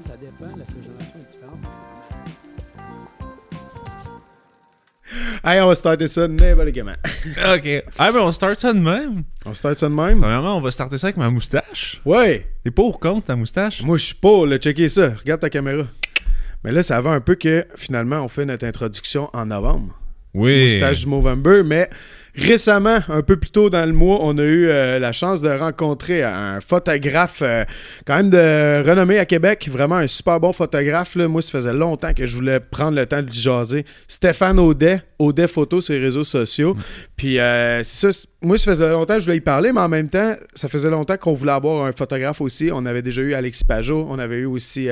ça dépend. La génération est différente. Hey, on va starter ça n'importe comment. ok. Hey, ah, ben, on start ça de même. On start ça de même. Premièrement, on va starter ça avec ma moustache. Ouais. T'es pas au compte, ta moustache? Moi, je suis pas. Là, checker ça. Regarde ta caméra. Mais là, ça va un peu que finalement, on fait notre introduction en novembre. Oui. Moustache du Movember, mais Récemment, un peu plus tôt dans le mois, on a eu euh, la chance de rencontrer un photographe euh, quand même de renommée à Québec, vraiment un super bon photographe. Moi, ça faisait longtemps que je voulais prendre le temps de jaser. Stéphane Audet, Audet Photo sur les réseaux sociaux. Mm. Puis euh, moi, ça faisait longtemps que je voulais y parler, mais en même temps, ça faisait longtemps qu'on voulait avoir un photographe aussi. On avait déjà eu Alexis Pajot, on avait eu aussi...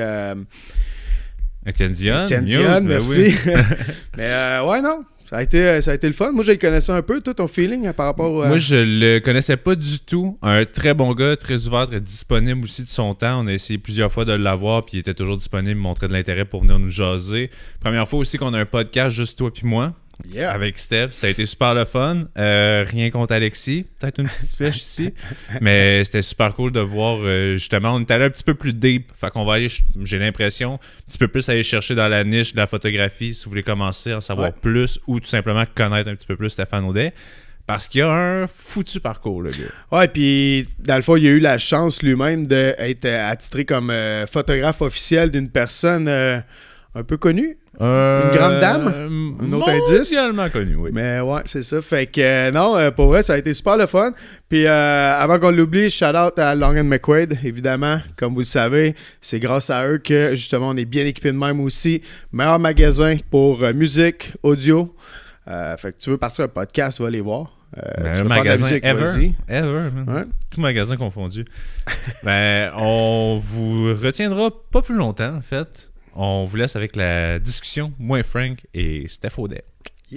Etienne Dion. Étienne Dion, ben merci. mais ouais, non, euh, ça a, été, le fun. Moi, je le connaissais un peu, tout ton feeling euh, par rapport à... Euh, moi, je le connaissais pas du tout. Un très bon gars, très ouvert, très disponible aussi de son temps. On a essayé plusieurs fois de l'avoir, puis il était toujours disponible, montrait de l'intérêt pour venir nous jaser. Première fois aussi qu'on a un podcast, juste toi puis moi avec Steph. Ça a été super le fun. Euh, rien contre Alexis. Peut-être une petite flèche ici. Mais c'était super cool de voir. Euh, justement, on était allé un petit peu plus deep. Fait qu'on va aller, j'ai l'impression, un petit peu plus aller chercher dans la niche de la photographie si vous voulez commencer à en savoir plus ou tout simplement connaître un petit peu plus Stéphane Audet. Parce qu'il y a un foutu parcours, le gars. Ouais, puis dans le fond, il a eu la chance lui-même d'être euh, attitré comme photographe officiel d'une personne un peu connue une euh, grande dame? un autre indice? connu, Mais ouais, c'est ça. Fait que euh, non, euh, pour vrai, ça a été super le fun. Puis avant qu'on l'oublie, shout-out à Long and McQuaid, évidemment. Comme vous le savez, c'est grâce à eux que justement on est bien équipé de même aussi. Meilleur magasin pour musique, audio. fait que tu veux partir un podcast, va les voir. Ben, un magasin ever, Tout magasin confondu. ben, on vous retiendra pas plus longtemps, en fait. On vous laisse avec la discussion. Moi, et Frank et Steph Audet.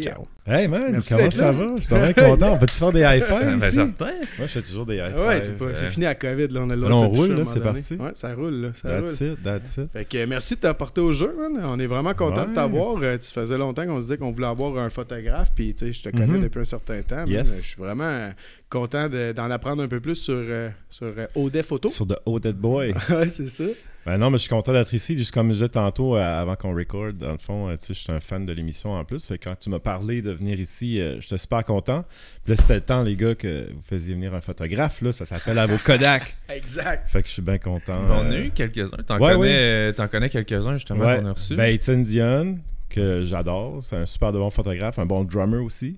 Ciao. Hey man, comment ça va? Je suis vraiment content. On peut-tu faire des high fives? Ben, Moi, je fais toujours des high Ouais, c'est, pas, euh, fini à COVID. Là, on a l'autre On roule, c'est parti. Ouais, ça roule, là. Ça that's roule. It, that's it. Fait que, merci de t'apporter au jeu, On est vraiment content de t'avoir. Euh, tu faisais longtemps qu'on se disait qu'on voulait avoir un photographe. Puis, tu sais, je te connais mm-hmm. depuis un certain temps. Je suis vraiment content de, d'en apprendre un peu plus sur, euh, sur Audet Photo. Sur The Audet Boy. ouais, c'est ça. Ben non, mais je suis content d'être ici. Juste comme je disais tantôt, euh, avant qu'on record, dans le fond, euh, tu sais, je suis un fan de l'émission en plus. Fait que quand tu m'as parlé de venir ici, euh, j'étais super content. Puis là, c'était le temps, les gars, que vous faisiez venir un photographe. Là, ça s'appelle à vos Kodak. exact. Fait que je suis bien content. on a eu quelques-uns. T'en connais, connais quelques-uns, justement, qu'on a reçus. Ben, Dion, que j'adore. C'est un super de bon photographe, un bon drummer aussi,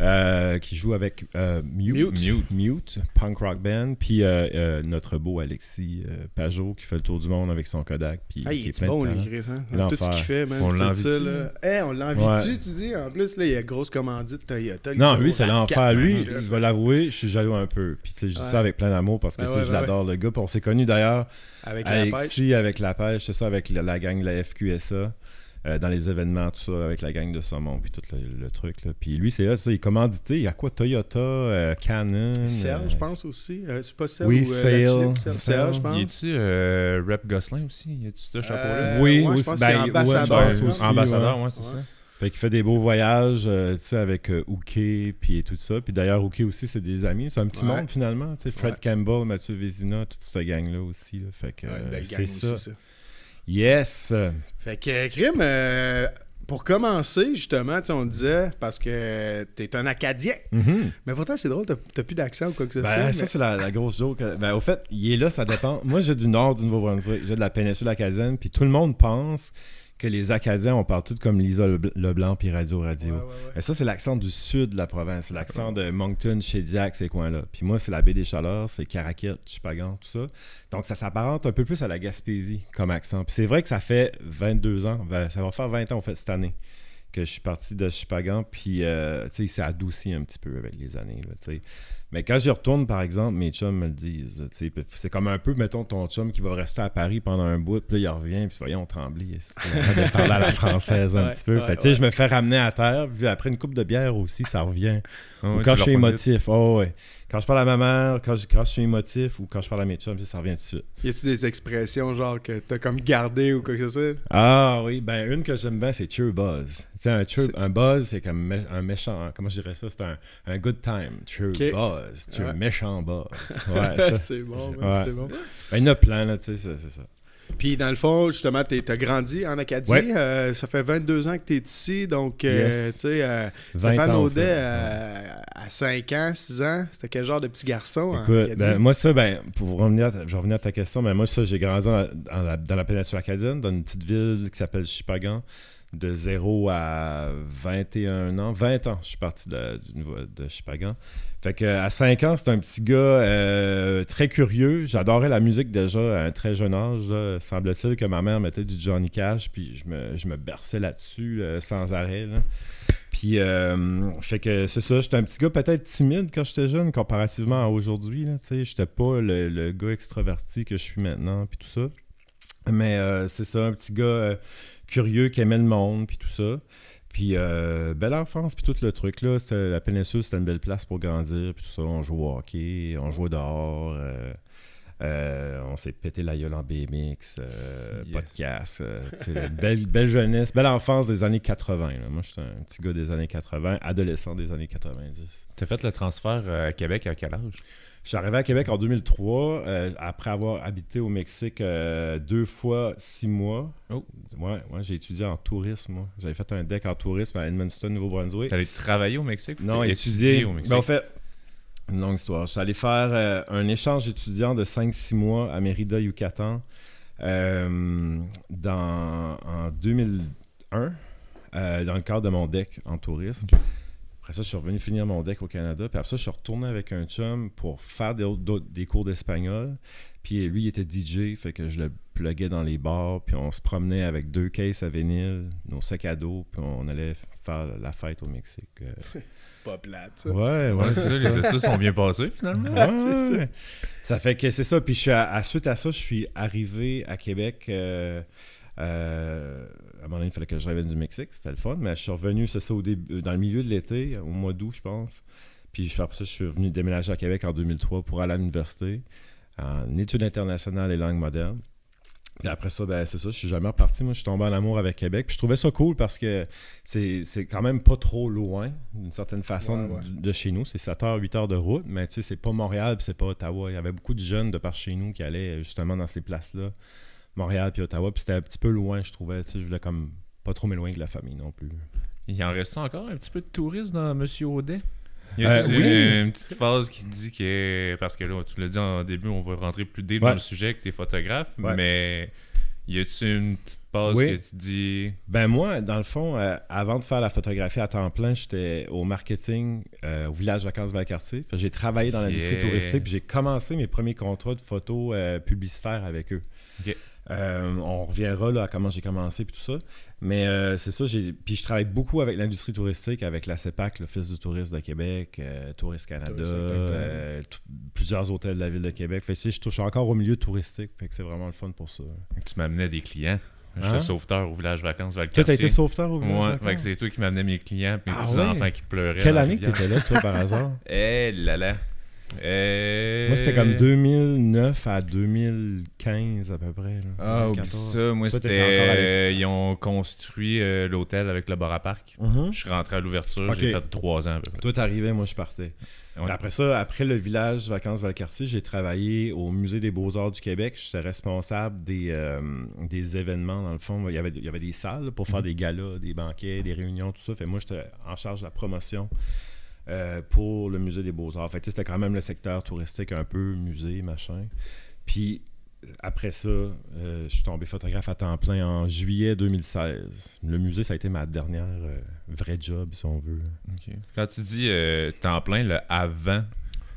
euh, qui joue avec euh, Mute, Mute. punk rock band, puis euh, notre beau Alexis Pajot qui fait le tour du monde avec son Kodak. ah, il est, bon, lui, hein? Tout ce qu'il fait, On l'a envie on l'envie tu dis. En plus, là, il y a grosse commandite Toyota. Non, lui, c'est l'enfer. Lui, je vais l'avouer, je suis jaloux un peu. Puis, tu je dis ça avec plein d'amour parce que c'est ben je ben l'adore, le gars. on s'est connus d'ailleurs avec Alexis, la pêche. avec la pêche, c'est ça, avec la, la gang de la FQSA. Euh, dans les événements, tout ça, avec la gang de saumon, puis tout le, truc. Là. Puis lui, c'est là, il est commandité. Il y a quoi Toyota, euh, Canon. Serge, euh, je pense aussi. c'est Serge Oui, Sale. Serge, je pense. Y est-tu Rep Gosselin aussi Y a-tu chapeau-là Oui, ben, ben, aussi. ambassadeur aussi. Ambassadeur, oui, c'est ça. Fait qu'il fait des beaux voyages, tu sais, avec euh, puis tout ça. Puis d'ailleurs, Ouké aussi, c'est des amis. C'est un petit monde, finalement. Tu sais, Fred Campbell, Mathieu Vézina, toute cette gang-là aussi. Fait que c'est ça. Yes. Fait que, Crime, euh, pour commencer, justement, on disait, parce que t'es un Acadien. Mhm. Mais pourtant, c'est drôle, t'as plus d'accent ou quoi que ce ben, soit. Ça, c'est la, grosse joke. Ben, au fait, il est là, ça dépend. Moi, j'ai du nord du Nouveau-Brunswick, j'ai de la péninsule acadienne, puis tout le monde pense que les Acadiens, on parle tout comme Lisa Leblanc puis Radio Radio. Et ça, c'est l'accent du sud de la province. l'accent de Moncton, Shediac, ces coins-là. Puis moi, c'est la baie des Chaleurs, c'est Caraquet, Chupagan, tout ça. Donc, ça s'apparente un peu plus à la Gaspésie comme accent. Puis c'est vrai que ça fait 22 ans, ça va faire 20 ans, en fait, cette année, que je suis parti de Chupagan. Puis, euh, tu sais, il s'est adouci un petit peu avec les années, tu sais. Mais quand je retourne, par exemple, mes chums me le disent. C'est comme un peu, mettons, ton chum qui va rester à Paris pendant un bout, puis là, il revient, puis voyons, on de parler à la française un petit peu. Je me fais ramener à terre, puis après une coupe de bière aussi, ça revient. quand je suis émotif, oh ouais quand je parle à ma mère, quand je, suis émotif ou quand je parle à mes chums, ça revient tout de suite. Y a-tu des expressions genre que t'as comme gardé ou quoi que ce soit Ah oui, ben une que j'aime bien, c'est true buzz. Tu un, un buzz, c'est comme un méchant. Hein, comment je dirais ça C'est un, un, good time. true buzz. true méchant buzz. Ouais, c'est bon, c'est bon. il y en a plein, là, tu sais, c'est ça. Puis dans le fond, justement, tu as grandi en Acadie. Euh, ça fait 22 ans que tu es ici. Donc, euh, tu sais, euh, Stéphane Audet, à 5 ans, 6 ans, c'était quel genre de petit garçon en ben, Moi, ça, ben, pour revenir à, ta, je revenir à ta question, mais ben, moi, ça, j'ai grandi dans la, dans la, péninsule acadienne, dans une petite ville qui s'appelle Chipagan de 0 à 21 ans. 20 ans, je suis parti de, de, de Chipagan. Fait que à 5 ans, c'était un petit gars euh, très curieux. J'adorais la musique déjà à un très jeune âge. Semble-t-il que ma mère mettait du Johnny Cash, puis je me, berçais là-dessus euh, sans arrêt. Puis, euh, fait que c'est ça, j'étais un petit gars peut-être timide quand j'étais jeune, comparativement à aujourd'hui. Tu sais, j'étais pas le, le, gars extraverti que je suis maintenant, puis tout ça. Mais c'est ça, un petit gars curieux qui aimait le monde, puis tout ça. Puis euh, belle enfance, puis tout le truc. là. La péninsule, c'était une belle place pour grandir, puis tout ça. On jouait au hockey, on jouait dehors. Euh, euh, on s'est pété la gueule en BMX, podcast. belle, belle, jeunesse, belle enfance des années 80. Moi, Moi, j'étais un petit gars des années 80, adolescent des années 90. T'as fait le transfert à Québec à quel âge? J'arrivais arrivé à Québec en 2003, euh, après avoir habité au Mexique euh, deux fois six mois. Moi oh. j'ai étudié en tourisme. J'avais fait un deck en tourisme à Edmundston, Nouveau-Brunswick. T'allais travailler au Mexique? Non, étudier au Mexique. Ben, en fait, une longue histoire. Je suis allé faire euh, un échange étudiant de 5-6 mois à Mérida, Yucatan, en 2001, dans le cadre de mon deck en tourisme. Après ça, je suis revenu finir mon deck au Canada. Puis après ça, je suis retourné avec un chum pour faire des, cours d'espagnol. Puis lui, il était DJ, fait que je le pluguais dans les bars. Puis on se promenait avec deux caisses à vinyle, nos sacs à dos. Puis on allait faire la fête au Mexique. Euh. pas plate. Ouais, ouais. c'est ça, les études sont bien passées finalement. Ça. fait que c'est ça. Puis à, suite à ça, je suis arrivé à Québec. Euh, euh, à un moment donné, il fallait que je revienne du Mexique, c'était le fun, mais je suis revenu, c'est ça, au début, dans le milieu de l'été, au mois d'août, je pense. Puis après ça, je suis venu déménager à Québec en 2003 pour aller à l'université en études internationales et langues modernes. Puis après ça, ben, c'est ça, je suis jamais reparti. Moi, je suis tombé en amour avec Québec. Puis je trouvais ça cool parce que c'est, quand même pas trop loin, d'une certaine façon, De, chez nous. C'est 7 h 8 h de route, mais tu sais, c'est pas Montréal, puis c'est pas Ottawa. Il y avait beaucoup de jeunes de par chez nous qui allaient justement dans ces places-là. Montréal puis Ottawa. Puis c'était un petit peu loin, je trouvais. Tu je voulais comme pas trop m'éloigner de la famille non plus. Il en reste encore un petit peu de tourisme dans Monsieur Audet. Il y a euh, une petite phase qui dit que, parce que là, tu l'as dit en début, on va rentrer plus deep dans le sujet que t'es photographes, mais y a-tu une petite phase que tu dis Ben moi, dans le fond, euh, avant de faire la photographie à temps plein, j'étais au marketing euh, au village vacances Valcartier. J'ai travaillé dans l'industrie touristique puis j'ai commencé mes premiers contrats de photos publicitaires avec eux. OK. Euh, on reviendra là, à comment j'ai commencé puis tout ça. Mais euh, c'est ça, puis je travaille beaucoup avec l'industrie touristique, avec la CEPAC, e l'Office du tourisme de Québec, euh, Tourisme Canada, plusieurs hôtels de la ville de Québec. Fait que, je touche encore au milieu touristique, fait que c'est vraiment le fun pour ça. Tu m'amenais des clients. J'étais hein? sauveteur au village vacances Valcartier. Toi, été sauveteur au village c'est toi qui m'amenais mes clients mes ah petits-enfants qui pleuraient. Quelle année que t'étais là, toi, par hasard? Eh là là, moi, c'était euh. comme 2009 à 2015 à peu près. Ah, oublie ça. Moi, c'était. Euh, ils ont construit euh, l'hôtel avec le bar à mm-hmm. Je suis rentré à l'ouverture, j'ai fait trois ans. À peu près. Toi, t'arrivais, moi, je partais. Après ça, après le village Vacances Valcartier, j'ai travaillé au Musée des Beaux-Arts du Québec. J'étais responsable des, des événements, dans le fond. Il y avait, il y avait des salles pour faire mm-hmm. des galas, des banquets, des réunions, tout ça. Fait moi, j'étais en charge de la promotion euh, pour le musée des beaux-arts. Fait c'était quand même le secteur touristique un peu, musée, machin. Puis euh, après ça, euh, je suis tombé photographe à temps plein en juillet 2016. Le musée, ça a été ma dernière vraie job, si on veut. Quand tu dis temps plein, le avant,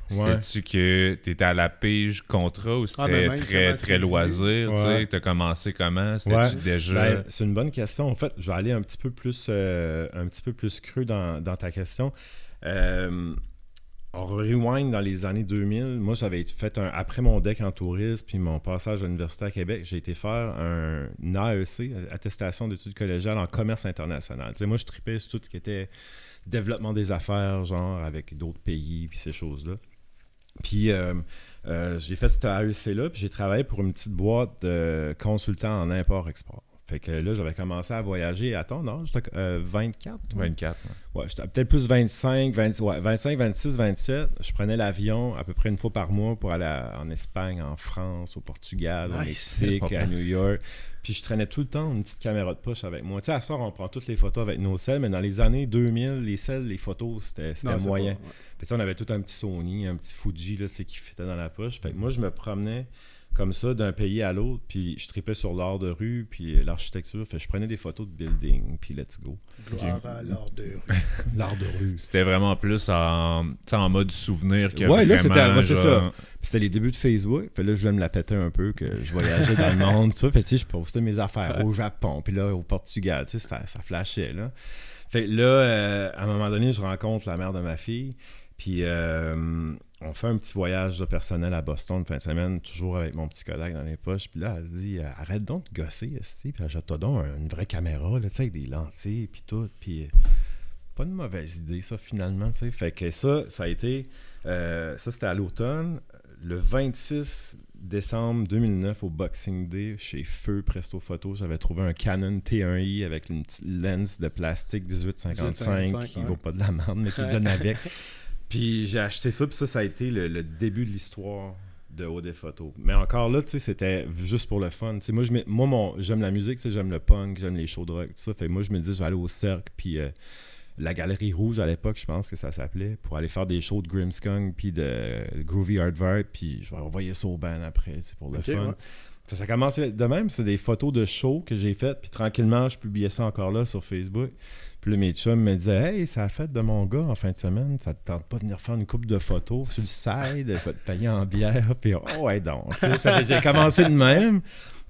sais-tu que tu étais à la pige contrat ou ah, ben, c'était ben, très, très loisir? Tu as commencé comment? C'était déjà. Ben, c'est une bonne question. En fait, je vais aller un petit peu plus, un petit peu plus cru dans ta question. Euh, on rewind dans les années 2000. Moi, j'avais fait un. Après mon deck en tourisme puis mon passage à l'Université à Québec, j'ai été faire un AEC, attestation d'études collégiales en commerce international. moi, je tripais sur tout ce qui était développement des affaires, genre avec d'autres pays, puis ces choses-là. Puis euh, euh, j'ai fait cet AEC-là, puis j'ai travaillé pour une petite boîte de consultants en import-export. Fait là, j'avais commencé à voyager à ton âge, 24. 24. Euh, ouais, j'étais peut-être plus 25, 25, 26, 27. Je prenais l'avion à peu près une fois par mois pour aller en Espagne, en France, au Portugal, au Mexique, à New York. Puis je traînais tout le temps une petite caméra de poche avec moi. Tu sais, à soir, on prend toutes les photos avec nos selles, mais dans les années 2000, les selles, les photos, c'était moyen. Pas, on avait tout un petit Sony, un petit Fuji là, qui était dans la poche. Fait que moi, je me promenais comme ça d'un pays à l'autre. Puis je tripais sur l'art de rue, puis l'architecture. Fait je prenais des photos de building, puis let's go. Gloire à l'art de rue. l'art de rue. C'était vraiment plus en, en mode souvenir que. Ouais, là, c'était ça. C'était les débuts de Facebook. Puis là, je voulais me la péter un peu, que je voyageais dans le monde. Tout je postais mes affaires au Japon, puis là, au Portugal. Tu sais, ça, flashait, là. Fait là, euh, à un moment donné, je rencontre la mère de ma fille. Puis. Euh, on fait un petit voyage de personnel à Boston une fin de semaine, toujours avec mon petit collègue dans les poches. Puis là, elle dit euh, Arrête donc de gosser, esti, puis je donc une vraie caméra, avec des lentilles, puis tout. Puis euh, pas une mauvaise idée, ça, finalement. Fait que ça, ça a été. Euh, ça, c'était à l'automne, le 26 décembre 2009, au Boxing Day, chez Feu Presto Photo, j'avais trouvé un Canon T1i avec une petite lens de plastique 1855 qui ne vaut pas de la merde, mais qui donne avec. Puis j'ai acheté ça, puis ça, ça a été le, début de l'histoire de haut des photos. Mais encore là, tu sais, c'était juste pour le fun. moi, j'aime la musique, tu sais, j'aime le punk, j'aime les shows de rock, tout ça. Fait moi, je me dis, je vais aller au cercle, puis euh, la Galerie Rouge à l'époque, je pense que ça s'appelait, pour aller faire des shows de Grimmskung puis de Groovy Vibe, puis je vais envoyer ça au band après, pour le fun. ça commençait de même, c'est des photos de shows que j'ai faites, puis tranquillement, je publiais ça encore là sur Facebook. Puis là, me disaient Hey, c'est la fête de mon gars en fin de semaine, ça te tente pas de venir faire une coupe de photos sur le side, te payer en bière, puis oh, ouais, donc. J'ai commencé de même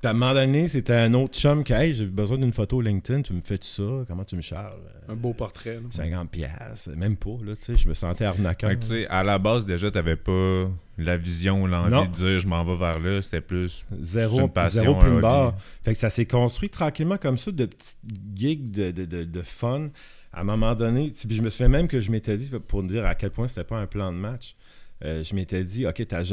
à un moment donné, c'était un autre chum qui Hey, j'ai besoin d'une photo LinkedIn, tu me fais tout ça, comment tu me charges Un beau portrait. 50 pièces, même pas, là, tu sais, je me sentais arnaqueur. tu sais, à la base, déjà, tu n'avais pas la vision, l'envie de dire je m'en vais vers là, c'était plus zéro, zéro plus bas Fait que ça s'est construit tranquillement comme ça, de petites gigs de, fun. À un moment donné, puis je me souviens même que je m'étais dit, pour dire à quel point c'était pas un plan de match, euh, je m'étais dit, OK, t'as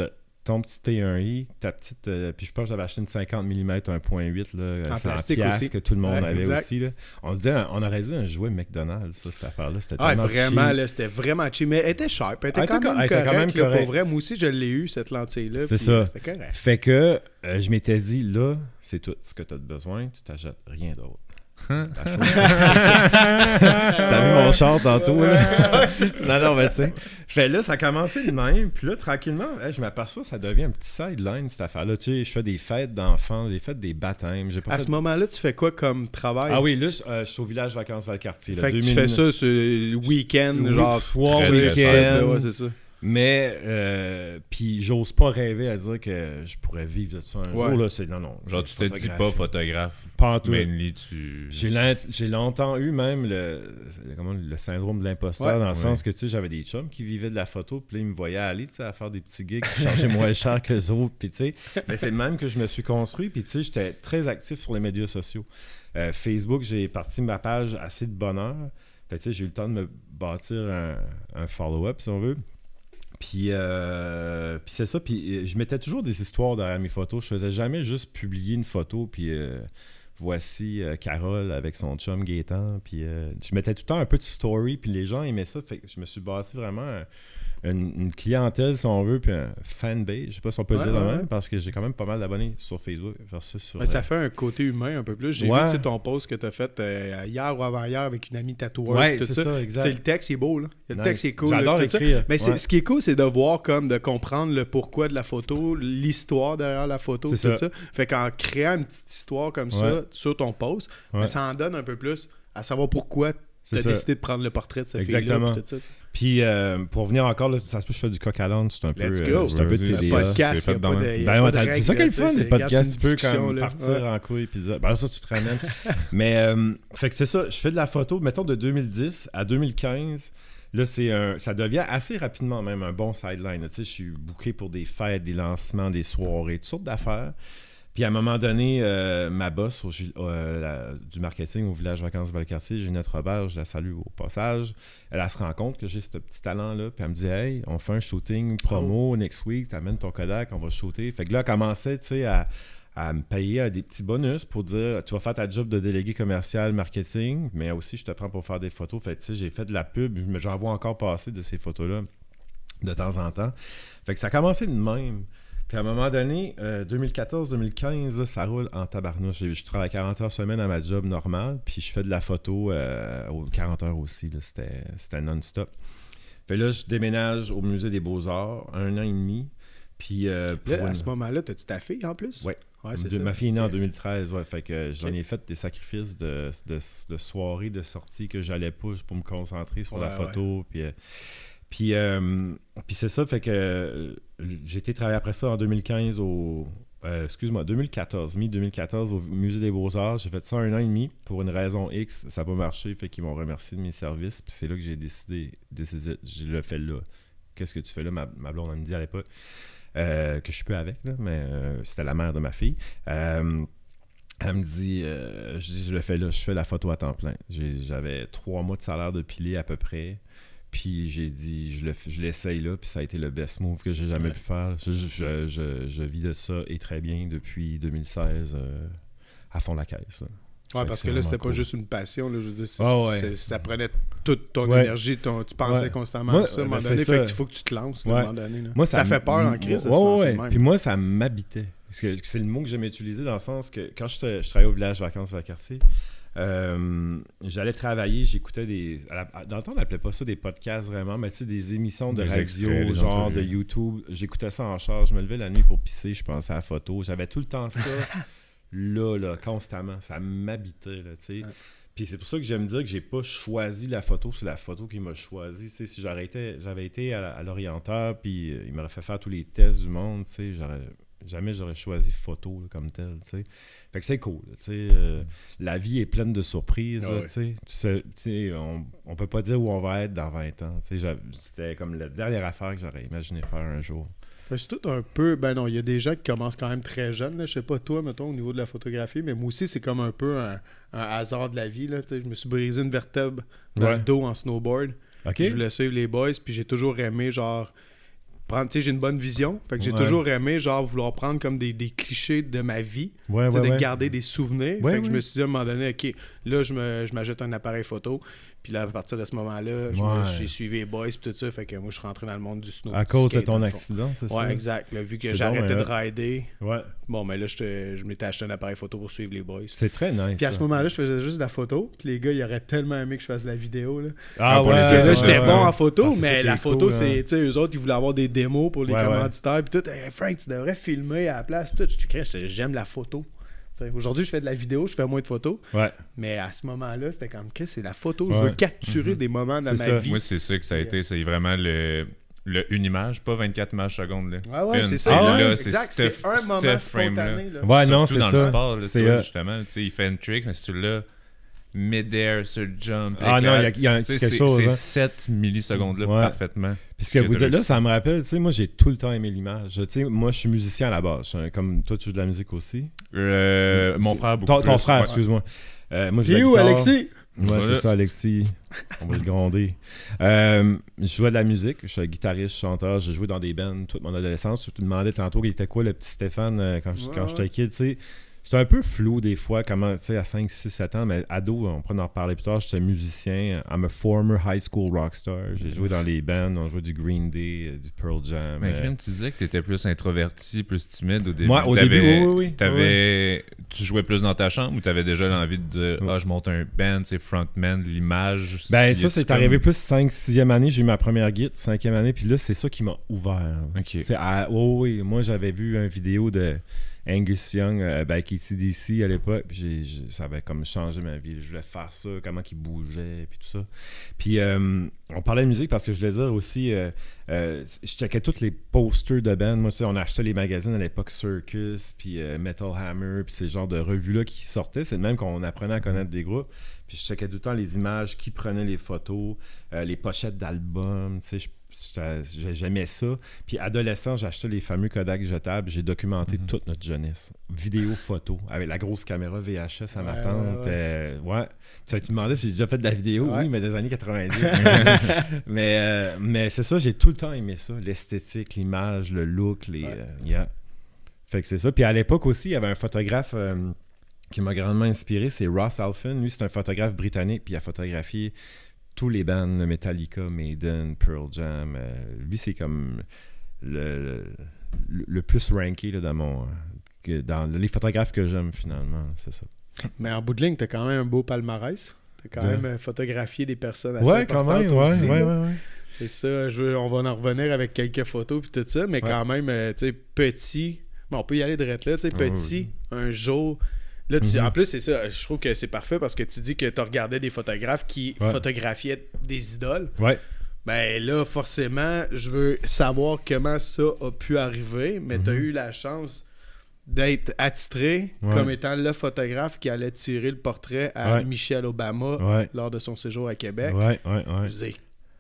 ton petit T1i, ta petite. Euh, puis je pense que j'avais acheté une 50 mm 1.8, là, en plastique aussi. que tout le monde avait aussi. On disait, hein, on aurait dit un jouet McDonald's, ça, cette affaire-là. C'était ah, vraiment, là, c'était vraiment cheap. Mais elle était sharp. Elle était, quand, même quand, même correct, pour vrai. Moi aussi, je l'ai eu, cette lentille-là. C'est ça. Euh, c'était correct. Fait que euh, je m'étais dit, là, c'est tout ce que tu as besoin, tu t'achètes rien d'autre. Hein? T'as vu mon char tantôt, là? non, mais tu là, ça a commencé de même. Puis là, tranquillement, je m'aperçois, ça devient un petit sideline, cette affaire-là. Tu je fais des fêtes d'enfants, des fêtes des baptêmes. à ce moment-là, tu fais quoi comme travail? Ah oui, là, je euh, suis au village vacances Valcartier. Fait que tu fais ça ce week-end, genre, week-end. c'est ça. Mais, euh, puis j'ose pas rêver à dire que je pourrais vivre de ça un jour. Là, non, non. Genre, tu te dis pas photographe. Pas en tout. Tu... J'ai, longtemps eu même le, syndrome de l'imposteur, dans le sens que, tu sais, j'avais des chums qui vivaient de la photo, puis ils me voyaient aller, à faire des petits gigs, charger moins cher que les autres, tu sais. Mais c'est même que je me suis construit, puis tu sais, j'étais très actif sur les médias sociaux. Euh, Facebook, j'ai parti ma page assez de bonheur. sais j'ai eu le temps de me bâtir un, un follow-up, si on veut. Euh, puis, c'est ça. Puis euh, je mettais toujours des histoires derrière mes photos. Je faisais jamais juste publier une photo. Puis euh, voici euh, Carole avec son chum Gaétan. Puis euh, je mettais tout le temps un peu de story, puis les gens aimaient ça. Fait que je me suis bâti vraiment une, clientèle, si on veut, puis un fanbase. Je sais pas si on peut dire même, parce que j'ai quand même pas mal d'abonnés sur Facebook. ça euh, fait un côté humain un peu plus. J'ai vu ton post que tu as fait hier ou avant-hier avec une amie tatoueuse. le texte est beau, Le texte est cool. J'adore écrire. Mais ce qui est cool, c'est de voir, comme, de comprendre le pourquoi de la photo, l'histoire derrière la photo, C'est ça. ça. Fait qu'en créant une petite histoire comme ça, sur ton post, mais ça en donne un peu plus à savoir pourquoi tu as décidé de prendre le portrait de cette Exactement. fille-là. Puis euh, pour venir encore, ça se peut que je fais du coq à l'âne, c'est un peu. Euh, c'est un peu podcast, ben c'est ça qui est le fun, les podcasts. Tu peux comme partir en couille puis dire, ben ça tu te ramènes. mais euh, fait que c'est ça, je fais de la photo, mettons de 2010 à 2015. Là, c'est ça devient assez rapidement même un bon sideline. Tu sais, je suis booké pour des fêtes, des lancements, des soirées, toutes sortes d'affaires. Puis à un moment donné, euh, ma boss euh, du marketing au village vacances Valcartier, Ginette Robert, je la salue au passage, elle, a se rend compte que j'ai ce petit talent-là. Puis elle me dit Hey, on fait un shooting promo oh. next week, t'amènes ton Kodak, on va shooter. Fait que là, elle commençait à, me payer euh, des petits bonus pour dire Tu vas faire ta job de délégué commercial marketing, mais aussi je te prends pour faire des photos. Fait tu j'ai fait de la pub, mais j'en vois encore passer de ces photos-là de temps en temps. Fait que ça a commencé de même. Puis à un moment donné, 2014-2015, euh, ça roule en tabarnouche. Je, travaille 40 heures semaine à ma job normale, puis je fais de la photo 40 euh, heures aussi. C'était non-stop. Puis là, je déménage au musée des Beaux-Arts un an et demi. Puis, euh, à ce moment-là, t'as-tu ta fille en plus? Oui. ma fille est née en 2013, ouais. Fait que j'en ai fait des sacrifices de, de, de soirées, de sorties que j'allais pas pour me concentrer sur la photo. Puis, euh, puis, c'est ça, fait que euh, j'ai été travailler après ça en 2015 au. Euh, excuse-moi, 2014, mi-2014 au Musée des Beaux-Arts. J'ai fait ça un an et demi pour une raison X. Ça n'a pas marché, fait qu'ils m'ont remercié de mes services. Puis c'est là que j'ai décidé, décidé, je le fais là. Qu'est-ce que tu fais là, ma, blonde, elle me dit à l'époque. que je suis plus avec, mais c'était la mère de ma fille. elle me dit, je je le fais là, je fais la photo à temps plein. J'avais trois mois de salaire de pilier à peu près. Puis j'ai dit, je, le, l'essaye là, puis ça a été le best move que j'ai jamais pu faire. Je, je, vis de ça et très bien depuis 2016 euh, à fond la caisse. Ouais, parce que là, c'était pas juste une passion. Là, je veux dire, ah ça prenait toute ton énergie. Ton, tu pensais constamment à ça à un ben, moment donné. Fait faut que tu te lances à un moment donné. Moi, ça, fait peur en crise. Ouais, Puis moi, ça m'habitait. c'est le mot que j'aimais utiliser dans le sens que quand je, travaillais au village vacances, Vacartier, euh, j'allais travailler, j'écoutais des. dans le temps, on n'appelait pas ça des podcasts vraiment, mais tu sais, des émissions de radio, genre de YouTube. J'écoutais ça en charge. Je me levais la nuit pour pisser, je pensais à la photo. J'avais tout le temps ça, là, là, constamment. Ça m'habitait, là, tu sais. Puis c'est pour ça que j'aime dire que j'ai pas choisi la photo, c'est la photo qui m'a choisi. sais si j'avais été, à l'orienteur, puis euh, il m'aurait fait faire tous les tests du monde, tu sais, j'aurais jamais j'aurais choisi photo comme tel. Fait que c'est cool. Euh, mm. la vie est pleine de surprises. Ah on, on peut pas dire où on va être dans 20 ans. C'était comme la dernière affaire que j'aurais imaginé faire un jour. Ben, c'est tout un peu. Ben non, il y a des gens qui commencent quand même très jeunes. je Je sais pas toi, mettons, au niveau de la photographie, mais moi aussi, c'est comme un peu un, hasard de la vie. Là. Je me suis brisé une vertèbre dans le dos en snowboard. Je voulais suivre les boys, puis j'ai toujours aimé genre j'ai une bonne vision. Fait que j'ai toujours aimé, genre, vouloir prendre comme des, clichés de ma vie. Ouais, de garder des souvenirs. fait que je me suis dit à un moment donné, OK, Là, je, me, je m'ajoute un appareil photo. Puis là, à partir de ce moment-là, j'ai suivi les boys puis tout ça. Fait que moi, je suis rentré dans le monde du snow. À cause de ton accident, c'est ça? Ouais, exact. vu que j'arrêtais de hein? rider, ouais. bon, mais là, je, je m'étais acheté un appareil photo pour suivre les boys. C'est très nice. Puis à ce moment-là, je faisais juste de la photo. Puis les gars, ils auraient tellement aimé que je fasse de la vidéo. Là. Ah ouais, là, J'étais bon en photo, mais la photo, c'est. Hein. Tu sais, eux autres, ils voulaient avoir des démos pour les commanditaires. Puis tout. Frank, tu devrais filmer à la place. Tout. J'aime la photo. Aujourd'hui, je fais de la vidéo, je fais moins de photos. Mais à ce moment-là, c'était comme, qu'est-ce c'est la photo? Je veux capturer mhm. des moments dans ma vie. Oui, c'est ça que ça a été. C'est vraiment le, le, une image, pas 24 images secondes. seconde. Oui, c'est ça. c'est ah un moment spontané. Là. Ouais, non, c'est ça. Dans le sport, justement, il fait une trick, mais si tu l'as mid-air, ce jump. Ah non, il y, a quelque chose. C'est hein. 7 millisecondes-là parfaitement. Puis ce que, vous dites là, ça me rappelle, tu sais, moi j'ai tout le temps aimé l'image. moi je suis musicien à la base. Comme toi, tu joues de la musique aussi euh, Mon frère, beaucoup. Ton, frère, excuse-moi. Euh, moi, où, Alexis Ouais, c'est ça, Alexis. On va le gronder. Euh, je jouais de la musique. Je suis guitariste, chanteur. J'ai joué dans des bands toute mon adolescence. Je te demandais tantôt, il était quoi le petit Stéphane euh, quand j'étais ouais. kid, tu sais c'était un peu flou des fois, comment, tu sais, à 5, 6, 7 ans, mais ado, on pourrait en reparler plus tard, j'étais musicien, euh, I'm a former high school rock star. j'ai mm-hmm. joué dans les bands, on jouait du Green Day, euh, du Pearl Jam. Mais euh, tu disais que tu étais plus introverti, plus timide au début. Moi, au début, Avais... Tu jouais plus dans ta chambre ou tu avais déjà l'envie de mm. ah, je monte un band, c'est frontman, l'image. Ben, ça, c'est arrivé plus 5, 6e année, j'ai eu ma première guide, 5e année, puis là, c'est ça qui m'a ouvert. Ok. À... Oh, oui, moi, j'avais vu une vidéo de Angus Young euh, ben, avec ACDC à l'époque. ça avait comme changé ma vie. Je voulais faire ça, comment ils bougeait, puis tout ça. Puis euh, on parlait de musique parce que je voulais dire aussi, euh, je checkais tous les posters de band, Moi, tu sais, on achetait les magazines à l'époque Circus, puis Metal Hammer, puis ces genres de revues-là qui sortaient. C'est le même qu'on apprenait à connaître des groupes. Puis je checkais tout le temps les images, qui prenait les photos, les pochettes d'albums. Tu sais, je J'aimais ça. Puis adolescent, j'achetais les fameux Kodak jetables. J'ai documenté mm-hmm. toute notre jeunesse. Vidéo, photo, avec la grosse caméra VHS à ma ouais, tante. Ouais. Euh, tu, demandais si j'ai déjà fait de la vidéo. Oui, mais des années 90. mais euh, mais c'est ça, j'ai tout le temps aimé ça. L'esthétique, l'image, le look. Les, euh, Fait que c'est ça. Puis à l'époque aussi, il y avait un photographe qui m'a grandement inspiré. C'est Ross Alphen. Lui, c'est un photographe britannique. Puis il a photographié les bandes, Metallica, Maiden, Pearl Jam. Euh, lui, c'est comme le, plus ranké dans dans les photographes que j'aime finalement, c'est ça. Mais en bout de ligne, t'as quand même un beau palmarès. T'as quand même euh, photographié des personnes assez ouais, importantes quand même, C'est ça, on va en revenir avec quelques photos puis tout ça, mais quand même, euh, tu sais, petit, on peut y aller direct là, tu ah petit, un jour, Là, tu, mhm. En plus, c'est ça, je trouve que c'est parfait parce que tu dis que tu regardais des photographes qui photographiaient des idoles. Ouais. Ben là, forcément, je veux savoir comment ça a pu arriver, mais tu as mhm. eu la chance d'être attitré comme étant le photographe qui allait tirer le portrait à Michel Obama lors de son séjour à Québec. Je disais,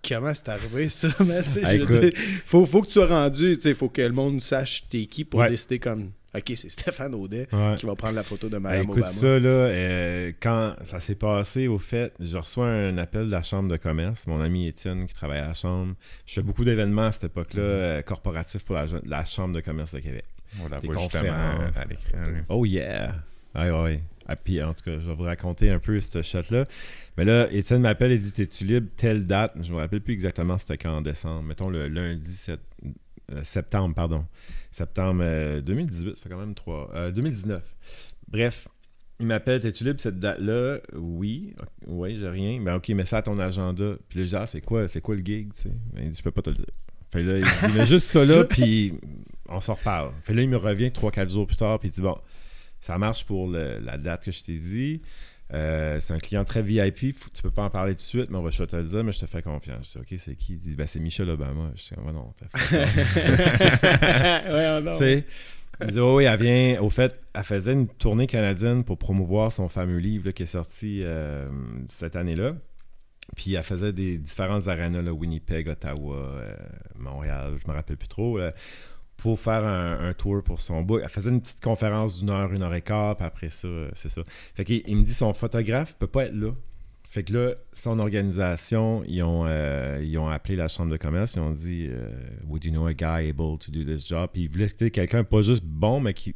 comment c'est arrivé ça, man? Ah, veux dire, faut, faut que tu sois rendu, il faut que le monde sache t'es qui pour décider comme OK, c'est Stéphane Audet qui va prendre la photo de Mme Écoute ça, là, euh, quand ça s'est passé, au fait, je reçois un appel de la Chambre de commerce, mon ami Étienne qui travaille à la Chambre. Je fais beaucoup d'événements à cette époque-là, mhm. euh, corporatifs pour la, Chambre de commerce de Québec. On la voit à Oh yeah! Ah, ouais. Ah, puis, en tout cas, je vais vous raconter un peu ce chat-là. Mais là, Étienne m'appelle et dit es tu libre telle date Je me rappelle plus exactement c'était quand en décembre. Mettons le lundi 7, euh, septembre, pardon. Septembre 2018, euh, ça fait quand même trois. 2019. Euh, Bref, il m'appelle, t'es-tu libre cette date-là? Oui, oui, j'ai rien. Mais ben, ok, mets ça à ton agenda. Puis là, ah, c'est quoi, c'est quoi le gig, tu sais? Ben, il dit, je peux pas te le dire. Fait là, il dit, juste ça là, puis on s'en reparle. Fait là, il me revient 3-4 jours plus tard, puis il dit, bon, ça marche pour la date que je t'ai dit. Euh, c'est un client très VIP. tu peux pas en parler tout de suite, mais on va je te le dire, mais je te fais confiance. Je dis, OK, c'est qui Il dit, ben, c'est Michel Obama. Je dis, oh, non, t'as fait. sais Il dit, oui, elle vient. Au fait, elle faisait une tournée canadienne pour promouvoir son fameux livre qui est sorti euh, cette année-là. Puis elle faisait des différentes arenas, là, Winnipeg, Ottawa, euh, Montréal, je me rappelle plus trop pour faire un, tour pour son book. Elle faisait une petite conférence d'une heure, une heure et quart, puis après ça, euh, c'est ça. Fait qu'il il me dit son photographe peut pas être là. Fait que là, son organisation, ils ont, euh, ont appelé la chambre de commerce, ils ont dit euh, Would you know a guy able to do this job? Puis ils voulaient quelqu'un pas juste bon, mais qui,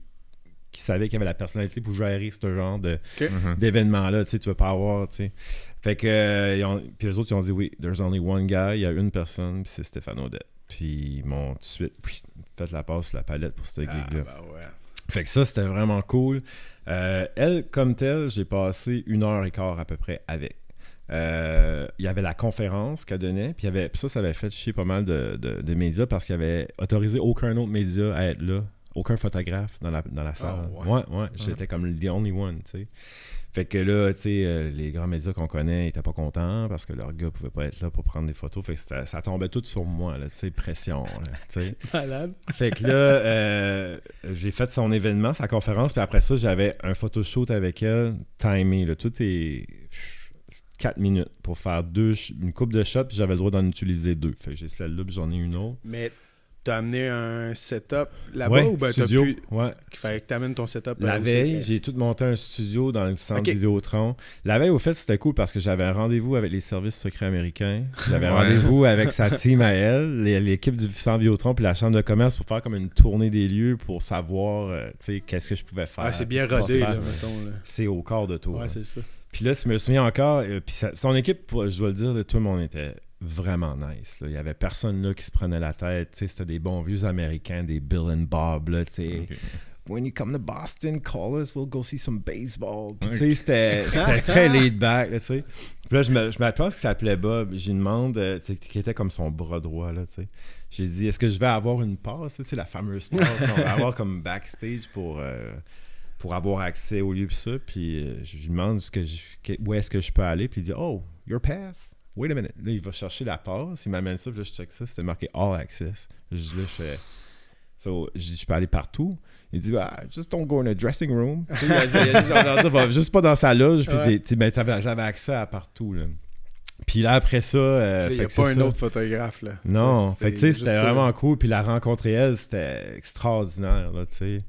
qui savait qu'il avait la personnalité pour gérer ce genre de, mhm. d'événement-là. Tu sais, tu veux pas avoir, tu sais. Fait que, puis les autres, ils ont dit Oui, there's only one guy, il y a une personne, puis c'est Stéphane Odette. Puis ils m'ont tout de suite fait la passe la palette pour cette ah, là bah Fait que ça, c'était vraiment cool. Euh, elle, comme telle, j'ai passé une heure et quart à peu près avec. Euh, il y avait la conférence qu'elle donnait, puis, ça, ça avait fait chier pas mal de, médias parce qu'il avait autorisé aucun autre média à être là, aucun photographe dans la, salle. Ah ouais, ouais hein? j'étais comme the only one, tu sais. Fait que là, tu sais, euh, les grands médias qu'on connaît n'étaient pas contents parce que leur gars pouvait pas être là pour prendre des photos. Fait que ça, tombait tout sur moi, là, tu sais, pression, tu Malade. Fait que là, euh, j'ai fait son événement, sa conférence, puis après ça, j'avais un photoshoot avec elle, timé, là, tout est... 4 minutes pour faire deux, une coupe de shots, puis j'avais le droit d'en utiliser deux. Fait que j'ai celle-là, puis j'en ai une autre. Mais T'as amené un setup là-bas ou ben, studio, t'as pu... ouais. fallait que t'amènes ton setup La veille, j'ai tout monté un studio dans le centre Vidéotron. La veille, au fait, c'était cool parce que j'avais un rendez-vous avec les services secrets américains. J'avais un rendez-vous avec sa team à elle, l'équipe du centre Vidéotron puis la chambre de commerce pour faire comme une tournée des lieux pour savoir, euh, tu sais, qu'est-ce que je pouvais faire. Ah, c'est bien rodé, C'est au corps de tout. c'est ça. Puis là, je me souviens encore, euh, puis son équipe, je dois le dire, tout le monde était vraiment nice. Là. Il n'y avait personne là qui se prenait la tête. C'était des bons vieux américains, des Bill and Bob. Là, sais When you come to Boston, call us, we'll go see some baseball. sais C'était très laid back. Là, Puis là, je me, je me pense que ça s'appelait Bob. Je lui demande, euh, qui était comme son bras droit. Là, J'ai dit, est-ce que je vais avoir une passe? C'est la fameuse passe qu'on va avoir comme backstage pour. Euh, pour avoir accès au lieu puis ça. Puis euh, je lui demande ce que où est-ce que je peux aller. Puis il dit Oh, your pass. Wait a minute. Là, il va chercher la passe. Il m'amène ça. Puis là, je check ça. C'était marqué All Access. Je dis, là, je fais. So, je dis, je peux aller partout. Il dit, bah, just don't go in a dressing room. il bah, juste pas dans sa loge. Ben, j'avais accès à partout. Là. Puis là, après ça. Euh, il n'y a pas un autre photographe. là. Non. Fait tu sais, c'était vraiment cool. Puis la rencontre elle, c'était extraordinaire. Tu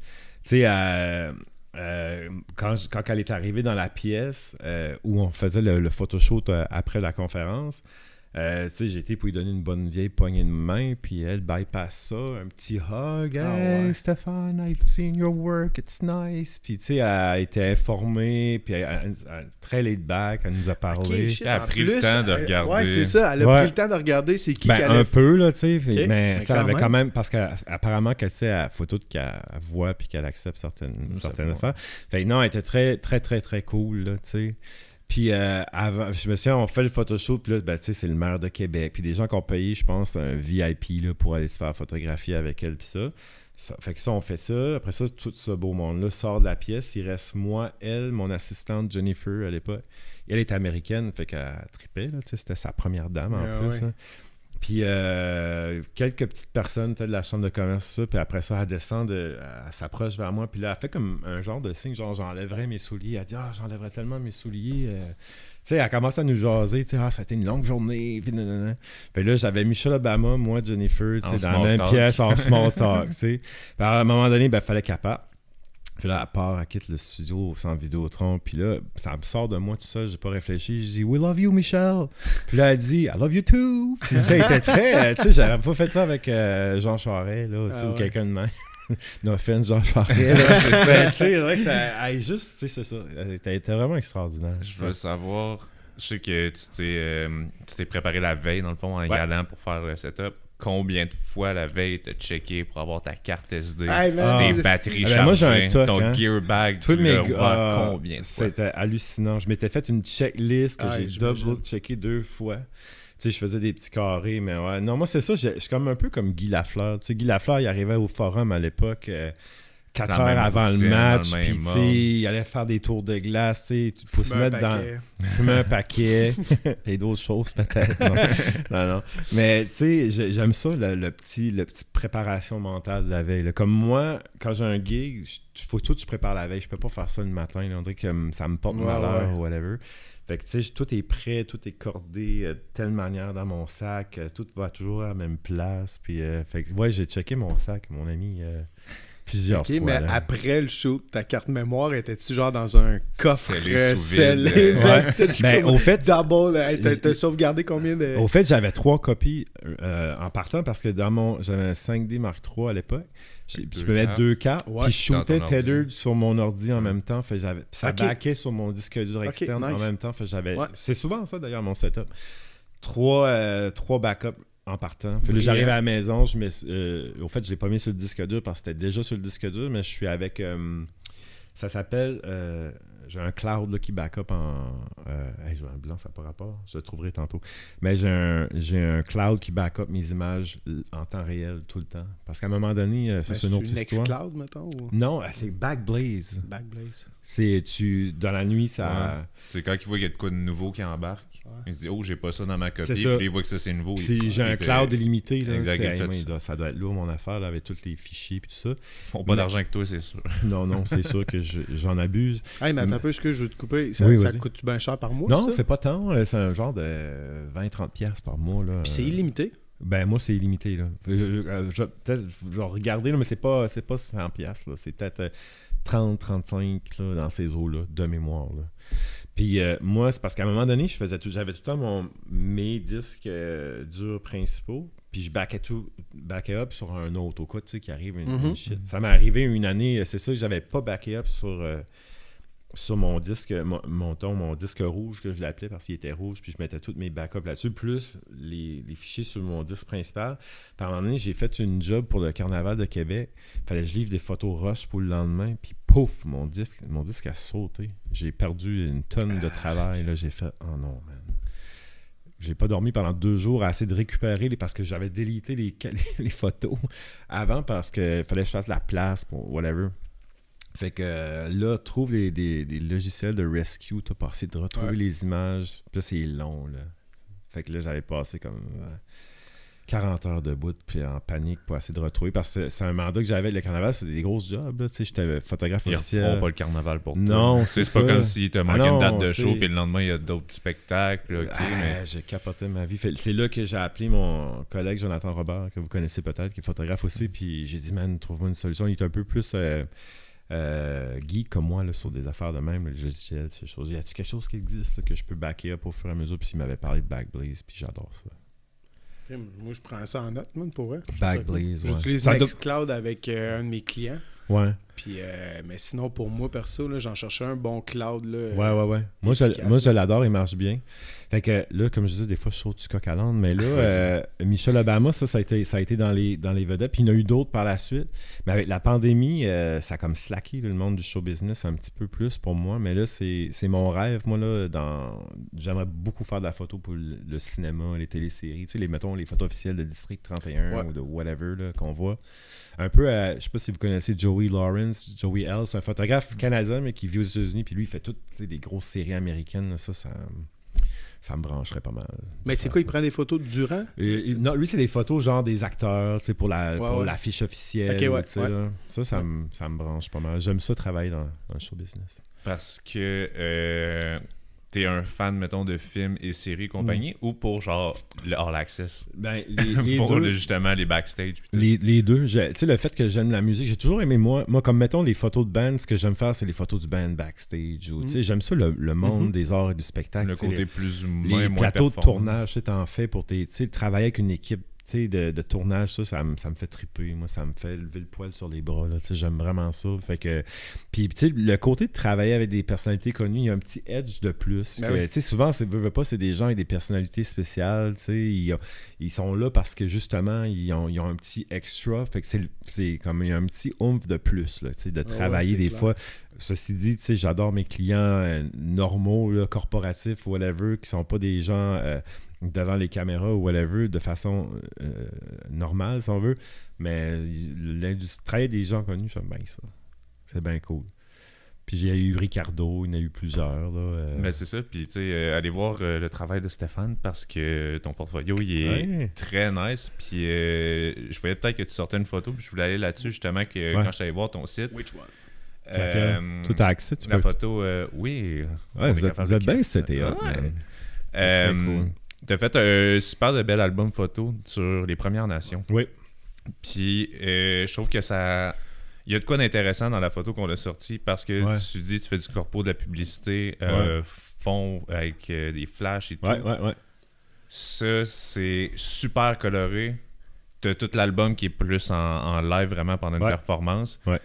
tu sais, euh, euh, quand, elle est arrivée dans la pièce euh, où on faisait le, le photoshoot euh, après la conférence, euh, tu sais, j'ai été pour lui donner une bonne vieille poignée de main, puis elle bypass ça, un petit hug. Ah hey, Stéphane, I've seen your work, it's nice. Puis, tu sais, elle a été informée, puis elle, très laid back, elle nous a parlé. elle a pris le temps de regarder. Ouais, c'est ça, elle a pris le temps de regarder c'est qui ben, Un peu, là, tu sais, mais, ça avait quand même, parce qu'apparemment, qu'elle, tu sais, faut tout qu'elle voit, puis qu'elle accepte certaines, certaines affaires. Fait non, elle était très, très, très, très cool, là, tu sais. Puis euh, avant, je me souviens, on fait le Photoshop, puis là, ben, tu sais, c'est le maire de Québec. Puis des gens qui ont payé, je pense, un VIP là, pour aller se faire photographier avec elle, puis ça. Fait que ça, on fait ça. Après ça, tout ce beau monde-là sort de la pièce. Il reste moi, elle, mon assistante Jennifer à l'époque. Elle est américaine, fait qu'elle tripait, là, tu sais, c'était sa première dame en ah plus. Hein. Puis euh, quelques petites personnes, de la chambre de commerce, puis après ça, elle descend, elle s'approche vers moi, puis là, elle fait comme un genre de signe, genre j'enlèverais mes souliers. Elle dit Ah, j'enlèverais tellement mes souliers. Euh. tu sais, elle commence à nous jaser, tu sais, ah, ça a été une longue journée, puis là, j'avais Michelle Obama, moi, Jennifer, dans la même pièce en small talk, tu sais. à un moment donné, ben, fallait qu'elle parte. Puis là, à part, elle quitte le studio sans Vidéotron. Puis là, ça me sort de moi tout ça, j'ai pas réfléchi. Je dis We love you, Michel. Puis là, elle dit I love you too. Puis très. Euh, tu sais, j'aurais pas fait ça avec euh, Jean Charest, là, ah ou quelqu'un de main no offense, Jean Charest. c'est ça. vrai que ça. juste, tu sais, c'est ça. Elle était vraiment extraordinaire. Je veux savoir. Je sais que tu t'es euh, préparé la veille, dans le fond, en galant pour faire le setup combien de fois la veille t'as checké pour avoir ta carte SD, tes batteries ah, ben, chargées, ton hein. gear bag, ah, combien fois. C'était hallucinant. Je m'étais fait une checklist que j'ai double-checké deux fois. Tu sais, je faisais des petits carrés, mais ouais. Non, moi, c'est ça, je suis comme un peu comme Guy Lafleur. Tu sais, Guy Lafleur, il arrivait au forum à l'époque. Euh, 4 heures avant le match, puis tu sais, il allait faire des tours de glace, tu faut se mettre dans. Fumer un paquet, et d'autres choses peut-être. Non. non, Mais tu sais, j'aime ça, le, petit, le petit préparation mentale de la veille. Comme moi, quand j'ai un gig, il faut tout que je prépare la veille. Je peux pas faire ça le matin. On dirait que hum, ça me porte malheur ou whatever. Fait que tu sais, tout est prêt, tout est cordé euh, de telle manière dans mon sac. Euh, tout va toujours à la même place. Puis, euh, ouais, j'ai checké mon sac, mon ami. Plusieurs fois. mais après le shoot, ta carte mémoire était-tu genre dans un coffre scellé? ouais. ben, au fait, double, t'as sauvegardé combien de. Au fait, j'avais trois copies euh, en partant parce que dans mon. J'avais un 5D Mark III à l'époque. Je peux mettre deux cartes. Puis je shootais Tethered sur mon ordi en même temps. Fait, ça backait sur mon disque dur externe en même temps. C'est souvent ça d'ailleurs mon setup. Trois, euh, trois backups en partant. j'arrive à la maison, euh, au fait, je l'ai pas mis sur le disque dur parce que c'était déjà sur le disque dur, mais je suis avec. Euh, ça s'appelle. Euh, j'ai un cloud qui backup en. je j'ai un blanc, ça n'a pas rapport. Je le trouverai tantôt. Mais j'ai un, cloud qui backup mes images en temps réel tout le temps. Parce qu'à un moment donné, ben, c'est une autre histoire. C'est cloud, mettons Non, c'est Backblaze. Backblaze. C'est tu. Dans la nuit, ça. C'est quand il voit qu'il y a de quoi de nouveau qui embarque. Il se dit, oh, j'ai pas ça dans ma copie. Puis il voit que ça, c'est nouveau. J'ai un cloud illimité. Là, ça doit être lourd, mon affaire, avec tous tes fichiers puis tout ça. Ils font pas d'argent que toi, c'est sûr. Non, non, c'est sûr que j'en abuse. Hey, mais attends un peu, je veux te couper. Ça, coûte-tu bien cher par mois? Non, c'est pas tant. Euh, c'est un genre de 20-30$ par mois. Puis c'est illimité? Ben moi c'est illimité là. Euh, peut-être genre regarder mais c'est pas pas 100 pièces c'est peut-être 30 euh, 35 dans ces eaux là de mémoire puis euh, moi, c'est parce qu'à un moment donné, je faisais tout, j'avais tout le temps mon, mes disques euh, durs principaux, puis je backais tout, backais up sur un autre au cas, tu sais, qui arrive une, mhm. shit. Ça m'est arrivé une année, euh, c'est ça, j'avais pas backé up sur sur mon disque, mon, mon, disque rouge que je l'appelais parce qu'il était rouge, puis je mettais toutes mes backups là-dessus, plus les, fichiers sur mon disque principal. Par l'année j'ai fait une job pour le carnaval de Québec. Fallait que je livre des photos rush pour le lendemain, puis pouf, mon disque, mon disque a sauté. J'ai perdu une tonne de ah, travail. Là, j'ai fait Oh non, man. J'ai pas dormi pendant deux jours à essayer de récupérer les, parce que j'avais délité les, les, photos avant parce qu'il fallait que je fasse la place pour whatever. Fait que euh, là, trouve des, logiciels de rescue, t'as passé de retrouver les images. Puis là, c'est long, là. Fait que là, j'avais passé comme 40 euh, heures de bout puis en panique pour essayer de retrouver. Parce que c'est un mandat que j'avais, le carnaval, c'est des grosses jobs, là. Tu sais, j'étais photographe Ils officiel. Ils pas le carnaval pour toi. Non, c'est pas comme s'il te ah manqué une date de show, puis le lendemain, il y a d'autres spectacles. Ah, j'ai capoté ma vie. C'est là que j'ai appelé mon collègue Jonathan Robert, que vous connaissez peut-être, qui est photographe aussi, puis j'ai dit, man, trouve-moi une solution. Il est un peu plus. Euh, euh, Guy, comme moi, là, sur des affaires de même, je disais ces choses. Y a-t-il quelque chose qui existe que je peux backer up au fur et à mesure? Puis il m'avait parlé de Backblaze, puis j'adore ça. moi, je prends ça en note, pour vrai. Backblaze, ouais. J'utilise avec euh, un de mes clients. Ouais. Puis, euh, mais sinon, pour moi, perso, j'en cherchais un bon cloud. Là, ouais, ouais, ouais. Moi, je, moi, je l'adore, il marche bien. Fait que là, comme je disais, des fois, je saute du coq à mais là, ah, euh, Michel Obama, ça, ça a été, ça a été dans, les, dans les vedettes. Puis il y en a eu d'autres par la suite. Mais avec la pandémie, euh, ça a comme slacké le monde du show business un petit peu plus pour moi. Mais là, c'est mon rêve. Moi, là, dans... j'aimerais beaucoup faire de la photo pour le, cinéma, les téléséries, tu les, mettons, les photos officielles de District 31 ou de whatever qu'on voit un peu je sais pas si vous connaissez Joey Lawrence, Joey L, un photographe canadien, mais qui vit aux États-Unis, puis lui, il fait toutes des grosses séries américaines. Ça, ça, me brancherait pas mal. Mais c'est quoi, il prend des photos durant et, Non, lui, c'est des photos genre des acteurs, c'est pour la l'affiche officielle. Ça, ça, me, branche pas mal. J'aime ça travailler dans, le show business. Parce que. Euh, t'es un fan, mettons, de films et séries compagnie mm. ou pour genre le Access ben, les, Pour justement les backstage. Les, les, deux. Tu sais, le fait que j'aime la musique, j'ai toujours aimé, moi, moi, comme mettons les photos de band, ce que j'aime faire, c'est les photos du band backstage. Ou, sais, mm. J'aime ça, le, monde mm-hmm. des arts et du spectacle. Le côté plus humain, Les moins plateaux de tournage, tu en fait pour tes, travailler avec une équipe de, de, tournage, ça, ça, me, fait triper. Moi, ça me fait lever le poil sur les bras. J'aime vraiment ça. Fait que. Puis, le côté de travailler avec des personnalités connues, il y a un petit edge de plus. Ben souvent, c'est pas, c'est des gens avec des personnalités spéciales. Ils, ils, sont là parce que justement, ils ont, un petit extra. Fait que c'est comme il un petit oomph de plus, là, de travailler des fois. Ceci dit, j'adore mes clients euh, normaux, corporatifs, whatever, qui sont pas des gens. Euh, devant les caméras ou whatever de façon euh, normale, si on veut. Mais l'industrie, des gens connus, c'est bien ça. C'est bien cool. Puis j'ai eu Ricardo, il y en a eu plusieurs. Mais euh. ben, c'est ça. Puis tu sais, euh, allez voir le travail de Stéphane parce que ton portfolio, il est très nice. Puis je voyais peut-être que tu sortais une photo, puis je voulais aller là-dessus justement que, quand je voir ton site. Which one? Tout à accès, tu La photo, oui. vous, êtes, bien c'était hein. Cool. T'as fait un super de bel album photo sur les Premières Nations. Oui. Puis euh, je trouve que ça. Il y a de quoi d'intéressant dans la photo qu'on a sortie parce que tu dis tu fais du corpo, de la publicité, euh, fond avec euh, des flashs et tout. Ouais, ouais, ouais. Ça, c'est super coloré. T'as tout l'album qui est plus en, live vraiment pendant une performance. oui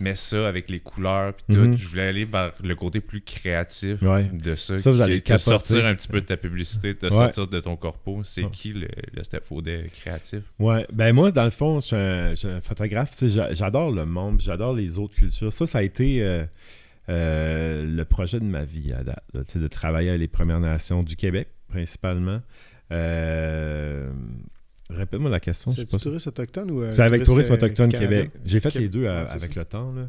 mais ça, avec les couleurs, puis tout, mhm. je voulais aller vers le côté plus créatif de ça. Ça, sortir un petit peu de ta publicité, de sortir de ton corpo. C'est qui le, le créatif? Ouais, ben moi, dans le fond, je suis un, photographe. J'adore le monde, j'adore les autres cultures. Ça, ça a été. Euh, euh, le projet de ma vie à date, de travailler avec les Premières Nations du Québec principalement. Euh, Répète-moi la question. C'est tourisme autochtone ou. Euh, c'est avec Tourisme euh, autochtone Québec. J'ai fait les deux avec le temps. Là.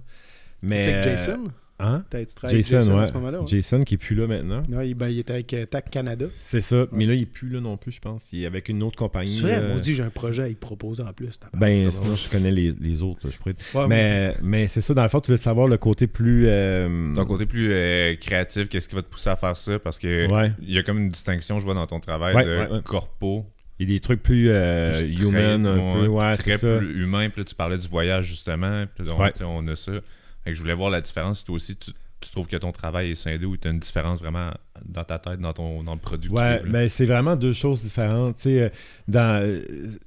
Mais. C'est euh, Jason Hein? Jason, Jason, à ce moment-là? Jason qui est plus là maintenant. Non, il, ben, était avec TAC Canada. C'est ça, mais là, il est plus là non plus, je pense. Il est avec une autre compagnie. C'est vrai, on dit j'ai un projet à y proposer en plus. Ben, sinon, je connais les, autres. je mais mais c'est ça, dans le fond, tu veux savoir le côté plus. Euh... Ton côté plus créatif, qu'est-ce qui va te pousser à faire ça Parce que il y a comme une distinction, je vois, dans ton travail de corpo il y a des trucs plus euh, humains. très, Ouais, plus humain. Puis tu parlais du voyage, justement. on a ça. je voulais voir la différence. toi aussi, tu, trouves que ton travail est scindé ou tu as une différence vraiment dans ta tête, dans, ton, dans le produit ouais, que tu ben, c'est vraiment deux choses différentes. Euh, dans, euh,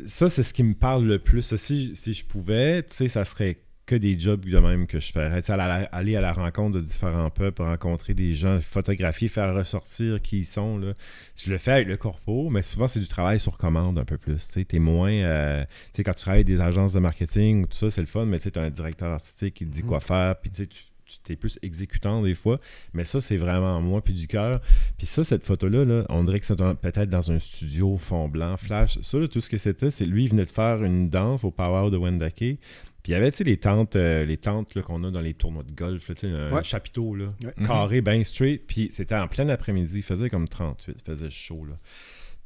ça, c'est ce qui me parle le plus. Si, si je pouvais, ça serait que des jobs de même que je ferais. aller à la rencontre de différents peuples, rencontrer des gens, photographier, faire ressortir qui ils sont. Là. Je le fais avec le corpo, mais souvent c'est du travail sur commande un peu plus. Tu moins. Euh, quand tu travailles avec des agences de marketing ou tout ça, c'est le fun, mais tu as un directeur artistique qui te dit quoi mm. faire, puis tu plus exécutant des fois, mais ça, c'est vraiment moi, puis du cœur. Puis ça, cette photo-là, on dirait que c'est peut-être dans un studio fond blanc, flash. Ça, tout ce que c'était, c'est lui, il venait de faire une danse au Power de Wendake. Puis il y avait les tentes, euh, les tentes qu'on a dans les tournois de golf, là, un, chapiteau mhm. carré, bien straight. Puis c'était en plein après-midi, il faisait comme 38, il faisait chaud. Là.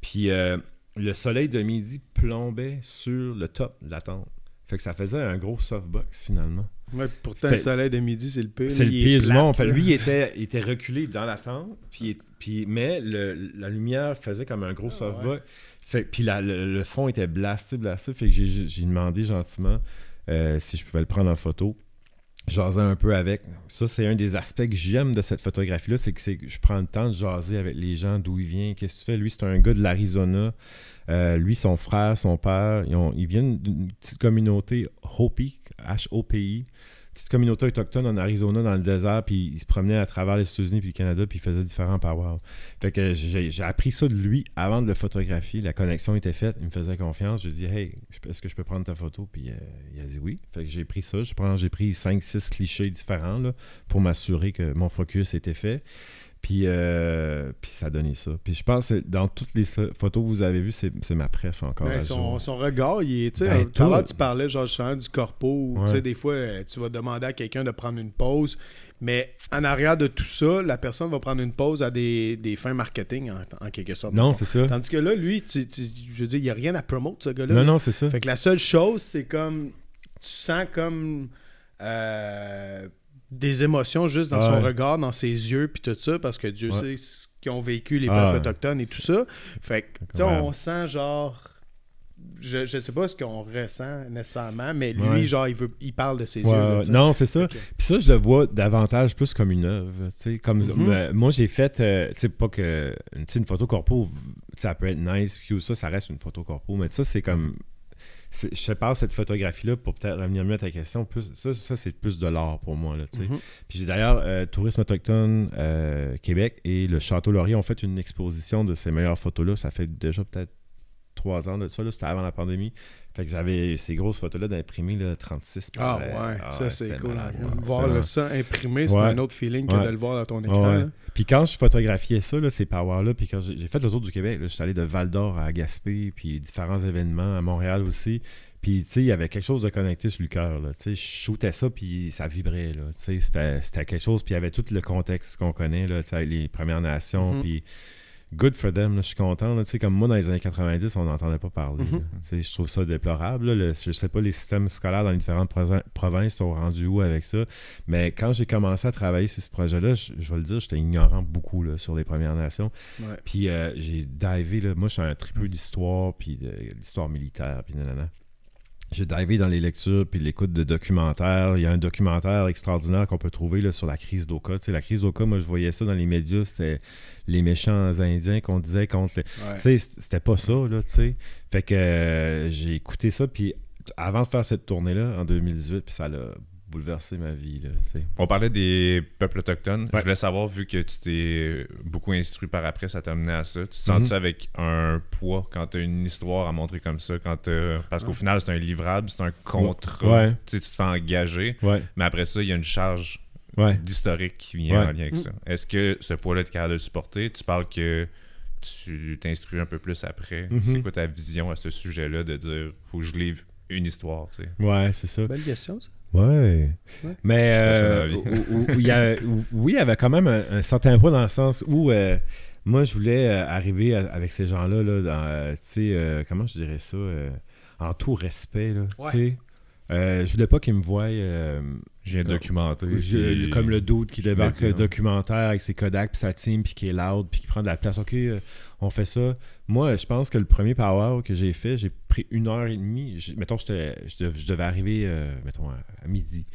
Puis euh, le soleil de midi plombait sur le top de la tente. Fait que ça faisait un gros softbox finalement. Ouais, pourtant, le soleil de midi, c'est le pire. C'est le pire du monde. lui, il était, était reculé dans la tente, puis, puis, mais la lumière faisait comme un gros ah, softbox. Fait, puis le, fond était blasté, blasté. Fait que j'ai demandé gentiment euh, si je pouvais le prendre en photo jaser un peu avec. Ça, c'est un des aspects que j'aime de cette photographie-là, c'est que, je prends le temps de jaser avec les gens, d'où ils viennent, qu'est-ce que tu fais. Lui, c'est un gars de l'Arizona. Euh, lui, son frère, son père, ils, ils viennent d'une petite communauté Hopi, H-O-P-I communauté autochtone en Arizona, dans le désert, puis il se promenait à travers les États-Unis puis le Canada, puis il faisait différents powwows. Fait que j'ai appris ça de lui avant de le photographier. La connexion était faite, il me faisait confiance. Je dit Hey, est-ce que je peux prendre ta photo? » Puis euh, il a dit oui. Fait que j'ai pris ça. J'ai pris 5-6 clichés différents pour m'assurer que mon focus était fait. Euh, puis, ça donnait donné ça. Puis je pense que dans toutes les photos que vous avez vues, c'est, ma préf encore. Ben, son, son, regard, il est. tu ben, parlais, genre, du corpo. Tu sais Des fois, euh, tu vas demander à quelqu'un de prendre une pause. Mais en arrière de tout ça, la personne va prendre une pause à des, des fins marketing, en, quelque sorte. Non, c'est ça. Tandis que là, lui, tu, je veux il n'y a rien à promouvoir, ce gars-là. Non, non, c'est ça. Fait que la seule chose, c'est comme. Tu sens comme. Euh, des émotions juste dans son regard, dans ses yeux, puis tout ça, parce que Dieu sait ce qu'ils ont vécu, les peuples autochtones et tout ça. Fait que, tu sais, on sent genre. Je, je sais pas ce qu'on ressent nécessairement, mais lui, genre, il, veut, il parle de ses yeux. non, c'est ça. Puis ça, je le vois davantage plus comme une œuvre. Comme, mhm. euh, moi, j'ai fait, euh, tu sais, pas que. Tu une photo corpo, ça peut être nice, puis ça, ça reste une photo corpo, mais ça, c'est comme je parle cette photographie-là pour peut-être revenir mieux à ta question. Plus, ça, c'est plus de l'art pour moi. Là, tu mm-hmm. Puis j'ai d'ailleurs euh, Tourisme autochtone euh, Québec et le Château Laurier ont fait une exposition de ces meilleures photos-là. Ça fait déjà peut-être trois ans de ça. C'était avant la pandémie. Fait que j'avais ces grosses photos-là d'imprimer 36 Ah euh, ouais, ah, ça c'est cool. Voir le, ça imprimé, c'est un autre feeling que de le voir dans ton écran. Puis quand je photographiais ça, là, ces powers-là, puis quand j'ai fait le tour du Québec, je suis allé de Val d'Or à Gaspé, puis différents événements à Montréal aussi. Puis, il y avait quelque chose de connecté sur le cœur. Tu sais, je shootais ça, puis ça vibrait. c'était quelque chose. Puis, il y avait tout le contexte qu'on connaît, les Premières Nations, mhm. puis good for them, je suis content. comme moi, dans les années 90, on n'entendait pas parler. Mm-hmm. Je trouve ça déplorable. le, je sais pas, les systèmes scolaires dans les différentes provinces sont rendus où avec ça. Mais quand j'ai commencé à travailler sur ce projet-là, je, vais le dire, j'étais ignorant beaucoup sur les Premières Nations. Puis euh, j'ai divé, moi, je suis un triple d'histoire, puis de, militaire, puis nanana. J'ai divé dans les lectures puis l'écoute de documentaires. Il y a un documentaire extraordinaire qu'on peut trouver là, sur la crise d'Oka. Tu sais, la crise d'Oka, moi, je voyais ça dans les médias. C'était les méchants indiens qu'on disait contre les... Tu sais, c'était pas ça, là, tu sais. Fait que euh, j'ai écouté ça, puis avant de faire cette tournée-là, en 2018, puis ça l'a bouleverser ma vie. On parlait des peuples autochtones. Je voulais savoir, vu que tu t'es beaucoup instruit par après, ça t'a amené à ça. Tu te mhm. sens-tu avec un poids quand tu as une histoire à montrer comme ça? Quand Parce qu'au final, c'est un livrable, c'est un contrat. Tu te fais engager. Mais après ça, il y a une charge d'historique qui vient en lien avec ça. Est-ce que ce poids-là, tu es de le supporter? Tu parles que tu t'instruis un peu plus après. Mhm. C'est quoi ta vision à ce sujet-là de dire, faut que je livre une histoire? Ouais, c'est ça. Belle question, ça. Ouais. Mais euh, y a, oui, il y avait quand même un, certain point dans le sens où euh, moi, je voulais euh, arriver avec ces gens-là, là, dans, euh, tu sais, comment je dirais ça, en tout respect, là, tu sais. je voulais pas qu'ils me voient. j'ai documenté Comme le doute qui débarque le documentaire avec ses Kodak, puis sa team, puis qui est loud, puis qui prend de la place. Ok, on fait ça. Moi, je pense que le premier power que j'ai fait, j'ai pris une heure et demie. Je, mettons, je, devais arriver, euh, mettons, à, midi.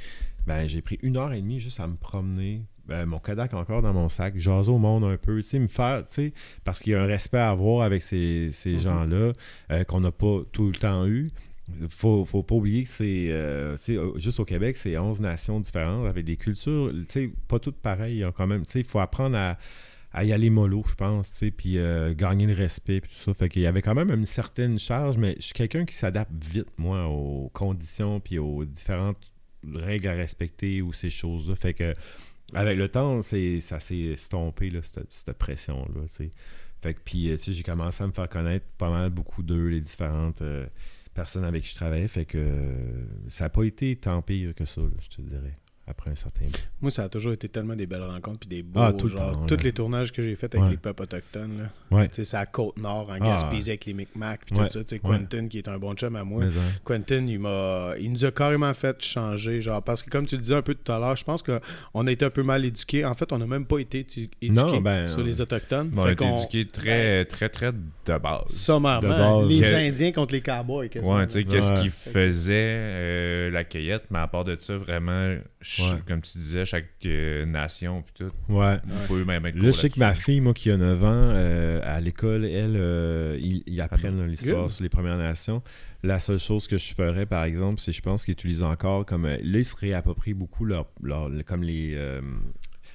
Ben, j'ai pris une heure et demie juste à me promener. Ben, mon Kodak encore dans mon sac, jaser au monde un peu, tu sais, me faire, parce qu'il y a un respect à avoir avec ces, mhm. gens-là euh, qu'on n'a pas tout le temps eu faut, faut pas oublier que c'est euh, juste au Québec, c'est 11 nations différentes avec des cultures, pas toutes pareilles hein, quand même. Il faut apprendre à, à y aller mollo, je pense, tu sais, puis euh, gagner le respect, puis tout ça. Fait qu'il y avait quand même une certaine charge, mais je suis quelqu'un qui s'adapte vite, moi, aux conditions, puis aux différentes règles à respecter ou ces choses-là. Fait que avec le temps, c'est, ça s'est estompé, là, cette, pression-là, tu sais. Fait que, puis, euh, tu sais, j'ai commencé à me faire connaître pas mal beaucoup d'eux, les différentes... Euh, personnes avec qui je travaillais. Fait que ça n'a pas été tant pire que ça, je te dirais après un certain Moi, ça a toujours été tellement des belles rencontres puis des beaux. Ah, genre, tous les tournages que j'ai fait avec les peuples autochtones. Là. Tu sais, c'est à Côte-Nord, en Gaspésie, ah. avec les Micmacs puis tout ça. Tu sais, Quentin, qui est un bon chum à moi, hein. Quentin, il, m'a, il nous a carrément fait changer. Genre, parce que, comme tu le disais un peu tout à l'heure, je pense qu'on a été un peu mal éduqués. En fait, on n'a même pas été éduqués ben, sur les euh, Autochtones. fait ben, on a été éduqués très, ben, très, très de base. Sommairement. Les Indiens contre les Cowboys. Ouais, tu sais, qu'est-ce qui faisait euh, la cueillette, mais à part de ça, vraiment, comme tu disais, chaque euh, nation, puis tout. Ouais. je sais que ma fille, moi qui a 9 ans, euh, à l'école, elle, euh, ils, ah apprennent l'histoire sur les Premières Nations. La seule chose que je ferais, par exemple, c'est je pense qu'ils utilisent encore comme. Là, ils se réapproprient beaucoup leur, comme les,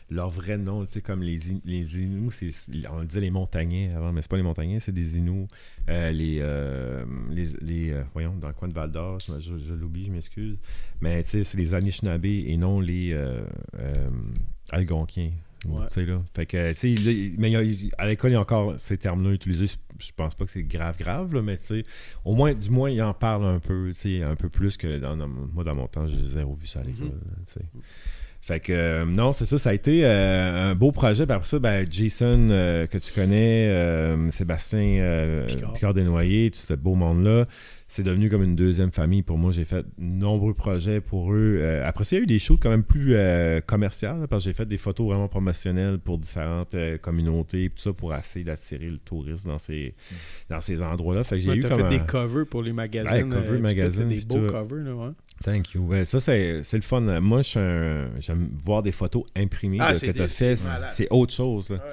leur vrai nom, tu comme les, les le on disait les montagnais avant, mais c'est pas les montagnais, c'est des Inuits. Euh, euh, les, les, euh, voyons, dans le coin de Val d'Or, je, l'oublie, je m'excuse. Mais tu sais, c'est les Anishinaabe et non les Algonquiens. Tu sais, là. Fait que, tu sais, mais à l'école, il y a encore ces termes-là utilisés. Je pense pas que c'est grave, grave, mais tu au moins, du moins, il en parlent un peu, tu un peu plus que moi, dans mon temps, j'ai zéro vu ça à l'école, mm-hmm. mm-hmm. Fait que euh, non, c'est ça, ça a été euh, un beau projet. après ça, ben, Jason, euh, que tu connais, Sébastien Picard. Desnoyers, tout ce beau monde-là, c'est devenu comme une deuxième famille pour moi. J'ai fait nombreux projets pour eux. après ça, il y a eu des shows quand même plus commerciales, parce que j'ai fait des photos vraiment promotionnelles pour différentes communautés, ça, pour essayer d'attirer le tourisme dans ces, mm. ces endroits-là. Fait que j'ai eu comme des covers pour les magazines. Ouais, Des beaux covers, là, ouais. Thank you. Ouais, ben, ça, c'est, le fun. Moi, j'aime voir des photos imprimées ah, que tu as fait. C'est autre chose. Ah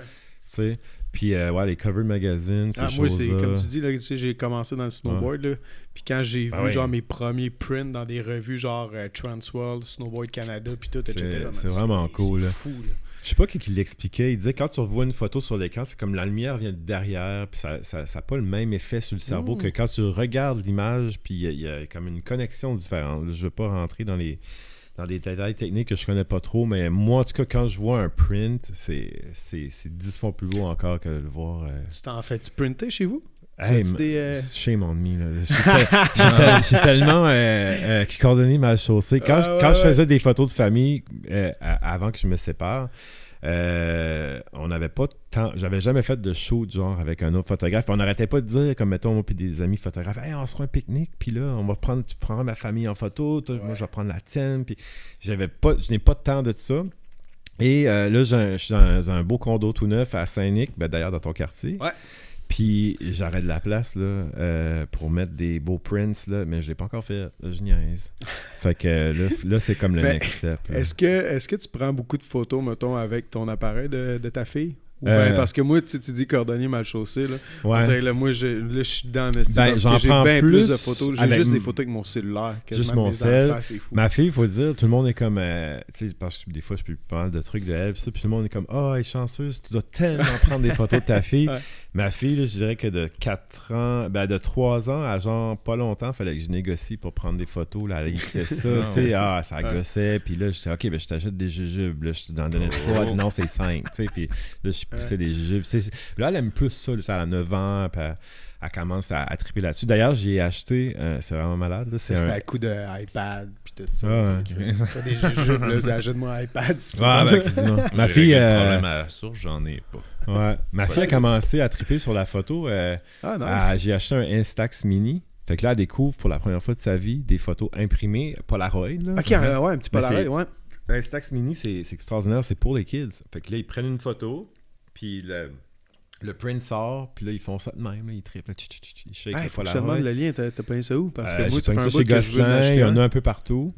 sais Puis, euh, ouais, les cover magazines, ces ah, Moi, c'est comme tu dis, là, j'ai commencé dans le snowboard. puis quand j'ai ben vu genre mes premiers prints dans des revues genre Trans euh, Transworld, Snowboard Canada, puis tout, etc. C'est, vraiment cool. C'est fou. Là. Je sais pas qui, l'expliquait. Il disait quand tu revois une photo sur l'écran, c'est comme la lumière vient de derrière, puis ça n'a pas le même effet sur le cerveau mm. que quand tu regardes l'image, puis il y, a comme une connexion différente. Je veux pas rentrer dans les dans des détails techniques que je connais pas trop, mais moi, en tout cas, quand je vois un print, c'est dix fois plus beau encore que le voir. Euh. Tu t'en fais-tu printer chez vous? Hey, des, mon euh, shame on me. Là. Ah. tellement euh, euh, qui euh, ma chaussée. Quand, je, ah faisais des photos de famille avant que je me sépare, on n'avait pas tant. J'avais jamais fait de show du genre avec un autre photographe. On n'arrêtait pas de dire, comme mettons, moi puis des amis photographes, hey, on se fera un pique-nique, puis là, on va prendre, tu prends ma famille en photo, moi je vais prendre la tienne. Puis j'avais pas, je n'ai pas de temps de tout ça. Et là, je suis dans un, beau condo tout neuf à Saint-Nic, ben, d'ailleurs dans ton quartier. Ouais. Puis j'aurais de la place là, euh, pour mettre des beaux prints, là, mais je ne l'ai pas encore fait. Je niaise. Fait que là, c'est comme le ben, next step. Est-ce que, est que tu prends beaucoup de photos, mettons, avec ton appareil de, de ta fille? Ou euh, ben, parce que moi, tu, tu dis cordonnier mal chaussé. Là. moi, je, je suis dans ben, J'en j'ai bien plus, de photos. J'ai juste des photos avec mon cellulaire. Juste mon cell. Ma fille, il faut dire, tout le monde est comme. Euh, tu sais, parce que des fois, je peux parler de trucs de elle. Puis, tout le monde est comme oh, elle est chanceuse, tu dois tellement prendre des photos de ta fille. Ma fille, je dirais que de 4 ans, ben de 3 ans à genre pas longtemps, il fallait que je négocie pour prendre des photos. Là, elle ça, tu sais, ah, ça gossait. Puis là, je disais, OK, ben je t'achète des jujubes. Là, je t'en donnais 3, non, c'est 5. Tu sais, puis là, je poussais poussé des jujubes. Là, elle aime plus ça. Là, ça a 9 ans. Puis elle commence à, triper là-dessus. D'ailleurs, j'ai acheté, euh, c'est vraiment malade. C'est un... à coup de iPad puis tout ça. Ah, des jeux, là, moi mon iPad. Ben, ma fille. Euh... problème à la source, j'en ai pas. Ouais. Ma fille a commencé à triper sur la photo. Euh, ah, ah, j'ai acheté un Instax Mini. Fait que là, elle découvre pour la première fois de sa vie des photos imprimées Polaroid. Là. Ok, ouais. un petit Polaroid, ouais. Instax Mini, c'est extraordinaire, c'est pour les kids. Fait que là, ils prennent une photo, puis le le print sort, puis là, ils font ça de même. ils triplent. Ils sais hey, faut que je le lien. T'as pas ça où Parce que euh, tu un ça chez Gosselin. Il y en a hein. un peu partout.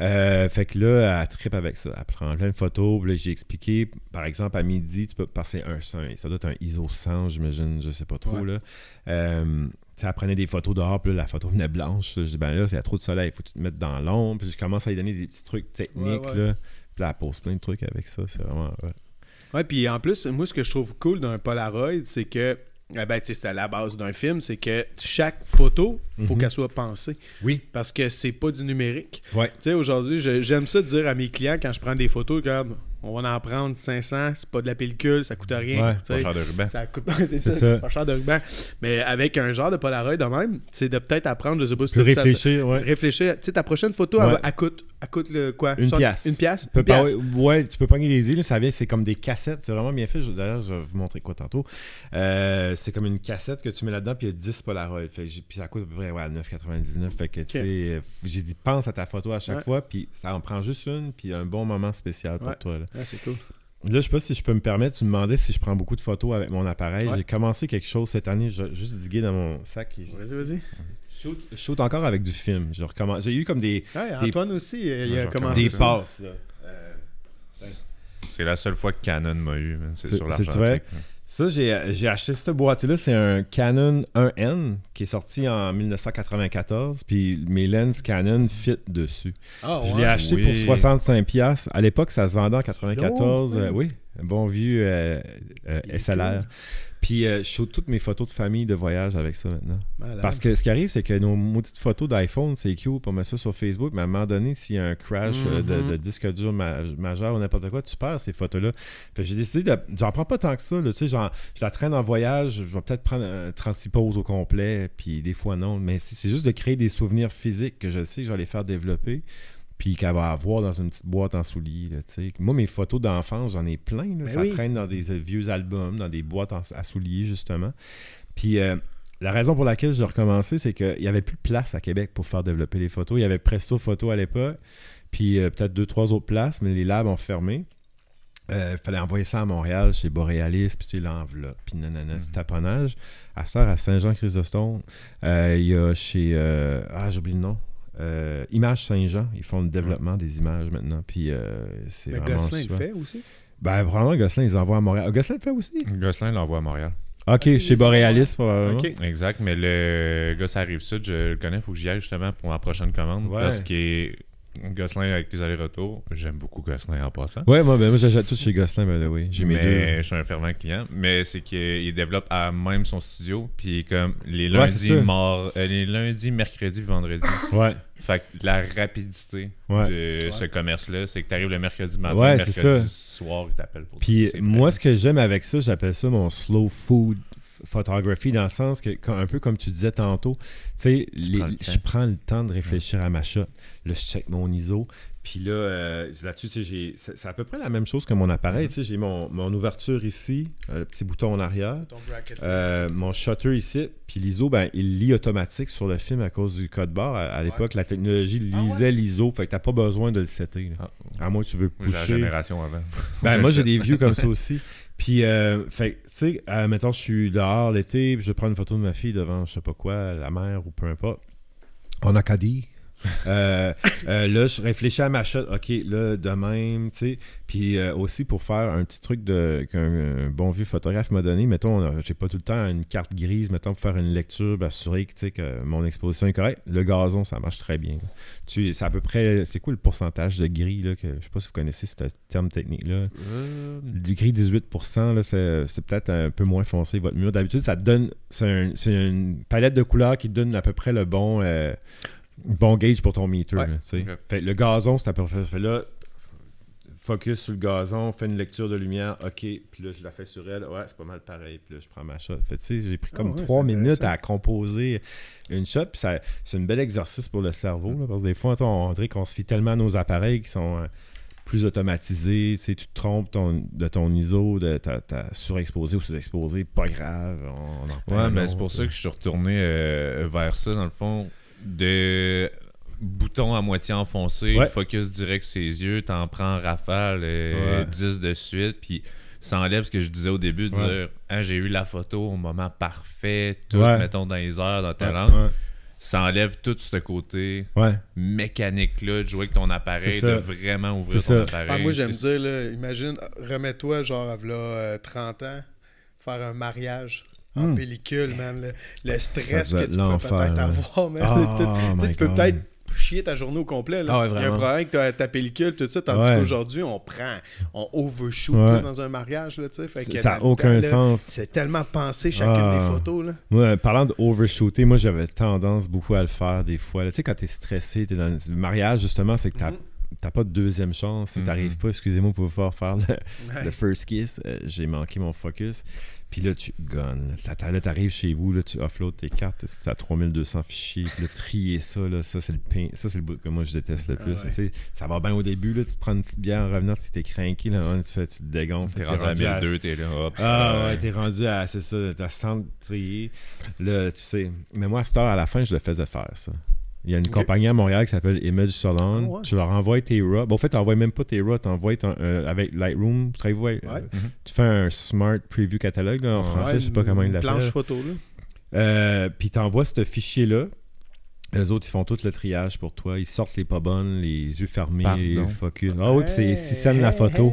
Euh, fait que là, elle trippe avec ça. Elle prend plein de photos. là, j'ai expliqué. Par exemple, à midi, tu peux passer un. Ça doit être un ISO 100, j'imagine. Je sais pas trop. Là. Euh, elle prenait des photos dehors, puis la photo venait blanche. Je dis, ben là, il y a trop de soleil, il faut tu te mettre dans l'ombre. Puis je commence à lui donner des petits trucs techniques. Puis là, elle pose plein de trucs avec ça. C'est vraiment. Ouais, puis en plus, moi, ce que je trouve cool d'un Polaroid, c'est que. Eh ben, c'est à la base d'un film, c'est que chaque photo, il faut mhm. qu'elle soit pensée. Oui. Parce que c'est pas du numérique. Oui. Tu sais, aujourd'hui, j'aime ça dire à mes clients quand je prends des photos, regarde, on va en prendre 500, c'est pas de la pellicule, ça coûte rien. pas c'est pas cher de ruban. Mais avec un genre de Polaroid de même, c'est de peut-être apprendre, je sais pas si réfléchir, ça, Réfléchir, tu sais, ta prochaine photo, elle, coûte, coûte le, quoi Une pièce. Une pièce. Oui, ouais, tu peux pogner les îles, ça vient, c'est comme des cassettes, c'est vraiment bien fait. D'ailleurs, je vais vous montrer quoi tantôt. Euh, c'est comme une cassette que tu mets là-dedans, puis il y a 10 Polaroids. puis ça coûte à peu près 9,99. Fait que, tu sais, euh, j'ai dit pense à ta photo à chaque fois, puis ça en prend juste une, puis un bon moment spécial pour toi. Ah, c'est cool. Là, je sais pas si je peux me permettre, tu me demandais si je prends beaucoup de photos avec mon appareil. J'ai commencé quelque chose cette année, juste digué dans mon sac. Et Vas-y, vas-y. Shoot, shoot encore avec du film. J'ai eu comme des. Ah, aussi, il a Des passes, C'est la seule fois que Canon m'a eu, c'est, sur C'est ça, j'ai acheté cette boîte-là. C'est un Canon 1N qui est sorti en 1994. Puis mes Lens Canon fit dessus. Ah, je l'ai acheté pour 65$. À l'époque, ça se vendait en 94. Euh, oui, bon vieux euh, euh SLR. Puis euh, je shoot toutes mes photos de famille de voyage avec ça maintenant. Parce que ce qui arrive, c'est que nos maudites photos d'iPhone, c'est cute, pour mettre ça sur Facebook, mais à un moment donné, s'il y a un crash euh, mm-hmm. de, disque dur majeur ou n'importe quoi, tu perds ces photos-là. j'ai décidé de. J'en prends pas tant que ça. Tu sais, je la traîne en voyage, je vais peut-être prendre un pauses au complet, puis des fois non. Mais c'est juste de créer des souvenirs physiques que je sais que je vais les faire développer puis qu'elle va avoir dans une petite boîte en souliers. sais. Moi, mes photos d'enfance, j'en ai plein. Ben ça traîne dans des euh, vieux albums, dans des boîtes à souliers, justement. Puis euh, la raison pour laquelle j'ai recommencé, c'est qu'il n'y avait plus de place à Québec pour faire développer les photos. Il y avait Presto Photo à l'époque, puis euh, peut-être deux, trois autres places, mais les labs ont fermé. Il fallait envoyer ça à Montréal chez Boréaliste, puis tu l'enveloppe, puis nanana, mhm. taponnage. À ça, à Saint-Jean-Chrysostome, il y a chez. ah, j'oublie le nom. Euh, Image Images Saint-Jean, ils font le développement des images maintenant. Puis euh, c'est Mais vraiment Gosselin le fait aussi. Ben, probablement Gosselin, ils envoient à Montréal. Goslin le fait aussi. Gosselin l'envoie à Montréal. Ok, chez Borealis, probablement. Ok. Exact, mais le gars, ça arrive sud, je le connais, il faut que j'y aille justement pour ma prochaine commande. Parce qu'il est Gosselin avec les allers-retours. J'aime beaucoup Gosselin en passant. Ouais, moi, ben, moi j'achète tout chez Gosselin, ben, oui. J'ai Je suis un fervent client. Mais c'est qu'il développe à même son studio. Puis comme euh, les lundis, mercredis, vendredis. les lundis, mercredi, vendredi. ouais. Fait que la rapidité de ce commerce-là, c'est que tu arrives le mercredi matin, le mercredi soir, tu t'appelles pour Puis moi, ce que j'aime avec ça, j'appelle ça mon slow food photographie dans le sens que, un peu comme tu disais tantôt, tu sais, je prends le temps de réfléchir à ma shot. Là, je check mon ISO. Puis là, euh, là-dessus, c'est à peu près la même chose que mon appareil. tu sais. J'ai mon, ouverture ici, euh, le petit bouton en arrière, euh, mon shutter ici, puis l'ISO, ben, il lit automatique sur le film à cause du code barre. À, l'époque, la technologie ah lisait l'ISO, fait que t'as pas besoin de le setter. Ah. À moins que tu veux pousser. la génération avant. ben, moi, j'ai des vieux comme ça aussi. Puis, euh, fait, tu sais, euh, je suis dehors l'été, je prends une photo de ma fille devant, je sais pas quoi, la mer ou peu importe. En Acadie. Euh, euh, là, je réfléchis à ma shot. OK, là, de même, tu sais. Puis euh, aussi, pour faire un petit truc qu'un bon vieux photographe m'a donné, mettons, j'ai pas tout le temps une carte grise, mettons, pour faire une lecture, assurer que, que mon exposition est correcte. Le gazon, ça marche très bien. c'est à peu près, c'est quoi le pourcentage de gris, là, que, je sais pas si vous connaissez ce terme technique-là. Du gris 18%, là, c'est, peut-être un peu moins foncé votre mur. D'habitude, ça donne, c'est, une palette de couleurs qui donne à peu près le bon bon gauge pour ton meter. le gazon, c'est à peu là. Focus sur le gazon, fais une lecture de lumière, ok, puis là je la fais sur elle, ouais, c'est pas mal pareil, puis là je prends ma shot. j'ai pris comme ah trois minutes à composer une shot, puis c'est un bel exercice pour le cerveau, parce que des fois, on dirait qu'on se fie tellement à nos appareils qui sont euh, plus automatisés, tu te trompes de ton ISO, de ta, surexposé ou sous-exposé, pas grave, on, Ouais, mais c'est pour ça que je suis retourné euh, vers ça, dans le fond de bouton à moitié enfoncé, focus direct ses yeux, t'en prends rafale 10 euh, de suite, puis ça enlève ce que je disais au début de dire hein, j'ai eu la photo au moment parfait, tout, mettons dans les heures, dans ta langue. Ça enlève tout ce côté mécanique-là de jouer avec ton appareil, de vraiment ouvrir ton appareil. Ah, moi, j'aime dire, imagine, remets-toi genre à 30 euh, ans, faire un mariage en hmm. pellicule, man. Le, stress que tu peux peut-être hein. avoir, man. Ah, tu, peux peut-être chier ta journée au complet. Là. Ah Il y a un problème avec ta, ta pellicule, tout ça. Tandis qu'aujourd'hui, on prend, on overshoot dans un mariage. Là, fait que ça n'a aucun sens. C'est tellement pensé chacune des ah. photos. Là. parlant d'overshooter, moi j'avais tendance beaucoup à le faire des fois. Tu sais, quand t'es stressé, t'es dans le mariage, justement, c'est que t'as as... Mm-hmm t'as pas de deuxième chance. Si t'arrives mm-hmm. pas, excusez-moi, pour pouvoir faire le, first kiss, euh, j'ai manqué mon focus. Puis là, tu gonnes. Là, t'arrives chez vous, là, tu offload tes cartes, t'as à 3200 fichiers, puis là, trier ça, là, ça, c'est le pain. Ça, c'est le bout que moi, je déteste le ah plus. Ça va bien au début, là, tu prends une petite bière en revenant, tu t'es craqué, là, hein, tu, fais, tu te dégonfles. T'es rendu, à 1002, t'es là, hop. Ah, ah ouais, t'es rendu à, c'est ça, t'as 100 trier. Là, tu sais. Mais moi, à cette heure, à la fin, je le faisais faire, ça. Il y a une compagnie à Montréal qui s'appelle Image Solon. Ah, tu leur envoies tes RAW. Bon, en fait, tu n'envoies même pas tes RAW, tu envoies euh, avec Lightroom. Euh, mhm. Tu, fais un Smart Preview Catalogue en français, je sais pas comment il l'appelle. Planche photo. Là. Euh, puis tu envoies ce fichier-là, les autres, ils font tout le triage pour toi. Ils sortent les pas bonnes, les yeux fermés, Ah oui, puis c'est Sissane la photo.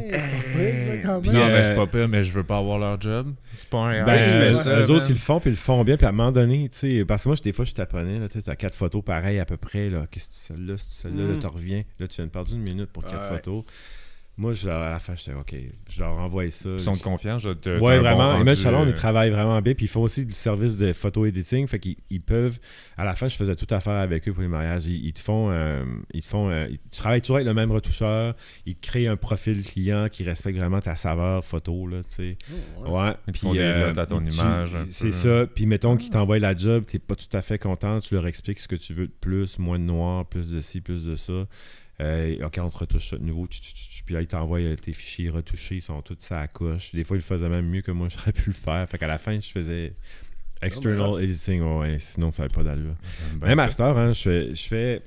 non, mais c'est pas pire, mais je veux pas avoir leur job. C'est pas un ben, Eux autres, ils le font, puis ils le font bien. Puis à un moment donné, tu sais, parce que moi, des fois, je t'apprenais, là, as quatre photos pareilles à peu près. Là, qu'est-ce que celle-là, celle-là, hmm. tu reviens. Là, tu viens de perdre une minute pour quatre photos. Moi, je, à la fin, je OK, je leur envoie ça. Ils sont de confiance. Oui, vraiment. Bon Image Salon, ils travaillent vraiment bien. Puis ils font aussi du service de photo editing. Fait qu'ils peuvent. À la fin, je faisais toute affaire avec eux pour les mariages. Ils, te font. Euh, ils font euh, tu travailles toujours avec le même retoucheur. Ils créent un profil client qui respecte vraiment ta saveur photo. Là, tu oh, ouais. Puis, euh, ton image. C'est ça. Puis mettons qu'ils ah. t'envoient la job, t'es pas tout à fait content. Tu leur expliques ce que tu veux de plus, moins de noir, plus de ci, plus de ça. Euh, OK, on te retouche ça de nouveau. puis là, il t'envoie euh, tes fichiers retouchés, ils sont tous à couche. Des fois, il faisait même mieux que moi, j'aurais pu le faire. Fait qu'à la fin, je faisais external oh, ben. editing. sinon, ça n'avait pas d'allure. Mais ah, ben, ben, même à hein, je fais,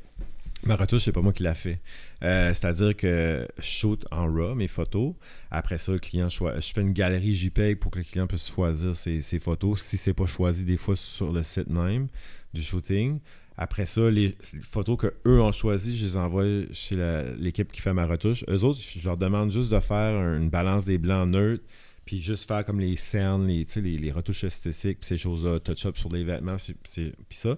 Ma retouche, c'est pas moi qui l'a fait. Euh, c'est-à-dire que je shoot en RAW mes photos. Après ça, le client Je fais une galerie JPEG pour que le client puisse choisir ses, photos. Si c'est pas choisi des fois sur le site même du shooting. Après ça, les photos que eux ont choisies, je les envoie chez l'équipe qui fait ma retouche. Eux autres, je leur demande juste de faire une balance des blancs neutres, puis juste faire comme les cernes, les, les retouches esthétiques, puis ces choses-là, touch-up sur les vêtements, puis ça.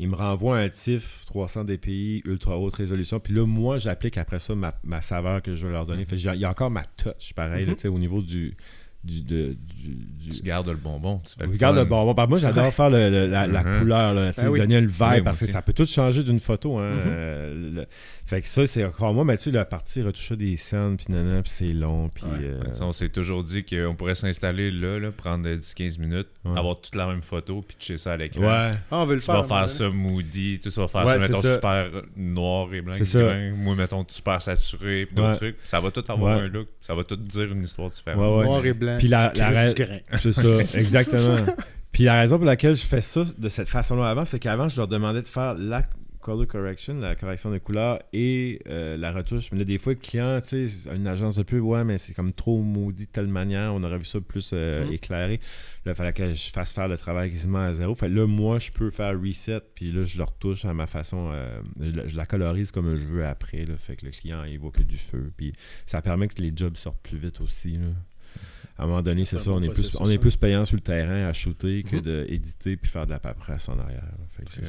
Ils me renvoient un TIFF 300 DPI, ultra haute résolution. Puis là, moi, j'applique après ça ma, saveur que je vais leur donner. Mm-hmm. il y a encore ma touch, pareil, mm-hmm. au niveau du, du, de, du, Tu gardes le bonbon. Tu fais le gardes le bonbon. moi, j'adore faire la, uh-huh. couleur, là, ben donner le vert, parce que ça peut tout changer d'une photo. Hein, mm-hmm. euh, le... Fait que ça, c'est encore moi, mais tu sais, la partie retoucher des scènes, puis nanana, puis c'est long, puis... Euh, on s'est toujours dit qu'on pourrait s'installer là, là, prendre 10-15 minutes, avoir toute la même photo, puis toucher ça à l'écran. Ouais. Ah, on veut le faire. Tu vas faire ça moody, tu vas faire ça, mettons, super noir et blanc, moi, mettons, super saturé, puis d'autres trucs. ça va tout avoir un look, ça va tout dire une histoire différente. Noir et blanc, puis la, C'est ça, exactement. Puis la raison pour laquelle je fais ça de cette façon-là avant, c'est qu'avant, je leur demandais de faire la, color correction, la correction de couleurs et euh, la retouche. Mais des fois, le client, tu sais, une agence de pub, ouais, mais c'est comme trop maudit de telle manière, on aurait vu ça plus euh, mm-hmm. éclairé. il fallait que je fasse faire le travail quasiment à zéro. Fait là, moi, je peux faire reset, puis là, je le retouche à ma façon, euh, je, la colorise comme je veux après. fait que le client, il voit que du feu. Puis ça permet que les jobs sortent plus vite aussi. à un moment donné, c'est ça, on, est plus, on est hein. plus payant sur le terrain à shooter que mm-hmm. d'éditer puis faire de la paperasse en arrière. Fait que ça.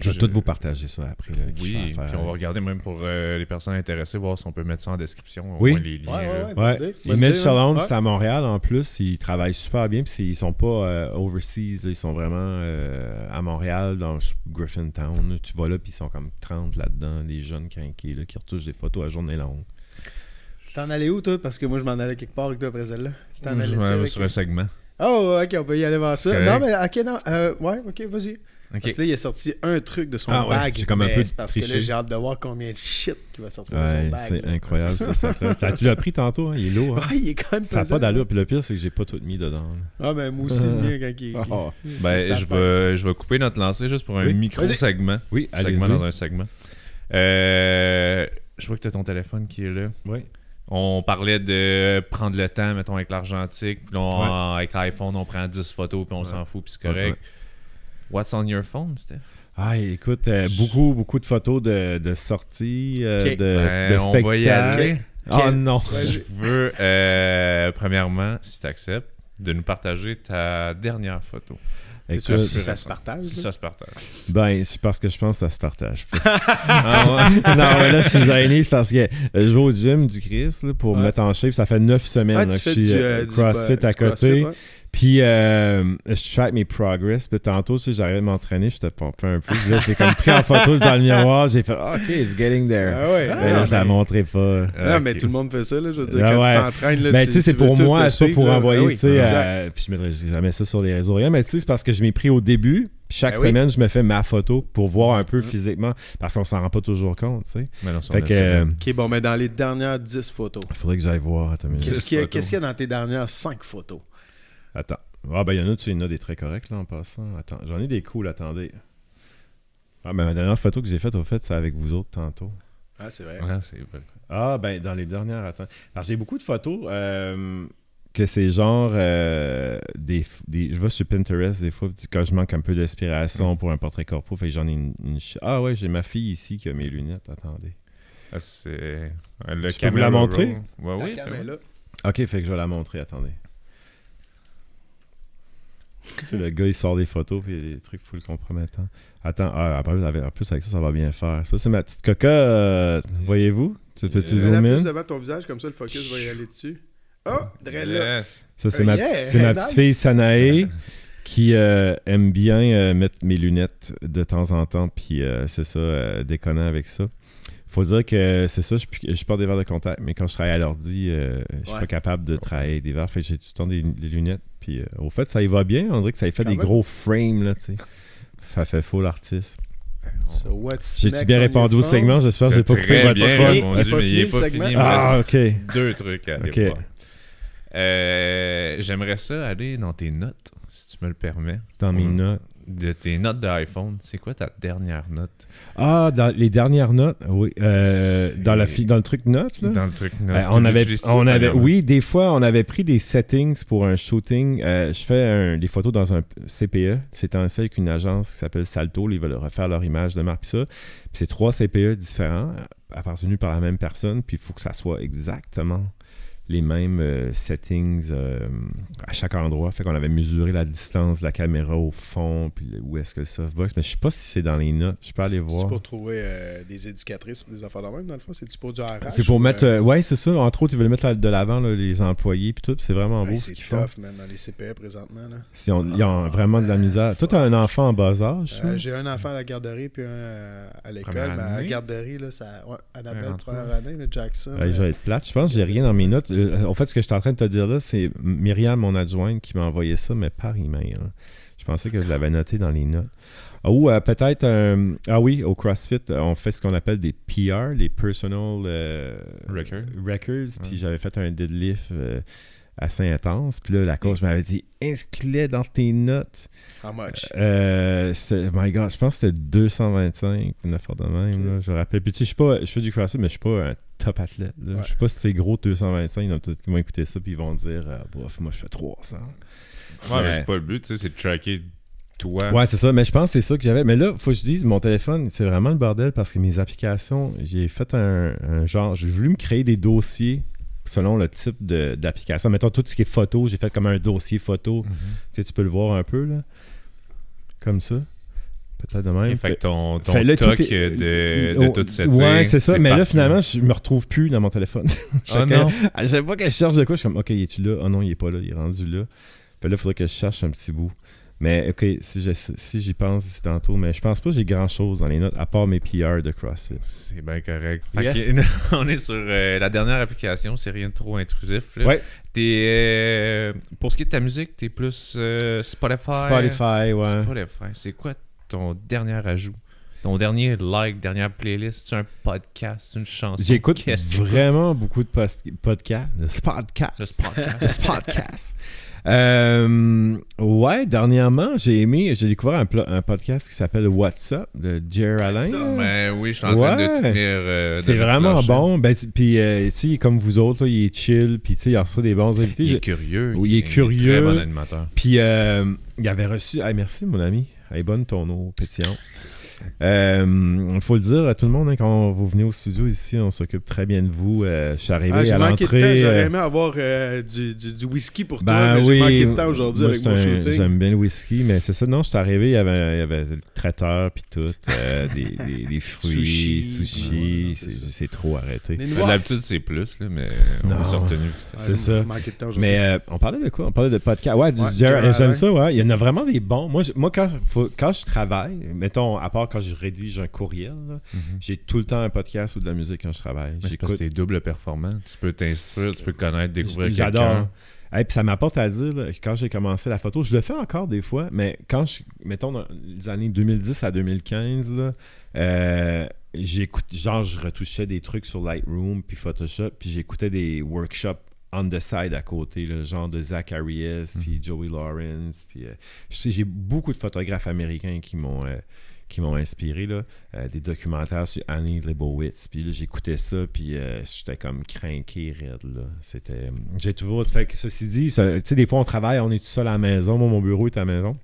Je vais tout vous partager ça après. oui, puis on va regarder même pour euh, les personnes intéressées, voir si on peut mettre ça en description. Oui. oui, les liens, ouais, c'est à Montréal en plus. Ils travaillent super bien. Puis ils sont pas euh, overseas. ils sont vraiment euh, à Montréal, dans Griffin Town. Tu vas là, puis ils sont comme 30 là-dedans, des jeunes crinqués là, qui retouchent des photos à journée longue. Tu t'en allais où, toi Parce que moi, je m'en allais quelque part avec toi après celle-là. Je m'en allais sur un segment. Oh, ok, on peut y aller voir ça. Non, mais ok, non. ouais, ok, vas-y. Parce que là, il a sorti un truc de son ah, bag. Ouais, comme un peu parce que là, j'ai hâte de voir combien de shit qui va sortir de son bag. C'est incroyable, ça. tu l'as pris tantôt, hein? il est lourd. Hein? il est quand même ça n'a pas d'allure. Puis le pire, c'est que j'ai pas tout mis dedans. Ah, mais ben, moi aussi, mieux quand il. Oh. Ben, je vais, je vais couper notre lancée juste pour un micro-segment. Oui, segment dans un segment. Euh, je vois que tu as ton téléphone qui est là. Oui. On parlait de prendre le temps, mettons, avec l'argentique. Puis on, avec l'iPhone, on prend 10 photos, puis on s'en fout, puis c'est correct. What's on your phone, Steph? Ah, écoute, euh, beaucoup, beaucoup de photos de, de sorties, euh, de, ben, de, spectacles. Ah, on non! Je veux, euh, premièrement, si tu acceptes, de nous partager ta dernière photo. Est-ce que ça se partage. Si ça se partage. Ben, c'est parce que je pense que ça se partage. Ah, non, là, je suis gêné. C'est parce que je vais au gym du Chris pour me mettre en shape. Ça fait neuf semaines que je suis CrossFit à côté. Puis, euh, je track mes progress. Puis, tantôt, si j'arrivais à m'entraîner, je te pompais un peu. j'ai comme pris en photo dans le miroir. J'ai fait, ah, OK, it's getting there. Ah mais là, je la ah, ben. montrais pas. non mais tout le monde fait ça, là. Je veux dire, quand tu t'entraînes, là, ben, tu sais, c'est pour moi, c'est pas pour envoyer, ben tu sais. Euh, puis, je mettrais jamais ça sur les réseaux, Mais tu sais, c'est parce que je m'ai pris au début. Puis chaque ben semaine, je me fais ma photo pour voir un peu physiquement, parce qu'on s'en rend pas toujours compte, tu sais. Mais non, que, euh, OK, bon, mais dans les dernières 10 photos. Il faudrait que j'aille voir. Qu'est-ce qu'il y, y, a dans tes dernières 5 photos? Attends. Ah, ben, il y en a, tu en des très corrects, là, en passant. Attends, j'en ai des cools, attendez. Ah, ben, la dernière photo que j'ai faite, au fait, c'est avec vous autres tantôt. Ah, c'est vrai. Ah, ben, dans les dernières, attends. Alors, j'ai beaucoup de photos euh, que c'est genre euh, des, Je vais sur Pinterest des fois, quand je manque un peu d'inspiration pour un portrait corpo, fait j'en ai une, Ah, ouais, j'ai ma fille ici qui a mes lunettes, attendez. Ah, c'est. Euh, vous la montrer? Ouais, oui. Ok, fait que je vais la montrer, attendez le gars, il sort des photos puis des trucs full compromettants. Attends, ah, après, en plus, avec ça, ça va bien faire. Ça, c'est ma petite coca, voyez-vous? Tu peux zoom la devant ton visage, comme ça, le focus va y aller dessus. Oh, Ça, c'est ma, c'est ma petite fille Sanae qui euh, aime bien euh, mettre mes lunettes de temps en temps, puis euh, c'est ça, déconner avec ça faut dire que c'est ça, je, porte des verres de contact, mais quand je travaille à l'ordi, euh, je suis pas capable de travailler des verres. Fait j'ai tout le temps des, lunettes. Puis euh, au fait, ça y va bien. On dirait que ça y fait des gros frames, là, tu sais. Ça fait faux l'artiste. J'ai-tu bien répondu au segment? J'espère que j'ai pas coupé votre bien, il est pas fini. Ah, ok. Deux trucs à euh, J'aimerais ça aller dans tes notes me le permets, dans mes notes, de tes notes d'iPhone, c'est quoi ta dernière note Ah, dans les dernières notes, oui. Euh, dans, le truc note, là. Dans le truc euh, note. on avait, on avait, oui, des fois, on avait pris des settings pour un shooting. Euh, je fais des photos dans un CPE. C'est un avec une agence qui s'appelle Salto. Ils veulent refaire leur image de marque, ça. Puis c'est trois CPE différents, appartenus par la même personne. Puis il faut que ça soit exactement les mêmes euh, settings euh, à chaque endroit. Fait qu'on avait mesuré la distance de la caméra au fond, puis où est-ce que le softbox. Mais je sais pas si c'est dans les notes. Je peux aller voir. C'est pour trouver euh, des éducatrices, des affaires de même, dans le fond. C'est pour du RH. C'est pour mettre. ouais, c'est ça. Entre autres, ils veulent mettre de l'avant les employés, puis tout. c'est vraiment beau. c'est ce tough, font. man, dans les CPE présentement. Là. Si on, ils ont vraiment de la misère. Toi, as un enfant en bas âge. J'ai un enfant à la garderie, puis un à l'école. la garderie, là, ça. Ouais, Annabelle, première année, Jackson. Je vais être plate. Je pense que j'ai rien dans mes notes euh, en fait, ce que je suis en train de te dire là, c'est Myriam, mon adjointe, qui m'a envoyé ça, mais par email. Je pensais que je l'avais noté dans les notes. Ah, ou euh, peut-être, un ah oui, au CrossFit, euh, on fait ce qu'on appelle des PR, les Personal Records. Puis j'avais fait un deadlift assez intense. Puis là, la coach mm. m'avait dit, inscris dans tes notes. How much? my God, je pense que c'était 225, une même. je rappelle. Puis tu sais, je, pas, je fais du CrossFit, mais je suis pas top athlète. Je sais pas si c'est gros 225, ils vont peut-être vont écouter ça puis ils vont dire euh, bof, moi je fais 300. Ouais, c'est pas le but, c'est de tracker toi. Ouais, c'est ça, mais je pense que c'est ça que j'avais. Mais là, faut que je dise, mon téléphone, c'est vraiment le bordel parce que mes applications, j'ai fait un, genre, j'ai voulu me créer des dossiers selon le type d'application. Mettons tout ce qui est photo, j'ai fait comme un dossier photo. Mm-hmm. Tu tu peux le voir un peu, là. Comme ça. Peut-être de même. Fait ton, ton toc euh, de, de oh, toute cette Ouais, c'est ça. Mais là, finalement, je me retrouve plus dans mon téléphone. je ah, non. sais pas qu'elle je cherche de quoi, je suis comme, OK, es-tu là? Oh non, il est pas là, il est rendu là. Fait là, il faudrait que je cherche un petit bout. Mais OK, si j'y pense, c'est tantôt. Mais je pense pas que j'ai grand-chose dans les notes, à part mes PR de CrossFit. C'est bien correct. on est sur euh, la dernière application, c'est rien de trop intrusif. Là. Ouais. Euh, pour ce qui est de ta musique, t'es plus Spotify. Spotify, ouais. Spotify, c'est quoi ton dernier ajout, ton dernier like, dernière playlist, c'est un podcast, une chanson. J'écoute vraiment beaucoup de podcasts. De podcasts. De podcasts. ouais, dernièrement, j'ai aimé, j'ai découvert un, podcast qui s'appelle What's Up de Jerry Alain. Ben oui, je suis en train de tenir. Euh, c'est vraiment bon. Ben, puis, euh, comme vous autres, il est chill, puis tu sais, il reçoit des bons invités. Il est curieux. Oui, il, est, est Très bon animateur. Puis, euh, il avait reçu. Ah, merci, mon ami. Elle bonne ton eau pétillante. Il euh, faut le dire à tout le monde, hein, quand vous venez au studio ici, on s'occupe très bien de vous. Euh, je suis ah, arrivé à l'entrée. J'aurais euh, aimé avoir du, whisky pour toi, ben j'ai manqué de temps aujourd'hui avec mon J'aime bien le whisky, mais c'est ça. Non, je suis arrivé, il y avait, le traiteur, puis tout, des, des, des, fruits, sushi. sushi c'est trop arrêté. D'habitude, c'est plus, mais on s'est retenu. C'est ça. Mais on parlait de quoi On parlait de podcast. Ouais, j'aime ça, ouais. Il y en a vraiment des bons. Moi, moi quand, quand je travaille, mettons, à part quand je rédige un courriel, mhm. j'ai tout le temps un podcast ou de la musique quand je travaille. J'écoute des double performant Tu peux t'instruire, tu peux connaître, découvrir quelqu'un. J'adore. puis ça m'apporte à dire, quand j'ai commencé la photo, je le fais encore des fois, mais quand je, mettons, dans les années 2010 à 2015, euh, j'écoute, genre, je retouchais des trucs sur Lightroom puis Photoshop, puis j'écoutais des workshops on the side à côté, le genre de Zach puis mhm. Joey Lawrence. Puis, euh, j'ai beaucoup de photographes américains qui m'ont euh, qui m'ont inspiré, là, euh, des documentaires sur Annie Leibowitz. Puis j'écoutais ça, puis euh, j'étais comme craqué raide. C'était... Euh, j'ai toujours... Fait que ceci dit, tu sais, des fois, on travaille, on est tout seul à la maison. Moi, mon bureau est à la maison.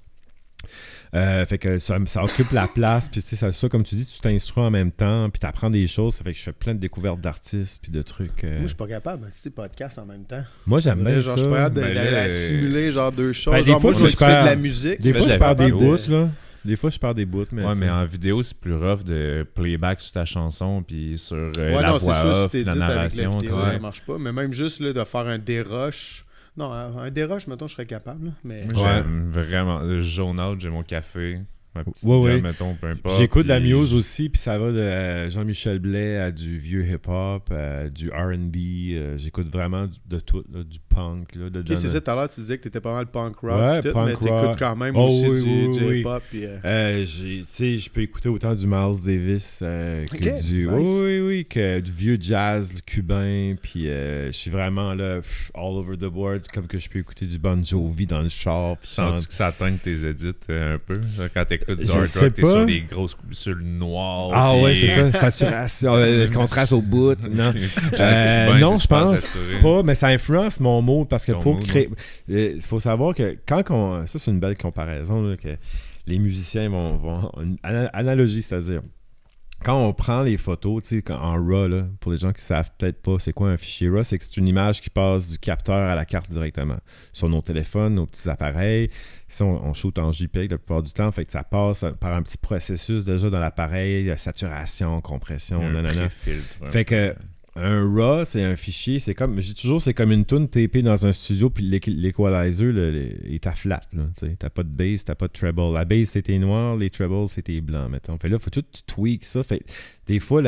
fait que ça, occupe la place, puis ça, ça, comme tu dis, tu t'instruis en même temps, puis tu apprends des choses. Ça fait que je fais plein de découvertes d'artistes, puis de trucs. Moi, je suis pas capable de podcast en même temps. Moi, j'aime bien genre, ça. Je suis ben d'aller genre deux ben, choses. des fois, je, de la musique. Des fois, je perds des bouts, des fois, je pars des bouts, mais. Ouais, mais en vidéo, c'est plus rough de playback sur ta chanson, puis sur euh, ouais, la non, voix sûr, off, si la narration. Avec la vidéo, ça marche pas. Mais même juste de faire un déroche. Non, un déroche, mettons, je serais capable. mais... vraiment. Euh, Jaune out, j'ai mon café. Ouais, ouais, J'écoute de la muse aussi, puis ça va de euh, Jean-Michel Blais à du vieux hip-hop, euh, du R&B. Euh, j'écoute vraiment de tout, du punk. Là, de okay, c'est ça, tout à l'heure, tu disais que t'étais pas mal punk rock, punk mais t'écoutes quand même aussi du, hip-hop. tu sais, je peux écouter autant du Miles Davis que du... oui, oui, que du vieux jazz le cubain, puis je suis vraiment là, all over the board, comme que je peux écouter du Bon Jovi dans le char. sans... Sens-tu que ça atteigne tes edits un peu, quand du hard rock, t'es sur des grosses sur le noir. Ah ouais, c'est ça. Saturation, euh, le contraste au bout. Euh, non, je pense pas, mais ça influence mon mot parce que pour créer. Il euh, faut savoir que quand on. Ça, c'est une belle comparaison. que les musiciens vont. analogie, c'est-à-dire quand on prend les photos, tu sais, en RAW, pour les gens qui savent peut-être pas c'est quoi un fichier RAW, c'est que c'est une image qui passe du capteur à la carte directement. Sur nos téléphones, nos petits appareils. Si on, on shoot en JPEG la plupart du temps, fait que ça passe par un petit processus déjà dans l'appareil, saturation, compression, nanana. Fait que un raw, c'est un fichier, c'est comme, j'ai toujours, c'est comme une tune TP dans un studio, puis l'équalizer est à flat, t'as pas de bass, t'as pas de treble. La bass, c'était noir, les trebles, c'était blanc, mettons. Fait là, faut tout tweak ça. Fait des fois,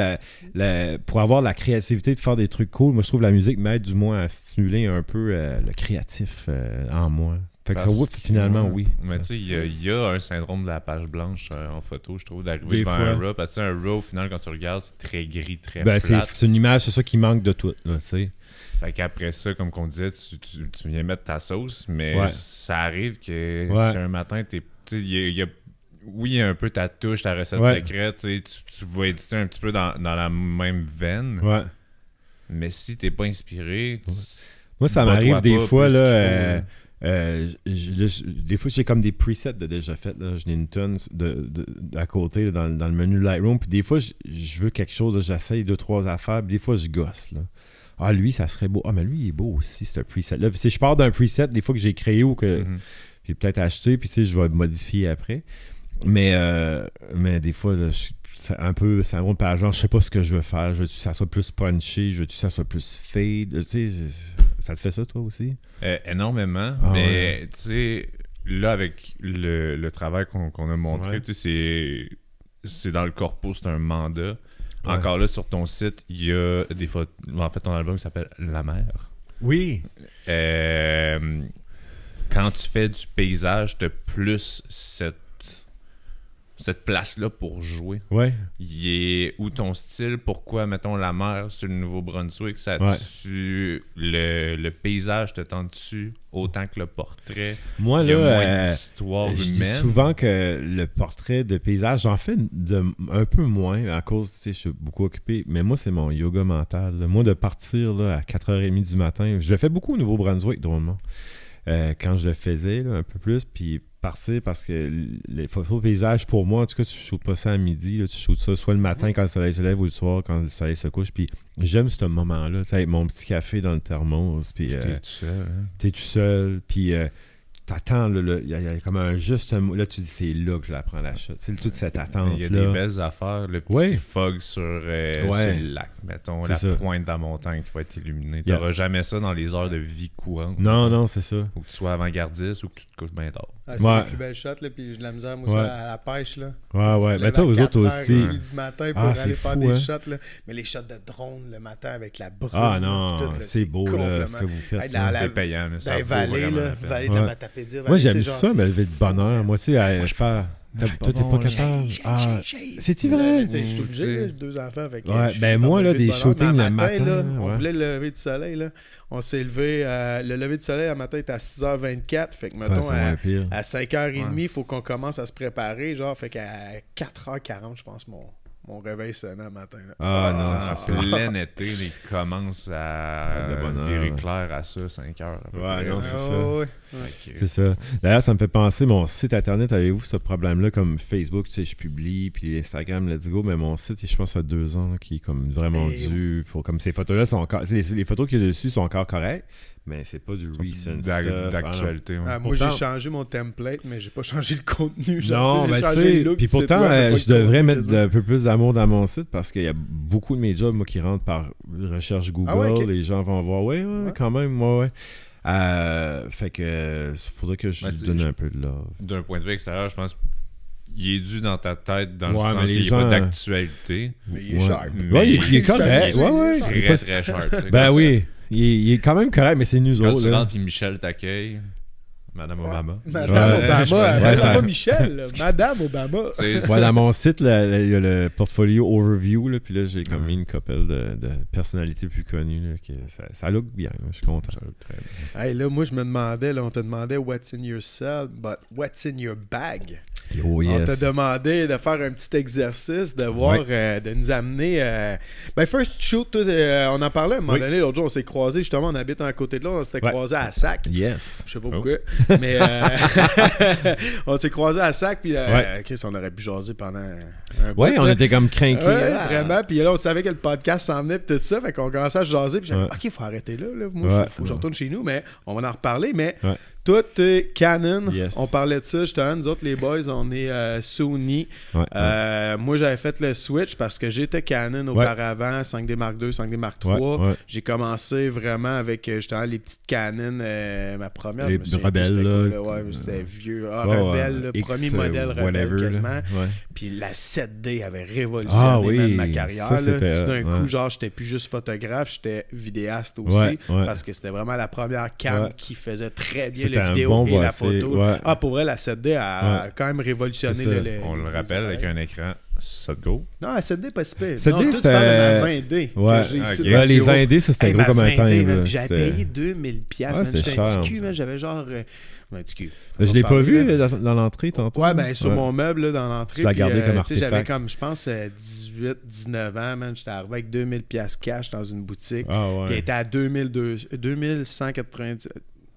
pour avoir la créativité de faire des trucs cool, moi, je trouve la musique m'aide du moins à stimuler un peu euh, le créatif euh, en moi. Fait que ça, ouf, finalement, oui. Mais tu sais, il y, a un syndrome de la page blanche euh, en photo, je trouve, d'arriver devant un RAW. Parce que un RAW, au final, quand tu regardes, c'est très gris, très ben, C'est une image, c'est ça qui manque de tout. fait qu'après ça, comme qu'on disait, tu, viens mettre ta sauce, mais ça arrive que si un matin, tu sais, il y a, oui, un peu ta touche, ta recette secrète, tu, tu, vas éditer un petit peu dans, la même veine. Ouais. Mais si t'es pas inspiré. Moi, ça m'arrive des fois, là. Euh, des fois, j'ai comme des presets de déjà fait. Là. J'ai une tonne de, à côté dans, le menu Lightroom. Puis des fois, je, veux quelque chose, j'essaye deux, trois affaires. Puis des fois, je gosse. Ah, lui, ça serait beau. Ah, mais lui, il est beau aussi, ce preset-là. si je pars d'un preset, des fois que j'ai créé ou que mm-hmm. j'ai peut-être acheté, puis tu sais, je vais modifier après. Mais, euh, mais des fois, je suis un peu, un genre, je sais pas ce que je veux faire. Je veux que ça soit plus punchy, je veux que ça soit plus fade. Tu sais, ça te fait ça, toi aussi? Euh, énormément. Ah mais, tu sais, là, avec le, travail qu'on a montré, tu sais, c'est dans le corpus c'est un mandat. Encore là, sur ton site, il y a des photos. En fait, ton album s'appelle La mer. Oui. Euh, quand tu fais du paysage, tu plus cette cette place-là pour jouer. Ouais. Il est où ton style? Pourquoi, mettons, la mer sur le Nouveau-Brunswick, ça tue le, paysage te tend dessus autant que le portrait? Moi, là, Il y euh, Je dis souvent que le portrait de paysage, j'en fais un peu moins à cause, tu sais, je suis beaucoup occupé, mais moi, c'est mon yoga mental. Moi, de partir là, à 4h30 du matin, je le fais beaucoup au Nouveau-Brunswick, drôlement. Euh, quand je le faisais un peu plus. Puis partir parce que les photos paysages, pour moi, en tout cas, tu shootes pas ça à midi. tu shootes ça soit le matin quand le soleil se lève ou le soir quand le soleil se couche. Puis j'aime ce moment-là. avec mon petit café dans le thermos. Puis, t'es euh, tout seul. Hein. T'es tout seul. Puis. Euh, t'attends, il y, a comme un juste Là, tu dis, c'est là que je la prends la chute. C'est toute cette attente. Il y a des belles affaires. Le petit fog euh, sur, le lac, mettons, la pointe de la montagne qui va être illuminée. Tu n'auras jamais ça dans les heures de vie courante. Non, non, c'est ça. Ou que tu sois avant-gardiste ou que tu te couches bien tard. Ah, c'est ouais. plus belle shot, là, puis j'ai de la misère, moi, à la pêche, là. Ouais, ouais. Mais toi, vous autres aussi. du matin pour ah, aller faire des hein. shots, là. Mais les shots de drone le matin avec la brune. Ah non, c'est beau, là, ce que vous faites. c'est payant, ça Dans les vallées, de la Matapédia. Moi, j'aime ça, mais lever de bonheur. Moi, tu sais, ben, je T'as pas, bon, pas capable. Ah, C'est-tu vrai? Je suis obligé, deux enfants avec ben ouais, Ben moi, là, des shootings le matin. On voulait le lever du soleil. On s'est levé. Euh, le lever du soleil, le matin, est à 6h24. Fait que, mettons, à, à, 5h30, il faut qu'on commence à se préparer. Genre, fait qu'à 4h40, je pense, mon, mon réveil sonnant matin. Là. Ah, ah non, c'est plein été, il commence à ah, virer clair à ça, 5 heures. Ouais, non, c'est ça. C'est ça. D'ailleurs, ça me fait penser, mon site internet, avez-vous ce problème-là comme Facebook, tu sais, je publie, puis Instagram, let's go, mais mon site, je pense, ça fait deux ans, qui est comme vraiment eh dû. Pour, comme ces photos-là sont encore. Les, les, photos qu'il y a dessus sont encore correctes, mais c'est pas du recent hein. D'actualité. Ah, moi, j'ai changé mon template, mais j'ai pas changé le contenu. Non, mais tu sais, puis pourtant, euh, je devrais mettre un peu plus d'amour dans mon site parce qu'il y a beaucoup de mes jobs, moi, qui rentrent par recherche ah Google. Les gens vont voir, ouais, quand même, moi, ouais. Euh, fait que, euh, faudrait que je lui donne un peu de love. D'un point de vue extérieur, je pense il est dû dans ta tête dans le sens qu'il est pas d'actualité. Mais il est sharp. Oui, il, il, est correct. Ouais, ouais. Très, très sharp. Ben oui. Il, il est quand même correct, mais c'est nous quand autres. Tu rentres, puis Michel t'accueille. Madame ah, Obama. Madame Obama. c'est pas Michel, Madame Obama. dans mon site, il y a le portfolio overview, puis là, j'ai comme mis une couple de, personnalités plus connues. ça, ça look bien, je suis content. Ça look très bien. là, moi, je me demandais, là, on te demandait what's in your cell, but what's in your bag? Oh, on t'a demandé de faire un petit exercice, de voir, euh, de nous amener. Euh, ben, first shoot, euh, on en parlait à un moment donné l'autre jour, on s'est croisés, justement, on habite à côté de là, on s'était croisé croisés à Sac. Yes. Je sais pas oh. pourquoi. Mais euh, on s'est croisés à sac, puis euh, ouais. Chris, on aurait pu jaser pendant un Oui, on était comme craqués. Vraiment, puis là, on savait que le podcast s'en venait, tout ça, fait qu'on commençait à jaser, puis j'ai OK, il faut arrêter là, là. moi, je retourne chez nous, mais on va en reparler, mais tout est Canon. On parlait de ça, justement. Nous autres, les boys, on est euh, Sony. Euh, moi, j'avais fait le switch parce que j'étais Canon auparavant, 5D Mark II, 5D Mark III. J'ai commencé vraiment avec euh, justement les petites Canon. ma première, les rebelles, là. c'était vieux. Ah, le premier modèle rebelle quasiment. Puis la 7D avait révolutionné ah ma carrière. tout d'un coup, genre, j'étais plus juste photographe, j'étais vidéaste aussi parce que c'était vraiment la première cam qui faisait très bien la vidéo et la photo. Ah, pour elle, la 7D a quand même révolutionné. Le, On le rappelle avec un écran 7 go. Non, la 7D, pas si pire. 7D, c'était. 20D. Ah, les 20D, ça, c'était gros comme un temps J'avais payé 2000$. pièces. J'étais un petit cul, j'avais genre. Euh, un petit cul. Je l'ai pas vu euh, dans, l'entrée tantôt. Ouais, ben sur mon meuble dans l'entrée. Tu l'as gardé euh, comme J'avais comme, je pense, 18, 19 ans, J'étais arrivé avec 2000 pièces cash dans une boutique ah, ouais. qui était à 2190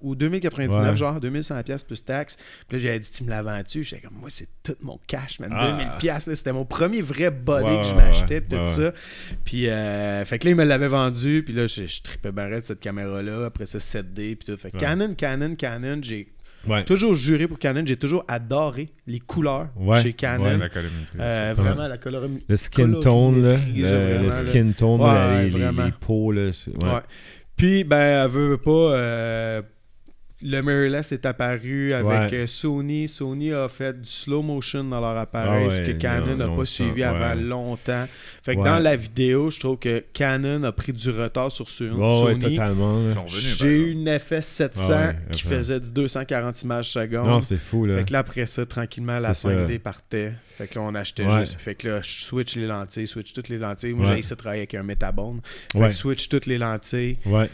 ou 2099, genre 2100 pièces plus taxes. Puis là, j'avais dit, tu me la J'étais comme, moi, c'est tout mon cash, man. 2000 ah. pièces, c'était mon premier vrai body que je m'achetais, puis tout ça. Puis, euh, fait que là, il me l'avait vendu, puis là, je, je tripais barrette cette caméra-là, après ça, 7D, puis tout. Fait que Canon, Canon, Canon, j'ai Toujours juré pour Canon, j'ai toujours adoré les couleurs chez Canon. Ouais, la euh, vraiment la colorimétrie. Le skin tone, là, le, skin tone, les, peaux. Là, Puis, ben, veut pas. Euh, le mirrorless est apparu avec euh, Sony. Sony a fait du slow motion dans leur appareil, ah ce que Canon n'a pas suivi avant longtemps. Fait que dans la vidéo, je trouve que Canon a pris du retard sur Sony. totalement. J'ai eu une FS700 ah qui faisait 240 images secondes. Non, c'est fou. Là. Fait que là, après ça, tranquillement, la 5D partait. Fait que là, on achetait juste. Fait que là, je switch les lentilles, switch toutes les lentilles. Moi, j'ai essayé de travailler avec un Metabone. Fait que switch toutes les lentilles. Ouais.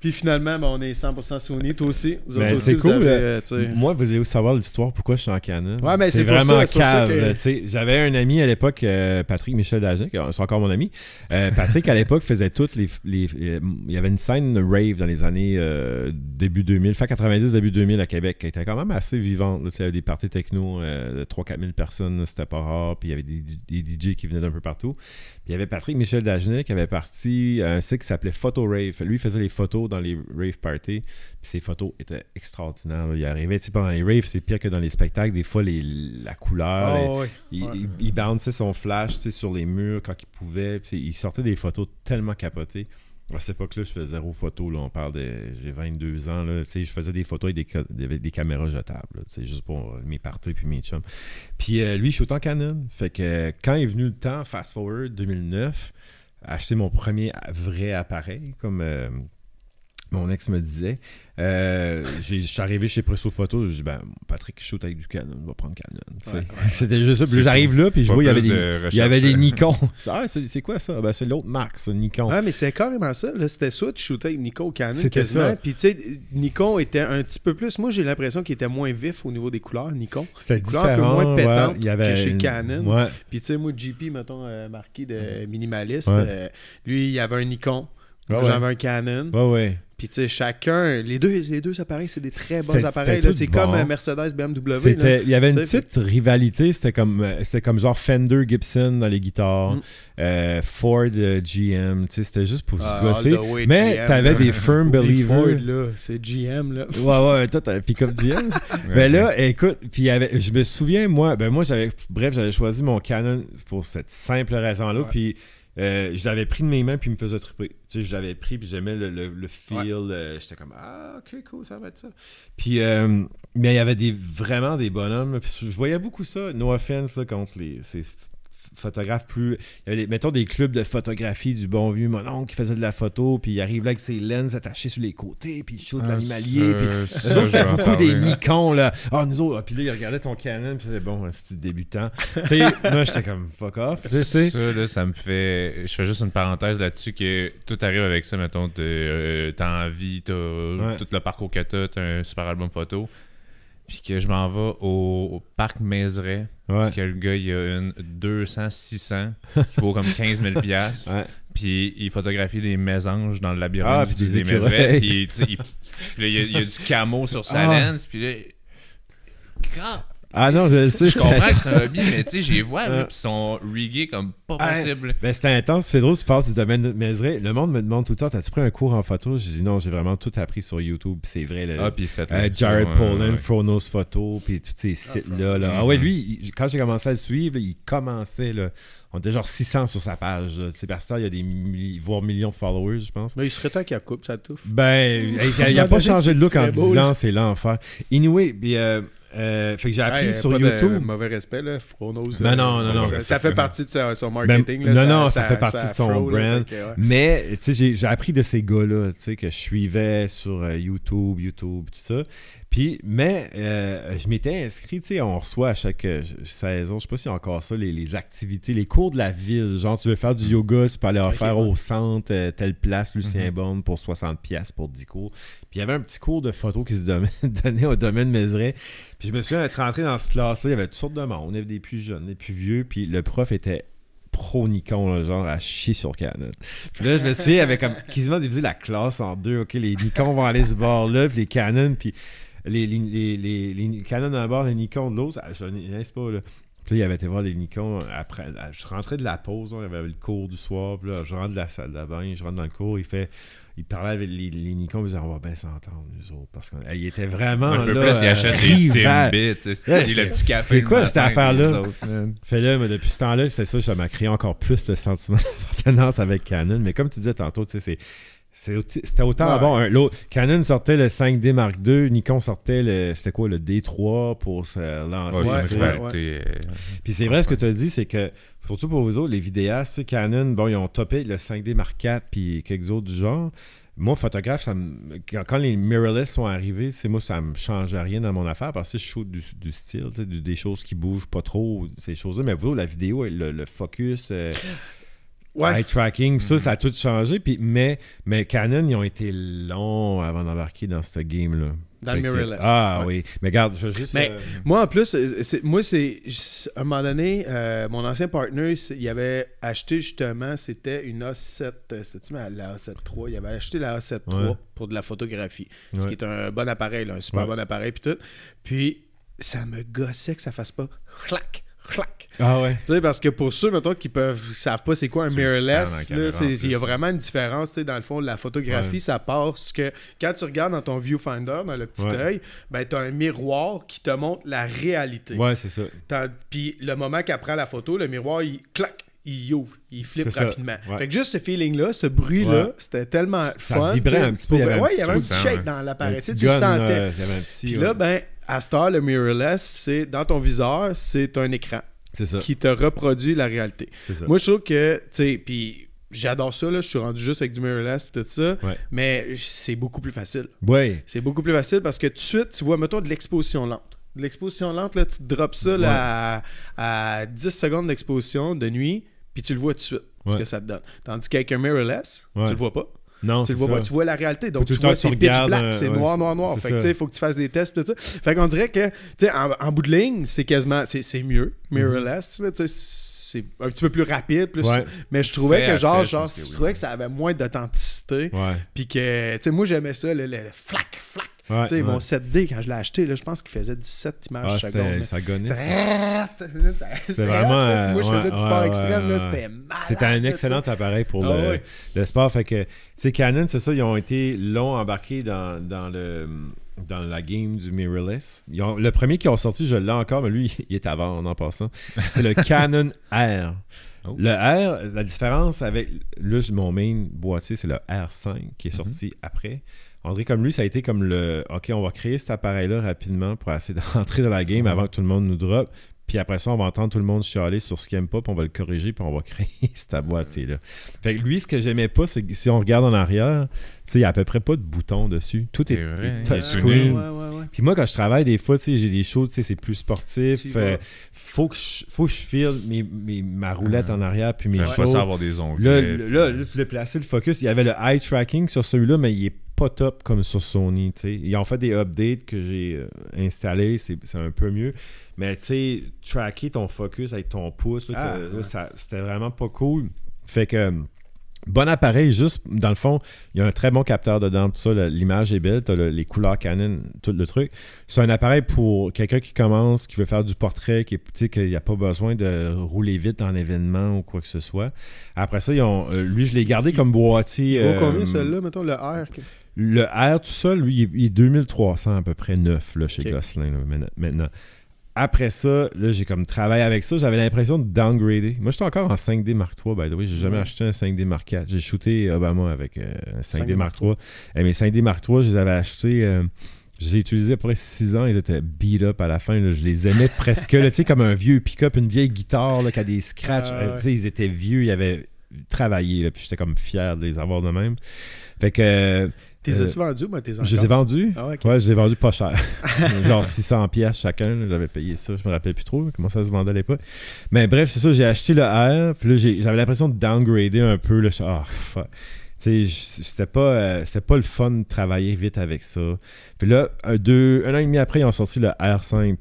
Puis finalement, ben, on est 100% Sony, toi aussi. Ben, c'est cool. Euh, moi, vous allez savoir l'histoire pourquoi je suis en canne. Ouais, mais c'est vraiment ça, J'avais un ami à l'époque, euh, Patrick Michel Dagen, qui est encore mon ami. Euh, Patrick, à l'époque, faisait toutes les, Il y avait une scène rave dans les années début 2000, fin 90, début 2000 à Québec, qui était quand même assez vivante. il y avait des parties techno de 3-4 000 personnes, c'était pas rare. Puis il y avait des, des DJ qui venaient d'un peu partout il y avait Patrick Michel Dagenet qui avait parti un site qui s'appelait Photo Rave. Lui, il faisait les photos dans les rave parties. ses photos étaient extraordinaires. Il arrivait, tu sais, pendant les raves, c'est pire que dans les spectacles. Des fois, la couleur, ah, Il, bounçait son flash sur les murs quand il pouvait. il sortait des photos tellement capotées. À cette époque-là, je faisais zéro photo. Là, on parle de. J'ai 22 ans. Là, je faisais des photos avec des, caméras jetables. C'est juste pour euh, mes parties puis mes chums. Puis euh, lui, je suis autant Canon. Fait que quand est venu le temps, fast forward 2009, acheter mon premier vrai appareil comme. Euh, mon ex me disait. Euh, je suis arrivé chez Presso Photo, je dis ben Patrick shoot avec du Canon, on va prendre Canon. C'était juste ça. j'arrive là, puis je vois il y avait des, y avait des hein. Nikon. Ah, c'est quoi ça Ben c'est l'autre Max, Nikon. Ah mais c'est carrément ça. C'était ça, tu shootais avec Nikon Canon. C'était ça. Puis tu sais, Nikon était un petit peu plus. Moi j'ai l'impression qu'il était moins vif au niveau des couleurs, Nikon. C'était différent. Un peu moins pétant que chez Canon. Puis tu sais, moi JP, mettons euh, marqué de minimaliste, euh, lui il y avait un Nikon. J'avais un Canon. Ouais, ouais. Puis, tu sais, chacun, les deux, les deux appareils, c'est des très bons appareils. C'est comme euh, Mercedes, BMW. Il y avait une petite rivalité. C'était comme, euh, comme genre Fender, Gibson dans les guitares, mm. euh, Ford GM. Ford, GM. C'était juste pour se ah, gosser. Mais tu avais des firm believers. Ford, c'est GM, là. ouais, ouais, toi, t'avais pick-up GM. Mais là, écoute, puis je me souviens, moi, ben moi, j'avais, bref, j'avais choisi mon Canon pour cette simple raison-là. Puis. Euh, je l'avais pris de mes mains puis me faisait triper. Tu sais, je l'avais pris puis j'aimais le, le, feel. Euh, j'étais comme ah ok cool ça va être ça. Puis euh, mais il y avait des vraiment des bonhommes. Puis je voyais beaucoup ça. No offense contre les photographes plus. Il y avait, mettons, des clubs de photographie du bon vieux mon qui faisait de la photo, puis il arrive là avec ses lenses attachées sur les côtés, puis il shoot de ah, l'animalier. Puis... Ça, c'était beaucoup peu des Nikon, là. Ah, oh, nous autres, ah, puis là, il regardait ton Canon, puis c'était bon, hein, c'était débutant. tu sais, moi, j'étais comme fuck off. Tu Ça, là, ça me fait. Je fais juste une parenthèse là-dessus que tout arrive avec ça, mettons, euh, t'as envie, t'as tout le parcours que t'as, t'as un super album photo puis que je m'en vais au, parc Maiseret, ouais. que le gars, il a une 200, 600, qui vaut comme 15 000 piastres. Puis il photographie des mésanges dans le labyrinthe ah, des, Maiserets. Puis, il, il, y a, du camo sur sa ah. lens. Puis là, quand ah non, je le sais. Je comprends que c'est un hobby, mais tu sais, j'y vois, ah. puis ils sont rigués comme pas possible. ben, c'était intense. C'est drôle, tu parles du domaine de vrai, Le monde me demande tout le temps, t'as-tu pris un cours en photo? Je dis non, j'ai vraiment tout appris sur YouTube. C'est vrai. Le, ah, puis faites euh, Jared Polin, Fronos Photo, puis tous ces ah, sites-là. Ah ouais, lui, quand j'ai commencé à le suivre, il commençait, là, on était genre 600 sur sa page. Sébastien, il y a des voire millions de followers, je pense. Mais il serait temps qu'il coupe ça touffe. Ben, il n'a pas changé de look en 10 ans, c'est l'enfer. Anyway, puis... Euh, euh, fait que j'ai appris sur YouTube. mauvais respect, là. Fronos. Ben euh, non, non, non. Ça, fait partie de son ben, marketing. non, ça, non, ça, fait partie de son brand. Mais, tu sais, j'ai appris de ces gars-là, tu sais, que je suivais sur euh, YouTube, YouTube, tout ça. Puis, mais je m'étais inscrit, tu sais, on reçoit à chaque saison, je sais pas si encore ça, les, activités, les cours de la ville. Genre, tu veux faire du yoga, tu peux aller en faire au centre, telle place, Lucien mm-hmm. Bond, pour 60$ pièces pour 10 cours. Puis il y avait un petit cours de photo qui se donnait au domaine Mézeray. Puis je me souviens d'être rentré dans cette classe-là. Il y avait toutes sortes de monde. On avait des plus jeunes, des plus vieux. Puis le prof était pro Nikon, genre à chier sur Canon. Puis là, je me suis avait comme quasiment divisé la classe en deux. OK, les Nikon vont aller ce bord-là, puis les Canon, puis les, les, Canon d'un bord, les Nikon de l'autre. Ah, je ne pas, là. Puis là, il avait été voir les Nikon. Après, ah, je rentrais de la pause, hein, Il y avait le cours du soir. Puis là, je rentre de la salle de bain, je rentre dans le cours, il fait il parlait avec les, Nikon, ils disaient, on va bien s'entendre, nous autres. Parce qu'il était vraiment. Un peu là, plus, il achète des euh, Timbits, le petit café. C'est quoi cette affaire-là? Fait là, mais depuis ce temps-là, c'est ça, ça m'a créé encore plus de sentiments d'appartenance avec Canon. Mais comme tu disais tantôt, tu sais, c'est c'était autant bon. Canon sortait le 5D Mark II, Nikon sortait le c'était quoi le D3 pour se lancer. Euh, puis c'est vrai ce que tu as dit, c'est que surtout pour vous autres, les vidéastes, Canon, bon, ils ont topé le 5D Mark IV puis quelques autres du genre. Moi, photographe, ça quand, les mirrorless sont arrivés, c'est moi, ça me change rien dans mon affaire parce que je shoot du, style, des choses qui bougent pas trop, ces choses-là. Mais vous, la vidéo, le, focus. Euh, Eye tracking, ça, ça a tout changé. Puis, mais, mais Canon, ils ont été longs avant d'embarquer dans ce game-là. Dans le mirrorless. Ah oui. Mais regarde, je juste. Mais euh, moi, en plus, euh, moi, c'est. À un moment donné, euh, mon ancien partner, il avait acheté justement, c'était une A7. C'était-tu la A7 III Il avait acheté la A7 III pour de la photographie. Ce qui est un bon appareil, un super bon appareil, puis tout. Puis, ça me gossait que ça fasse pas. Clac clac. Ah ouais. Tu sais, parce que pour ceux, mettons, qui peuvent, savent pas c'est quoi un mirrorless, il y a vraiment une différence, tu sais, dans le fond, de la photographie, ça ça passe que quand tu regardes dans ton viewfinder, dans le petit œil, ben, tu as un miroir qui te montre la réalité. Ouais, c'est ça. Puis le moment qu'elle prend la photo, le miroir, il clac, il ouvre, il flippe rapidement. Fait que juste ce feeling-là, ce bruit-là, c'était tellement fun. Ça vibrait un petit peu. il y avait un petit, shake dans l'appareil. Tu le sentais. Puis là, ben, à Star, le mirrorless, c'est dans ton viseur, c'est un écran qui te reproduit la réalité. Moi, je trouve que, tu sais, puis J'adore ça, là. je suis rendu juste avec du mirrorless et tout ça, mais c'est beaucoup plus facile. Oui. C'est beaucoup plus facile parce que tout de suite, tu vois, mettons de l'exposition lente. De l'exposition lente, là, tu drops ça à, à, 10 secondes d'exposition de nuit, puis tu le vois tout de suite, ce que ça te donne. Tandis qu'avec un mirrorless, tu le vois pas. Non, tu, vois, tu vois la réalité. Donc, tu vois, c'est pitch black, c'est noir, noir, noir. Fait que, il faut que tu fasses des tests, tout ça. Fait qu'on dirait que, tu sais, en, bout de ligne, c'est quasiment, c'est mieux, mirrorless, mhm. tu sais c'est un petit peu plus rapide plus mais je trouvais que genre, genre je, trouvais que ça avait moins d'authenticité puis que tu sais moi j'aimais ça le, flac flac Ouais, mon 7D, quand je l'ai acheté, là, je pense qu'il faisait 17 images ah, seconde Ça C'est vraiment. Moi, je faisais du sport extrême, c'était malade. C'était un excellent appareil pour ah le, sport. Fait que, tu Canon, c'est ça, ils ont été longs embarqués dans, dans le dans la game du mirrorless. le premier qui ont sorti, je l'ai encore, mais lui, il est avant en passant. C'est le Canon R. Oh. Le R, la différence avec le, mon main boîtier, c'est le R5 qui est mm-hmm. sorti après. André comme lui, ça a été comme le OK, on va créer cet appareil-là rapidement pour essayer d'entrer dans la game avant que tout le monde nous drop. Puis après ça, on va entendre tout le monde chialer sur ce qu'il aime pas, puis on va le corriger, puis on va créer cette boîte là Fait que lui, ce que j'aimais pas, c'est que si on regarde en arrière, tu il n'y a à peu près pas de bouton dessus. Tout est, touchscreen. Puis moi, quand je travaille, des fois, tu sais, j'ai des sais, c'est plus sportif. Euh, faut, que je, faut que je file ma roulette en arrière, puis mes choses. Là, euh, là, tu l'as placé, le focus. Il y avait le eye tracking sur celui-là, mais il est pas top comme sur Sony. tu sais, Ils ont fait des updates que j'ai euh, installés, c'est un peu mieux. Mais tu sais, tracker ton focus avec ton pouce, ah, c'était vraiment pas cool. Fait que. Euh, bon appareil, juste dans le fond, il y a un très bon capteur dedans, tout ça, l'image est belle, tu les couleurs Canon, tout le truc. C'est un appareil pour quelqu'un qui commence, qui veut faire du portrait, qui sais qu'il n'y a pas besoin de rouler vite en événement ou quoi que ce soit. Après ça, euh, lui, je l'ai gardé comme boîtier. combien euh, celui-là, mettons, le R Le R, tout seul lui, il est 2300 à peu près neuf là, chez Gosselin maintenant après ça, là, j'ai comme travaillé avec ça. J'avais l'impression de downgrader. Moi, j'étais encore en 5D Mark III, by the J'ai jamais acheté un 5D Mark IV. J'ai shooté Obama avec euh, un 5D, Mark III. Et mes 5D Mark III, eh, je les avais achetés. Euh, je les ai utilisés après 6 ans, ils étaient beat up à la fin. Je les aimais presque, tu sais, comme un vieux pick-up, une vieille guitare là, qui a des scratchs. Ah euh, ils étaient vieux, il y avait travailler, puis j'étais comme fier de les avoir de même. Fait que. T'es euh, tu vendu moi, t'es Je les ai vendus. Ah, ouais, je les ai vendus pas cher. Genre 600 pièces chacun. J'avais payé ça. Je me rappelle plus trop comment ça se vendait à l'époque. Mais bref, c'est ça. J'ai acheté le R. Puis là, j'avais l'impression de downgrader un peu. le oh, ah, fuck c'était pas, euh, c'était pas le fun de travailler vite avec ça. Puis là, un, deux, un an et demi après, ils ont sorti le R5.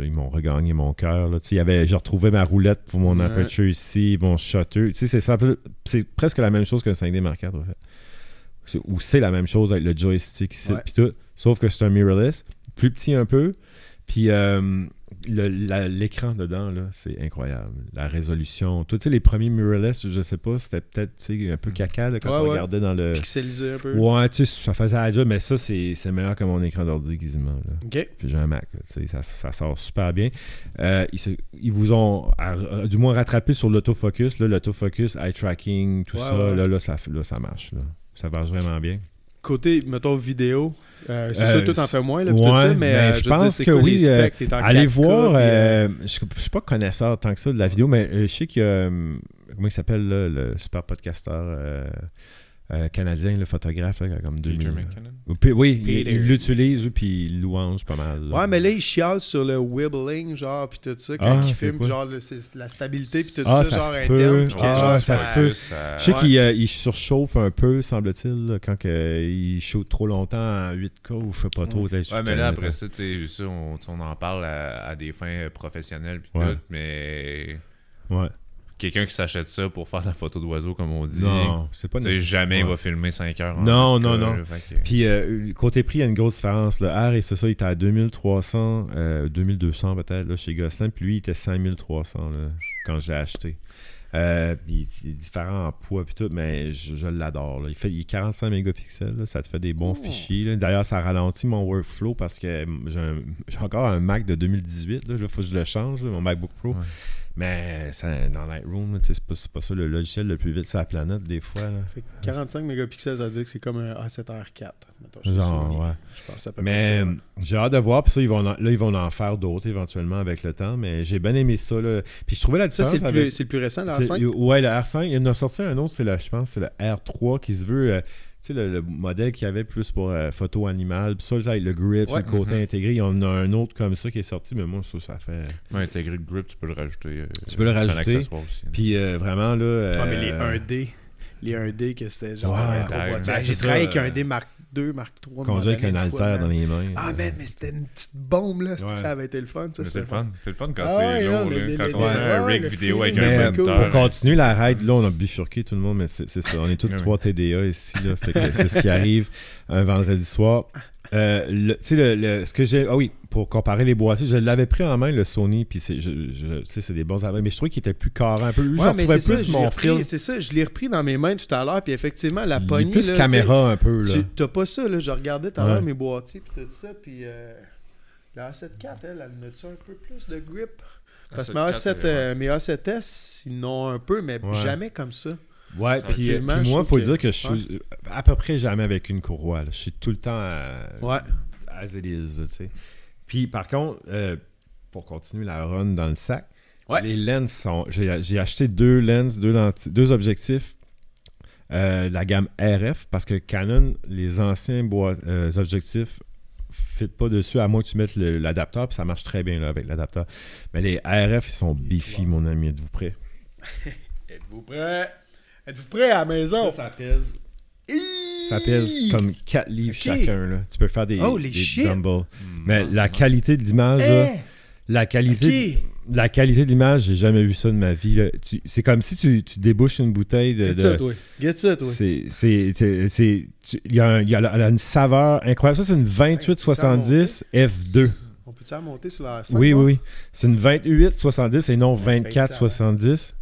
ils m'ont regagné mon cœur. J'ai retrouvé ma roulette pour mon aperture ici, mon shutter. C'est presque la même chose qu'un 5D Mark IV, en fait. Ou c'est la même chose avec le joystick ici, tout. Sauf que c'est un mirrorless, plus petit un peu. Puis. Euh, l'écran dedans, c'est incroyable. La résolution. toi tu les premiers mirrorless, je sais pas, c'était peut-être un peu caca quand on regardait dans le. Ouais, tu ça faisait adieu, mais ça, c'est meilleur que mon écran d'ordi quasiment. Puis j'ai un Mac, ça, sort super bien. Euh, ils, vous ont, euh, du moins, rattrapé sur l'autofocus. L'autofocus, eye tracking, tout ça, Là, là, ça, ça marche. Ça marche vraiment bien côté, mettons, vidéo, euh, c'est sûr, euh, tout en fait moins, là, mais, euh, je, pense que oui. allez voir, je ne suis pas connaisseur tant que ça de la vidéo, mais je sais qu'il y a, comment il s'appelle, le super podcasteur euh, canadien, le photographe, comme 2000. Puis, oui, il l'utilise, puis il louange pas mal. Ouais, mais là, il chiale sur le wibbling, genre, puis tout ça, quand ah, il filme, genre, la stabilité, puis tout ah, ça, genre, interne. Ah, ça, se peut. Je sais qu'il euh, surchauffe un peu, semble-t-il, quand il shoot trop longtemps à 8K ou je sais pas trop. Ouais, mais là, après ça, tu sais, on, en parle à, des fins professionnelles, puis tout, mais. Ouais quelqu'un qui s'achète ça pour faire la photo d'oiseau, comme on dit. Non, c'est pas Jamais il va filmer 5 heures. Non, non, non. Puis euh, côté prix, il y a une grosse différence. Le R, c'est ça, il était à 2300, 2200 euh, peut-être chez Gosselin. Puis lui, il était 5300 quand je l'ai acheté. Euh, il, est différent en poids puis tout, mais je, l'adore. Il fait est 45 mégapixels, ça te fait des bons fichiers. D'ailleurs, ça ralentit mon workflow parce que j'ai encore un Mac de 2018. Il faut que je le change, mon MacBook Pro. Mais dans Lightroom, c'est pas, pas ça le logiciel le plus vite sur la planète, des fois. Là. 45 mégapixels, ça veut dire que c'est comme un A7R4. Genre, ouais. Je pense que mais euh, j'ai hâte de voir. Puis ça, ils vont là, ils vont en faire d'autres éventuellement avec le temps. Mais j'ai bien aimé ça. Là. Puis je trouvais la différence. c'est le, plus récent, le R5 Ouais, le R5. Il y en a sorti un autre, c'est je pense, c'est le R3 qui se veut. Euh, tu sais, le, modèle qu'il y avait plus pour euh, photo animale, puis ça, avec le grip, le côté mm-hmm. intégré il y en a un autre comme ça qui est sorti, mais moi, ça, ça fait. Ouais, intégré le grip, tu peux le rajouter. Euh, tu peux le rajouter. Puis euh, vraiment, là. Ah, mais les 1D. Les 1D, que c'était genre. Ouais, ben, ben, j'ai travaillé avec un D marqué deux Mark III. Conduire avec un alter dans les mains. Ah, euh. mais c'était une petite bombe, là. Ouais. Ça avait été le fun, ça. le fun. c'était le fun quand ah c'est lourd, là, quand on a un rig vidéo avec un moniteur. Pour continuer la ride, là, on a bifurqué tout le monde, mais c'est ça. On est tous trois TDA ici, là. c'est ce qui arrive un vendredi soir. Euh, tu sais, le, ce que j'ai. Ah oui, pour comparer les boîtiers, je l'avais pris en main, le Sony, puis c'est, je, je c'est des bons appareils, mais je trouvais qu'il était plus carré un peu. je trouvais plus mon C'est ça, je l'ai repris dans mes mains tout à l'heure, puis effectivement, la poignée. Plus caméra un peu, là. T'as pas ça, là. Je regardais tout à l'heure mes boîtiers, puis tout ça, puis. Euh, la A7 elle, a une tu un peu plus de grip? Parce que euh, mes A7S, ils n'ont un peu, mais jamais comme ça. Ouais, euh, puis, moi, il faut dire que je suis à peu près jamais avec une courroie. Je suis tout le temps à, euh, ouais. tu sais. Puis par contre, euh, pour continuer la run dans le sac, les lenses sont... J'ai acheté deux lenses, deux, deux objectifs euh, la gamme RF parce que Canon, les anciens bois ne objectifs fit pas dessus à moins que tu mettes l'adapteur puis ça marche très bien avec l'adapteur. Mais les RF ils sont biffis, mon ami, êtes-vous prêt Êtes-vous prêt Êtes-vous prêt à la maison? Ça, pèse. Ça pèse comme 4 livres chacun. Tu peux faire des, hmm. Mais la qualité de l'image, eh! la qualité. De la qualité de l'image, j'ai jamais vu ça de ma vie. C'est comme si tu, débouches une bouteille de. Get it, oui. Get it, oui. C'est. Il a, une saveur incroyable. Ça, c'est une 28-70 F2. On peut-tu monter sur la. 5 oui, oui, oui. C'est une 28-70 et non 24-70 2470. Ben,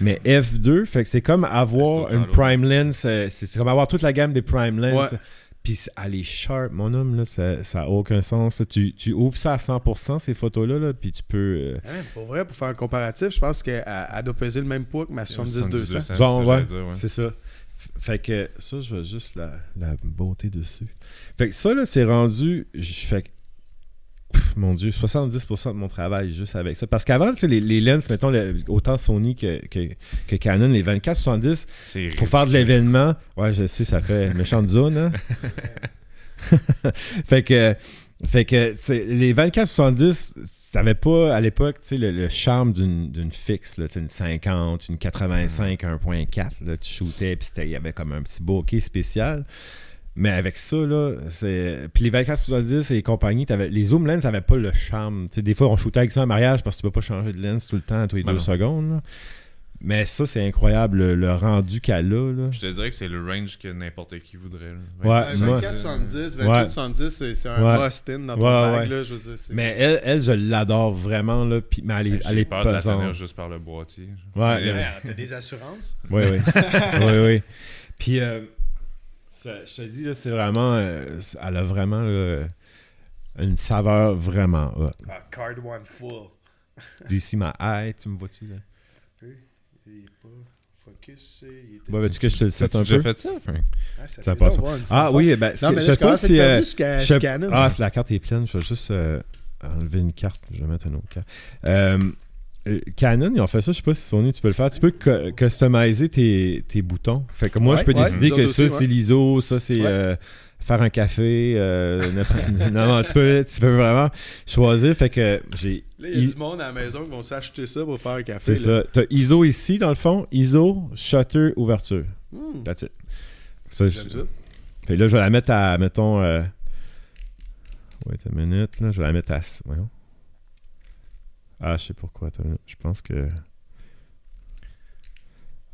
mais F2, fait que c'est comme avoir une prime lens, euh, c'est comme avoir toute la gamme des prime lens. Puis est sharp, mon homme, là, ça n'a aucun sens. Tu, ouvres ça à 100%, ces photos-là, -là, puis tu peux... Euh, ah pour vrai, pour faire un comparatif, je pense qu'elle doit le même poids que ma 70-200. c'est ça. Fait que ça, je veux juste la, beauté dessus. Fait que ça, là, c'est rendu... fait mon Dieu, 70% de mon travail juste avec ça. Parce qu'avant, les, les, lens, mettons, autant Sony que, Canon, les 24-70, pour faire de l'événement, ouais, je sais, ça fait méchante zone. Hein. fait que, fait que les 24-70, t'avais pas à l'époque le, charme d'une fixe, là, une 50, une 85, 1.4, mm. tu shootais, puis il y avait comme un petit bokeh spécial. Mais avec ça, là, c'est. Puis les 2470 70 et les compagnies, les zoom lens n'avaient pas le charme. sais, des fois, on shootait avec ça un mariage parce que tu peux pas changer de lens tout le temps, à tous les ben deux secondes. Mais ça, c'est incroyable, le, rendu qu'elle a. Là. Je te dirais que c'est le range que n'importe qui voudrait. Là. Ouais, 24-70, euh, 70 c'est un ouais. dans ton là, je veux dire, mais elle, elle, je l'adore vraiment. Là, puis, mais elle est, ben, elle est peur de la tenir juste par le boîtier. Ouais, euh, T'as des assurances? Oui, oui. oui, oui. Puis... Euh, ça, je te dis, là, c'est vraiment. Euh, elle a vraiment une saveur vraiment Ouais. Ah, card one full. Lucie, ma haie, tu me vois-tu là? Il est pas focus. Il était bon, tu que je te le un peu? fait ça, Frank. Ah, ça, passe. ah oui, ben, non, mais je si. Euh, ah, si la carte est pleine, je vais juste euh, enlever une carte. Je vais mettre une autre carte. Euh, euh, Canon, ils ont fait ça. Je sais pas si Sony, tu peux le faire. Tu peux customiser tes, boutons. Fait que moi, je peux décider que ça, c'est l'ISO, ça, c'est euh, faire un café. Euh, non, non, tu peux, vraiment choisir. Fait que j'ai. Là, il y a du monde à la maison qui vont s'acheter ça pour faire un café. C'est ça. as ISO ici, dans le fond. ISO, shutter, ouverture. Hmm. That's it. Ça, Fait là, je vais la mettre à, mettons. Euh... Wait a minute, là. Je vais la mettre à. Voyons. Ah, je sais pourquoi. Je pense que.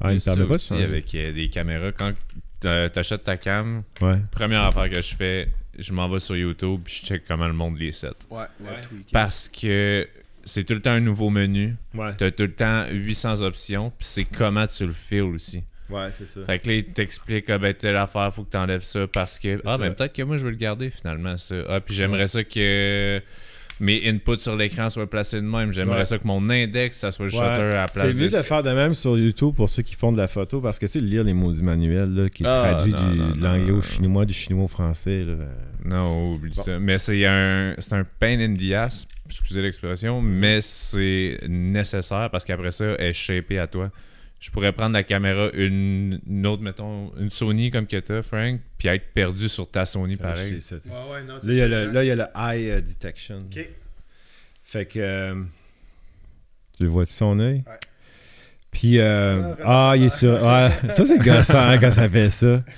Ah, il ça aussi hein. avec euh, des caméras. Quand t'achètes ta cam, première affaire que je fais, je m'en vais sur YouTube puis je check comment le monde les set. Ouais, ouais. Parce que c'est tout le temps un nouveau menu. Ouais. T'as tout le temps 800 options puis c'est comment tu le fais aussi. Ouais, c'est ça. Fait que là, il t'explique, ah ben, telle affaire, faut que t'enlèves ça parce que. Ah, ben, peut-être que moi, je veux le garder finalement, ça. Ah, puis j'aimerais ça que mes inputs sur l'écran soient placés de même. J'aimerais ça que mon index, ça soit le shutter à placer. C'est mieux de faire de même sur YouTube pour ceux qui font de la photo parce que tu sais, lire les mots manuels là, qui ah, traduit du, l'anglais au chinois, du chinois au français. Non, oublie ça. Mais c'est un, un pain in the ass, excusez l'expression, mais c'est nécessaire parce qu'après ça, est shapé à toi je pourrais prendre la caméra, une, autre, mettons, une Sony comme que t'as, Frank, puis être perdu sur ta Sony ah, pareil. là, il y a le, eye euh, detection. OK. Fait que. Euh, tu vois son œil? Ouais. Puis, euh, ah, ah, il est sur. ça, c'est gossant quand ça fait ça.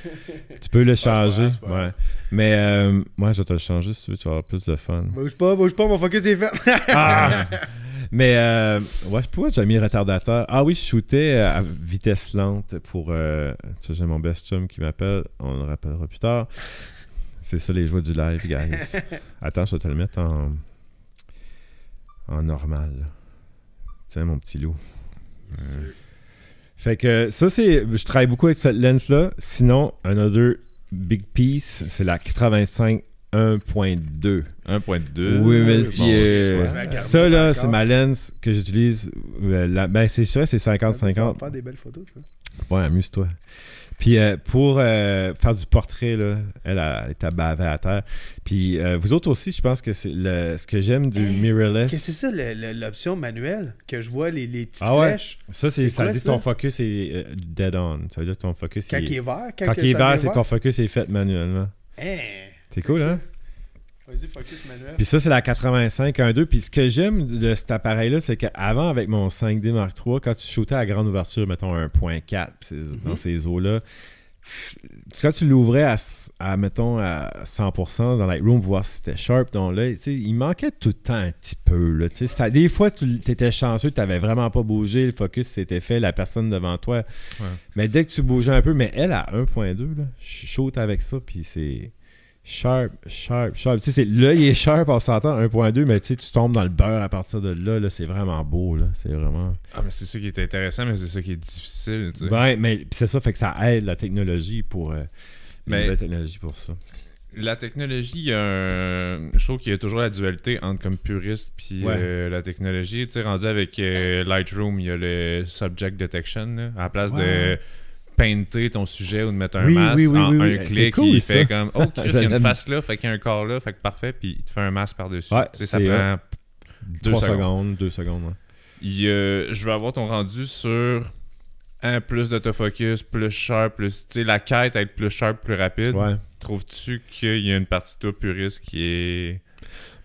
Tu peux le ah, changer. ouais. Mais moi, je vais te le changer si tu veux, tu vas avoir plus de fun. Bouge pas, bouge pas, mon focus est fait. ah. Mais euh, ouais, pourquoi j'ai mis retardateur Ah oui, je shootais euh, à vitesse lente pour. tu euh, sais, j'ai mon best qui m'appelle. On le rappellera plus tard. C'est ça les joies du live, guys. Attends, je vais te le mettre en. en normal. Tiens, mon petit loup. Euh, fait que ça, c'est. Je travaille beaucoup avec cette lens-là. Sinon, un autre big piece, c'est la 85 1.2. 1.2. Oui, monsieur. Euh, ça, là, c'est ma lens que j'utilise. Euh, ben, c'est ça, c'est 50-50. faire des belles photos, ça. Ouais, amuse-toi. Puis euh, pour faire du portrait, là, elle, est à bavée à terre. Puis vous autres aussi, je pense que c'est le, ce que j'aime du mirrorless. C'est ça l'option manuelle que je vois, les, les petites ah flèches. Ça, c'est, ça veut dit ton focus est dead on. Ça veut dire ton focus quand est. il est vert, quand, il est vert, c'est ton focus est fait manuellement. Hein? C'est cool, hein? Vas-y, focus manuel. Puis ça, c'est la 85-1.2. Puis ce que j'aime de cet appareil-là, c'est qu'avant, avec mon 5D Mark III, quand tu shootais à grande ouverture, mettons 1.4, dans mhm. ces eaux-là, quand tu l'ouvrais à, mettons, à 100% dans Lightroom voir si c'était sharp, donc là, il manquait tout le temps un petit peu. Là, ça, des fois, tu étais chanceux, tu n'avais vraiment pas bougé, le focus s'était fait, la personne devant toi. Mais dès que tu bougeais un peu, mais elle, à 1.2, je suis avec ça, puis c'est... Sharp, sharp, sharp. Tu là, il est sharp, on s'entend, 1.2, mais tu tombes dans le beurre à partir de là. là c'est vraiment beau. C'est vraiment. Ah, mais c'est ça qui est intéressant, mais c'est ça qui est difficile. Tu mais c'est ça, fait que ça aide la technologie pour. Euh, mais... la technologie pour ça la technologie, je trouve qu'il y a toujours la dualité entre comme puriste et euh, la technologie. Tu sais, rendu avec euh, Lightroom, il y a le subject detection à la place de painter ton sujet ou de mettre un masque en un clic. qui il fait comme, oh, il y a une face là, fait qu'il y a un corps là, fait que parfait, puis il te fait un masque par-dessus. ça prend deux secondes. secondes, il, Je veux avoir ton rendu sur un hein, plus d'autofocus, plus sharp, plus. Tu sais, la quête à être plus sharp, plus rapide. Ouais. Trouves-tu qu'il y a une partie de toi puriste qui est.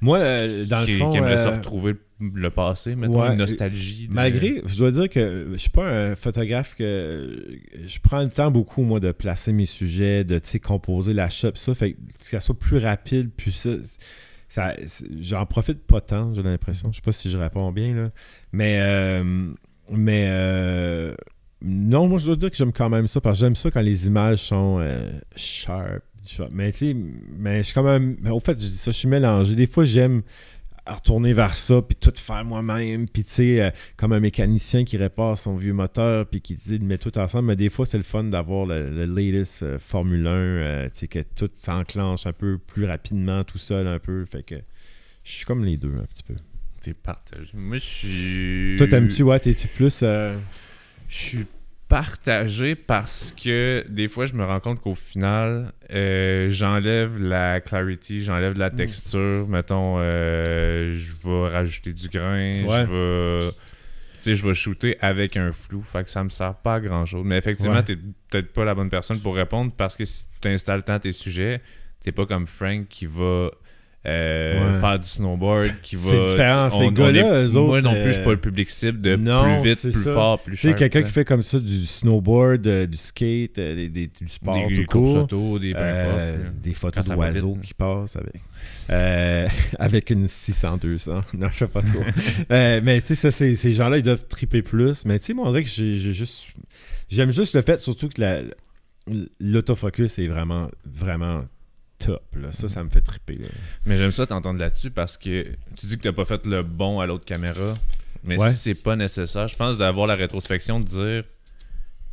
Moi, euh, dans le fond. Qui aimerait se euh, retrouver le passé, mais une nostalgie. Malgré, je dois dire que je suis pas un photographe que je prends le temps beaucoup, moi, de placer mes sujets, de composer la shop, ça. Fait que ça soit plus rapide, puis ça. J'en profite pas tant, j'ai l'impression. Je sais pas si je réponds bien, là. Mais, euh, mais euh, non, moi, je dois dire que j'aime quand même ça, parce que j'aime ça quand les images sont euh, sharp. Mais tu sais, mais je suis quand même. Au fait, je dis ça, je suis mélangé. Des fois, j'aime à retourner vers ça, puis tout faire moi-même, puis tu sais, euh, comme un mécanicien qui répare son vieux moteur, puis qui dit, de mettre tout ensemble. Mais des fois, c'est le fun d'avoir le, latest euh, Formule 1, euh, tu sais, que tout s'enclenche un peu plus rapidement, tout seul un peu. Fait que je suis comme les deux un petit peu. T'es partagé. Moi, je suis. Toi, t'aimes-tu, ouais, t'es-tu plus. Je suis partager parce que des fois, je me rends compte qu'au final, euh, j'enlève la clarity, j'enlève la mm. texture. Mettons, euh, je vais rajouter du grain, je vais. shooter avec un flou. Fait que ça me sert pas à grand chose. Mais effectivement, tu t'es peut-être pas la bonne personne pour répondre parce que si tu installes tant tes sujets, t'es pas comme Frank qui va euh, faire du snowboard qui va. C'est différent, C'est ces gars-là, autres. Moi non plus, je suis euh, pas le public cible de plus vite, plus fort, plus cher. Tu sais, quelqu'un qui fait comme ça du snowboard, euh, du skate, des, des, du sport, des, tout des des, photos d'oiseaux qui passent avec, avec une 600-200. non, je sais pas trop. mais tu sais, ces gens-là, ils doivent triper plus. Mais tu sais, moi, on dirait que j'ai juste. J'aime juste le fait, surtout que l'autofocus est vraiment, vraiment top. Là. Ça, ça me fait triper. Mais j'aime ça t'entendre là-dessus parce que tu dis que t'as pas fait le bon à l'autre caméra. Mais si c'est pas nécessaire, je pense d'avoir la rétrospection de dire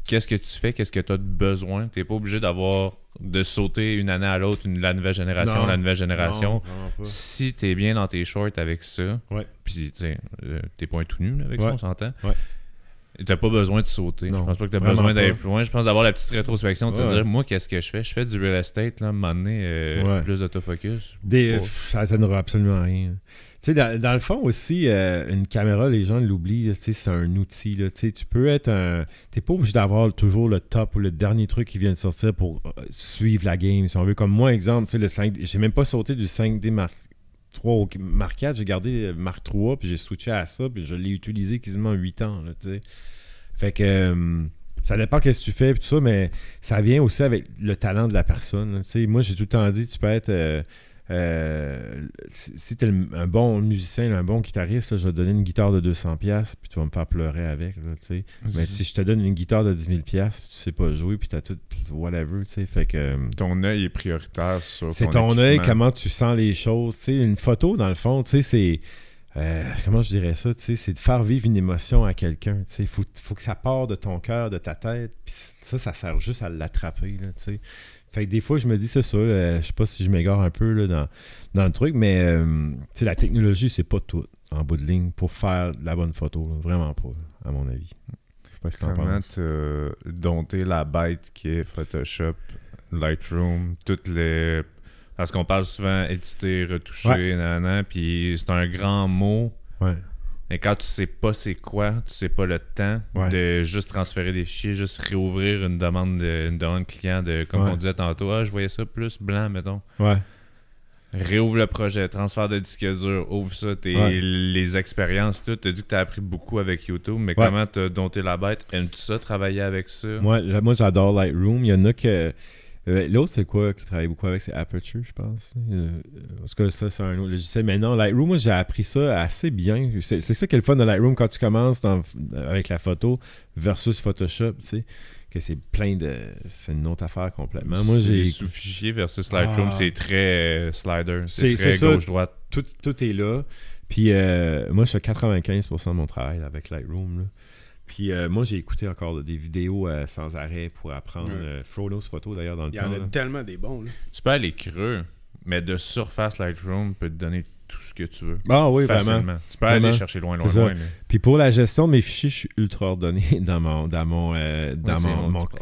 qu'est-ce que tu fais, qu'est-ce que tu as de besoin. T'es pas obligé d'avoir de sauter une année à l'autre, la nouvelle génération, la nouvelle génération. si t'es bien dans tes shorts avec ça, pis puis euh, t'es pas un tout nu avec ça, on s'entend. T'as pas besoin de sauter. je pense pas que t'as besoin d'aller plus loin. Je pense d'avoir la petite rétrospection de dire, moi, qu'est-ce que je fais Je fais du real estate, là, euh, plus d'autofocus. ça, ne n'aura absolument rien. Tu sais, dans, le fond aussi, euh, une caméra, les gens l'oublient, c'est un outil. Là, tu peux être un. T'es pas obligé d'avoir toujours le top ou le dernier truc qui vient de sortir pour euh, suivre la game, si on veut. Comme moi, exemple, le 5 J'ai même pas sauté du 5D Mark 3 ou Mark 4, j'ai gardé euh, Mark 3, puis j'ai switché à ça, puis je l'ai utilisé quasiment 8 ans, tu sais. Fait que euh, ça dépend qu'est-ce que tu fais, puis tout ça, mais ça vient aussi avec le talent de la personne, tu sais. Moi, j'ai tout le temps dit, tu peux être... Euh, euh, si t'es un bon musicien, un bon guitariste, je vais te donner une guitare de 200$, puis tu vas me faire pleurer avec. Mais si je te donne une guitare de 10 000$, puis tu sais pas jouer, puis tu as tout, whatever. Fait que, euh, ton œil est prioritaire sur. C'est ton œil, comment tu sens les choses. T'sais, une photo, dans le fond, c'est. Euh, comment je dirais ça, c'est de faire vivre une émotion à quelqu'un. Il faut, faut que ça parte de ton cœur, de ta tête. Puis ça, ça sert juste à l'attraper. Fait des fois, je me dis, c'est ça, euh, je sais pas si je m'égare un peu là, dans, le truc, mais euh, la technologie, c'est pas tout en bout de ligne pour faire la bonne photo. Vraiment pas, à mon avis. Je sais que Comment dompter la bête qui est Photoshop, Lightroom, toutes les. Parce qu'on parle souvent éditer, retoucher, puis c'est un grand mot. Ouais. Mais quand tu sais pas c'est quoi, tu sais pas le temps de juste transférer des fichiers, juste réouvrir une demande demande client de comme on disait tantôt, ah, je voyais ça plus blanc mettons. Ouais. Réouvre le projet, transfert de disque dur, ouvre ça, tes, les expériences, tout. T'as dit que tu as appris beaucoup avec YouTube, mais comment t'as dompté la bête? Aimes-tu ça, travailler avec ça? Moi, moi j'adore Lightroom. Il y en a que euh, l'autre, c'est quoi qui travaille beaucoup avec C'est Aperture, je pense. Euh, euh, en tout cas, ça, c'est un autre logiciel. Mais non, Lightroom, moi, j'ai appris ça assez bien. C'est ça qui est le fun de Lightroom quand tu commences avec la photo versus Photoshop, tu sais. Que c'est plein de. C'est une autre affaire complètement. Moi, j'ai. Sous-fichier versus Lightroom, ah. c'est très slider. C'est très gauche-droite. Tout, est là. Puis, moi, je fais 95% de mon travail avec Lightroom. Puis euh, moi, j'ai écouté encore des vidéos euh, sans arrêt pour apprendre euh, Frodo's photo d'ailleurs dans le temps. Il y en a tellement des bons. Là. Tu peux aller creux, mais de surface Lightroom peut te donner tout ce que tu veux. Ah oui, facilement. Vraiment. Tu peux aller chercher loin, loin, loin. Puis pour la gestion de mes fichiers, je suis ultra ordonné dans mon, dans mon, euh,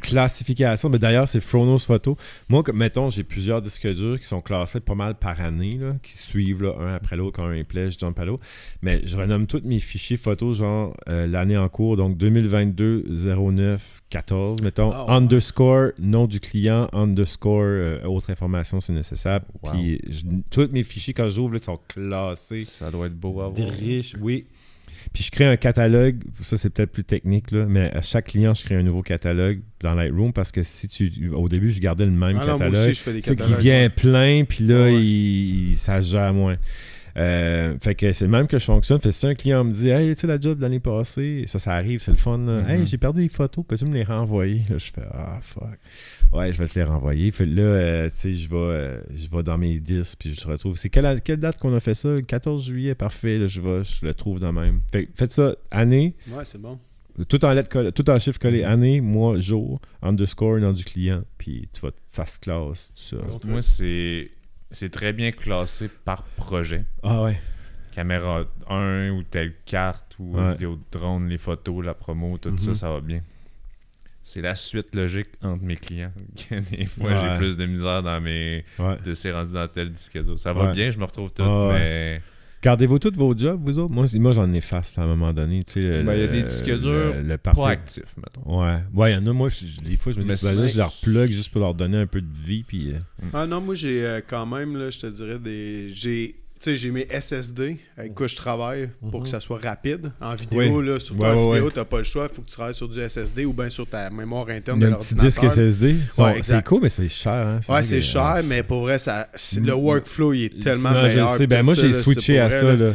classification. Mais d'ailleurs, c'est Fronos Photo. Moi, mettons, j'ai plusieurs disques durs qui sont classés pas mal par année, là, qui suivent un après l'autre, quand un est play, je jump à l'autre. Mais je renomme tous mes fichiers photos, genre euh, l'année en cours, donc 2022 09 14, mettons, ah, underscore, nom du client, underscore, euh, autre information si nécessaire. Puis tous mes fichiers, quand j'ouvre, sont classés. Ça doit être beau à voir. oui. Puis je crée un catalogue, ça c'est peut-être plus technique, là, mais à chaque client, je crée un nouveau catalogue dans Lightroom parce que si tu. Au début, je gardais le même ah catalogue. C'est qu'il vient plein, puis là, ah ça gère moins. Euh, fait que c'est le même que je fonctionne. Fait que si un client me dit Hey, tu sais la job de l'année passée, ça, ça arrive, c'est le fun. Mm-hmm. Hey, j'ai perdu les photos, peux-tu me les renvoyer? je fais Ah fuck. Ouais, je vais te les renvoyer. Fait là, euh, tu sais, je vais, euh, je vais dans mes 10 puis je te retrouve. C'est quelle, quelle, date qu'on a fait ça? Le 14 juillet, parfait, là, je vais, je le trouve de même. Fait faites ça année. Ouais, c'est bon. Tout en, lettre, tout en chiffre collé, mm-hmm. année, mois, jour, underscore, nom du client, puis tu vas, ça se classe, tout ça. Moi, c'est c'est très bien classé par projet. Ah ouais. Caméra 1 ou telle carte ou vidéo de drone, les photos, la promo, tout ça, mhm. ça va bien. C'est la suite logique entre mes clients. des fois, j'ai plus de misère dans mes. de ces rendus dans tel disque. Ça va bien, je me retrouve tout, ah mais. Gardez-vous tous vos jobs, vous autres? Moi, moi j'en efface à un moment donné. Tu ben, il y a des disques durs le, le Ouais. Ouais, il y en a, moi, je, des fois, je me dis, je leur plug juste pour leur donner un peu de vie. Puis, euh, Ah non, moi, j'ai euh, quand même, là, je te dirais, des... j'ai sais, j'ai mes SSD avec quoi je travaille pour que mhm. ça soit rapide. En vidéo, là, sur en vidéo, t'as pas le choix, il faut que tu travailles sur du SSD ou bien sur ta mémoire interne. Un petit disque SSD. c'est cool, mais c'est cher. Hein? Ouais, c'est cher, mais pour vrai, ça, le workflow il est tellement meilleur. Je sais. Ben, moi, j'ai switché à ça. Là.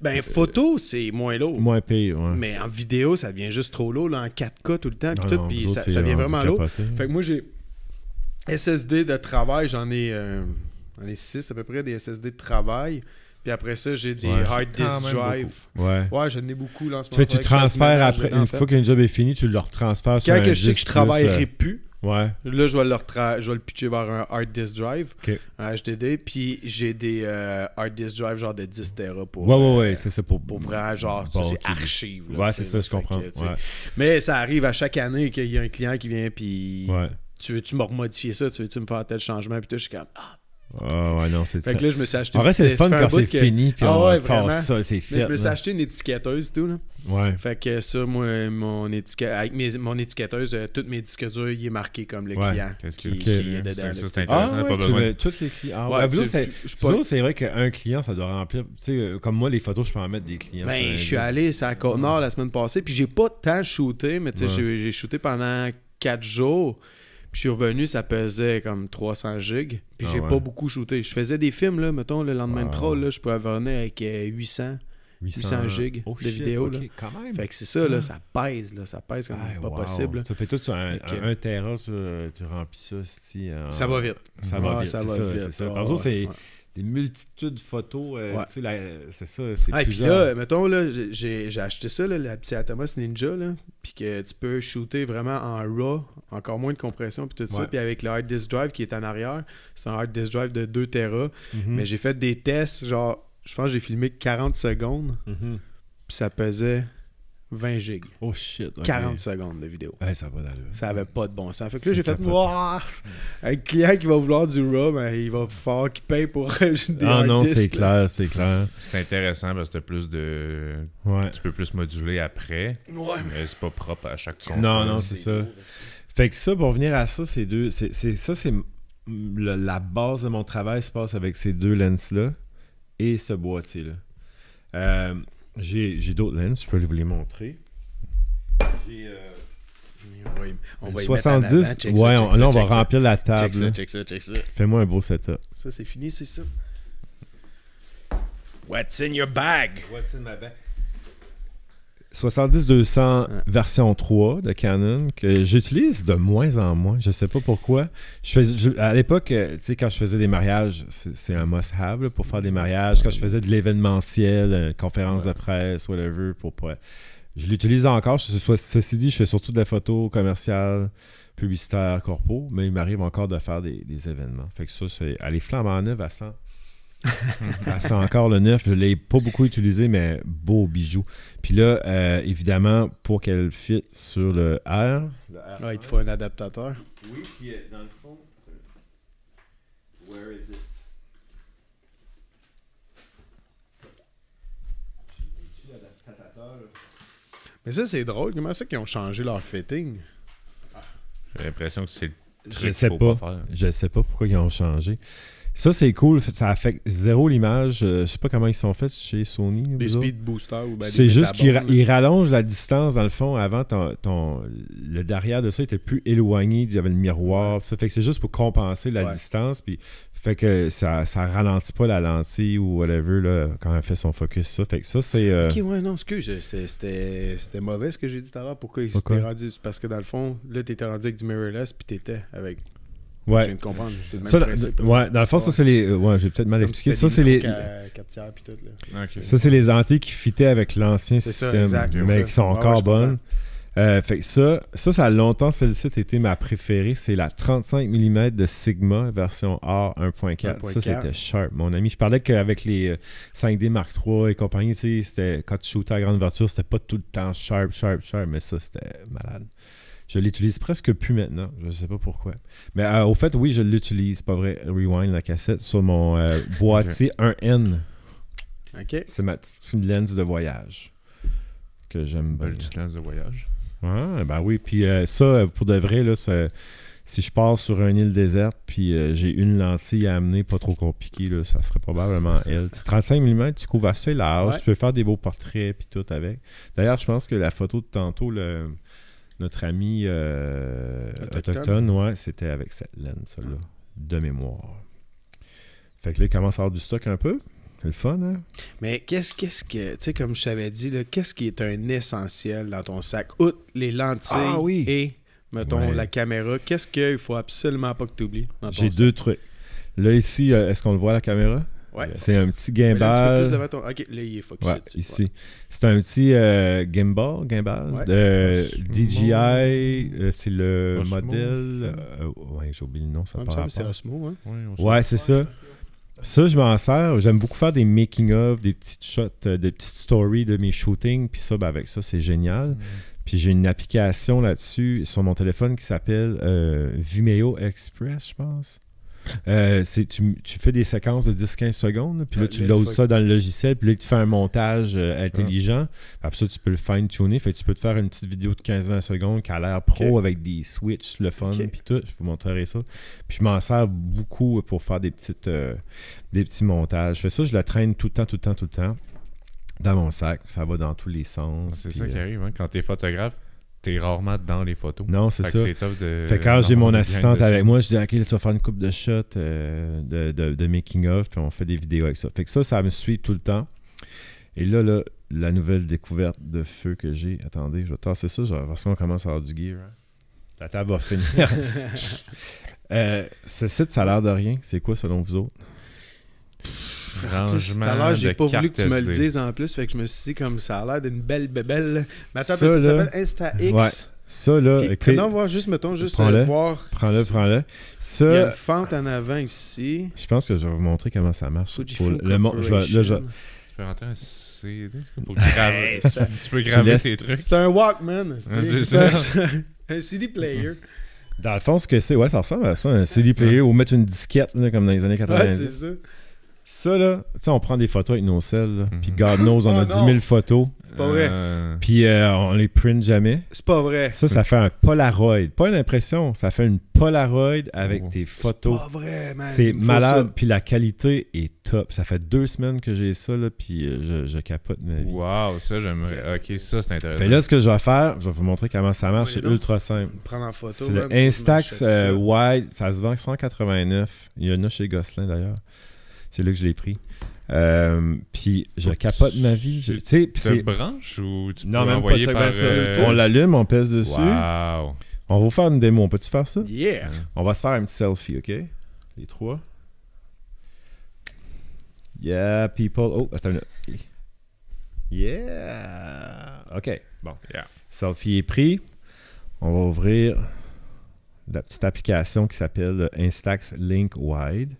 Ben, photo, c'est moins lourd. Moins pire, ouais. Mais en vidéo, ça devient juste trop lourd, en 4K tout le temps, puis tout, ça, ça devient vraiment lourd. Fait que moi, j'ai SSD de travail, j'en ai. Euh, J'en ai 6 à peu près des SSD de travail. Puis après ça, j'ai des hard disk drive. Ouais. ouais, j'en ai beaucoup là en Tu, transfères après, une fois qu'un job est fini, tu le retransfères sur Quand un Quand je sais que je travaillerai euh, plus, Ouais. Là, je vais, le je vais le pitcher vers un hard disk drive, un HDD, puis j'ai des euh, hard disk drive genre de 10 Tera pour. Ouais, ouais, euh, ouais, c'est pour. Pour vraiment, genre, c'est archive. ouais, c'est ça, je comprends. Mais ça arrive à chaque année qu'il y a un client qui vient, puis. Ouais. Tu veux-tu me remodifier ça? Tu veux-tu me faire tel changement? Puis tout, je suis comme, ah, ah ouais, non, c'est Fait que là, je me suis acheté. En vrai, c'est fun quand c'est fini. Puis ah on ça, c'est fait. Mais je me suis acheté une étiquetteuse et tout. Là. Ouais. Fait que ça, moi, mon étiquette... avec mon étiquetteuse, euh, toutes mes disques durs, euh, il est marqué comme le ouais. client. Qu'est-ce qui, okay. qui est dedans. Ah, ouais, pas besoin. toutes les clients. Ah, ouais, c'est vrai qu'un client, ça doit remplir. Tu sais, euh, comme moi, les photos, je peux en mettre des clients. Ben, je suis allé à Côte-Nord la semaine passée, puis j'ai pas tant shooté, mais tu sais, j'ai shooté pendant quatre jours. Puis je suis revenu, ça pesait comme 300 gigs. Puis ah j'ai pas beaucoup shooté. Je faisais des films, là, mettons, le lendemain de ah. troll, là, je pouvais revenir avec 800. Euh, 800, gigs oh, de vidéos là. Fait que c'est ça, là, ah. ça pèse, là, ça pèse comme pas possible. Ça fait tout sur un, un, terrain, tu, remplis ça. Si, Ça va vite. Ça va vite. Ça va vite. Par exemple, c'est des multitudes de photos. Euh, c'est ça, c'est Et puis là, mettons, là, j'ai acheté ça, là, la petite Atomos Ninja, puis que tu peux shooter vraiment en RAW, encore moins de compression, puis tout ça. Puis avec le hard disk drive qui est en arrière, c'est un hard disk drive de 2 Tera. Mhm. Mais j'ai fait des tests, genre, je pense que j'ai filmé 40 secondes, mhm. puis ça pesait 20 gigs. Oh shit. 40 secondes de vidéo. ça pas Ça avait pas de bon sens. Fait que là, j'ai fait, un client qui va vouloir du RAW, ben, il va falloir qu'il paye pour euh, des Ah non, c'est clair, c'est clair. C'est intéressant parce que tu plus de. Ouais. Tu peux plus moduler après. Ouais. Mais c'est pas propre à chaque compte. Non, non, c'est ça. Fait que ça, pour venir à ça, c'est deux. C'est, ça, c'est la base de mon travail se passe avec ces deux lenses-là et ce boîtier-là. Euh, j'ai d'autres lenses, je peux vous les montrer. J'ai. Euh... Oui, on va 70, ouais, on, là on va remplir la table. Check ça, check ça, check ça. Fais-moi un beau setup. Ça, c'est fini, c'est ça. What's in your bag? What's in my bag? 70-200 version 3 de Canon que j'utilise de moins en moins. Je sais pas pourquoi. Je fais, à l'époque, euh, tu quand je faisais des mariages, c'est un must-have pour faire des mariages. Quand je faisais de l'événementiel, euh, conférence de presse, whatever, pour, je l'utilise encore. Je, ceci dit, je fais surtout de la photo commerciale, publicitaire, corpo, mais il m'arrive encore de faire des, événements. Fait que ça, c'est aller flamme en neuf à 100 c'est ah, encore le neuf. Je ne l'ai pas beaucoup utilisé, mais beau bijou. Puis là, euh, évidemment, pour qu'elle fit sur le R. Ah, il faut un adaptateur. Oui, puis euh, dans le fond. Euh, where is it? Mais ça, c'est drôle. Comment ça qu'ils ont changé leur fitting? J'ai l'impression que c'est je sais pas. Je sais pas pourquoi ils ont changé. Ça, c'est cool. Ça affecte zéro l'image. Euh, je sais pas comment ils sont faits chez Sony. Des speed boosters ou ben C'est juste qu'ils rallongent la distance, dans le fond. Avant, ton, le derrière de ça était plus éloigné. Il y avait le miroir. Fait que c'est juste pour compenser la distance. Puis, fait que ça, ça ralentit pas la lentille ou whatever là, quand elle fait son focus. Ça. Fait que ça, c'est. Euh, ok, ouais, non, excuse. C'était mauvais ce que j'ai dit tout à l'heure. Pourquoi, rendu Parce que dans le fond, là, étais rendu avec du mirrorless puis étais avec Ouais. dans le fond, ça, c'est les. Euh, ouais, j'ai peut-être mal expliqué. ça, c'est les. Ça, c'est les antilles qui fitaient avec l'ancien système, mais qui sont encore bonnes. Euh, fait ça, ça, ça a longtemps, celle-ci été ma préférée. C'est la 35 mm de Sigma version R 1.4. Ça, c'était sharp, mon ami. Je parlais qu'avec les 5D euh, Mark III et compagnie, c'était quand tu shootais à grande ouverture, c'était pas tout le temps sharp, sharp, sharp, mais ça, c'était malade. Je l'utilise presque plus maintenant. Je ne sais pas pourquoi. Mais euh, au fait, oui, je l'utilise, pas vrai, Rewind, la cassette, sur mon euh, boîtier 1N. OK. C'est ma une lens de voyage que j'aime ben, bien. Une petite lens de voyage. Ouais, ben oui. Puis euh, ça, pour de vrai, si je pars sur une île déserte, puis j'ai une lentille à amener, pas trop compliquée, là, ça serait probablement elle. 35 mm, tu couvres assez large, tu peux faire des beaux portraits, puis tout avec. D'ailleurs, je pense que la photo de tantôt, le, notre ami euh, autochtone, c'était avec cette laine, là, de mémoire. Fait que là, il commence à avoir du stock un peu. C'est le fun, hein? Mais qu'est-ce, quest que, tu sais, comme je t'avais dit, qu'est-ce qui est un essentiel dans ton sac? Outre les lentilles ah et, mettons, la caméra, qu'est-ce qu'il faut absolument pas que tu oublies J'ai deux trucs. Là, ici, euh, est-ce qu'on le voit la caméra? C'est un petit gimbal. il est focus C'est un petit euh, gimbal, gimbal de DJI. Euh, c'est le modèle. Euh, ouais, j'ai oublié le nom, ça parle. C'est Osmo, hein? Ouais, c'est ça. Ça, je m'en sers. J'aime beaucoup faire des making-of, des petites shots, des petites stories de mes shootings. Puis ça, ben, avec ça, c'est génial. Mm. Puis j'ai une application là-dessus sur mon téléphone qui s'appelle Vimeo Express, je pense. Euh, tu, fais des séquences de 10-15 secondes, puis là, tu loads ça dans le logiciel, puis là, tu fais un montage euh, intelligent. puis Après ça, tu peux le fine-tuner. Fait tu peux te faire une petite vidéo de 15-20 secondes qui a l'air pro avec des switches, le fun, puis tout. Je vous montrerai ça. Puis je m'en sers beaucoup pour faire des, petites, euh, des petits montages. Je fais ça, je la traîne tout le temps, tout le temps, tout le temps dans mon sac, ça va dans tous les sens. C'est ça qui arrive, hein, quand tu es photographe, t'es rarement dans les photos. Non, c'est ça. Que quand j'ai mon assistante avec moi, je dis OK, là, tu faire une coupe de shots euh, de, making-of, puis on fait des vidéos avec ça. Fait que ça, ça me suit tout le temps. Et là, là la nouvelle découverte de feu que j'ai. Attendez, je vais tasser ça, parce qu'on commence à avoir du gear. Hein. La table va finir. Euh, ce site, ça a l'air de rien. C'est quoi selon vous autres? Franchement. Tout à l'heure, j'ai pas voulu que tu me le dises en plus, fait que je me suis dit comme ça a l'air d'une belle bébelle. Mais attends, ça, ça s'appelle InstaX. Ouais. Ça, là, OK. prenons voir juste, mettons, juste prends le, euh, voir. Prends-le, prends-le. Ça, Il y a une fente en avant ici. Je pense que je vais vous montrer comment ça marche. le, je je... Tu peux rentrer un CD pour tu peux graver tes trucs. C'est un Walkman. C'est un CD player. Dans le fond, ce que c'est, ouais, ça ressemble à ça, un CD player ou mettre une disquette, comme dans les années 90. Ouais, c'est ça. Ça, là, tu sais, on prend des photos avec nos selles, puis mhm. God knows, on a 10 ah, 000 photos. C'est pas vrai. Euh. Puis euh, on les print jamais. C'est pas vrai. Ça, ça fait un Polaroid. Pas une impression, ça fait une Polaroid avec oh. tes photos. C'est pas vrai, man. C'est malade, puis la qualité est top. Ça fait deux semaines que j'ai ça, là, puis euh, je, capote ma vie. Wow, ça, j'aimerais. Ok, ça, c'est intéressant. Fait là, ce que je vais faire, je vais vous montrer comment ça marche. c'est ultra simple. Prendre en photo. C'est Instax Wide, ça se vend 189. Il y en a chez Gosselin, d'ailleurs. C'est là que je l'ai pris. Euh, puis je capote ma vie. Tu sais, c'est branche ou tu peux même pas par, euh, On l'allume, on pèse dessus. On va vous faire une démo. On peut-tu faire ça? Yeah. On va se faire un petit selfie, ok? Les trois. Yeah, people. Oh, attends une Yeah. Ok. Bon. Yeah. Selfie est pris. On va ouvrir la petite application qui s'appelle Instax Link Wide.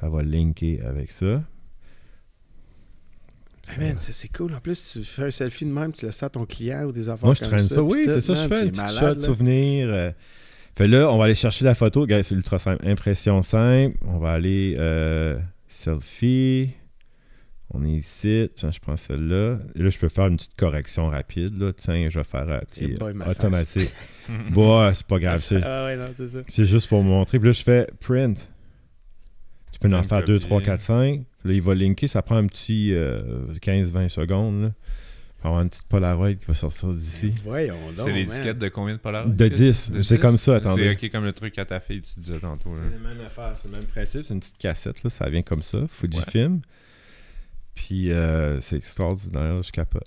Ça va linker avec ça. c'est cool. En plus, tu fais un selfie de même, tu laisses ça à ton client ou des enfants. Moi, je traîne ça. Oui, c'est ça, je fais un petit malade, shot souvenir. Euh. fait là, on va aller chercher la photo. Regarde, c'est ultra simple. Impression simple. On va aller euh, selfie. On est ici. Tiens, je prends celle-là. Là, je peux faire une petite correction rapide. Là. Tiens, je vais faire petit euh, automatique. bah, c'est pas grave. Ah, c'est juste pour montrer. Puis là, je fais print peux en faire 2, 3, 4, 5. Là, il va linker. Ça prend un petit 15-20 euh, secondes. Il va avoir une petite Polaroid qui va sortir d'ici. C'est l'étiquette disquettes de combien de Polaroid De 10. C'est comme ça, attendez. C'est comme le truc à ta fille, tu disais tantôt. C'est la même affaire, c'est le même principe. C'est une petite cassette, ça vient comme ça, faut Fujifilm. film. Puis euh, c'est extraordinaire, je capote.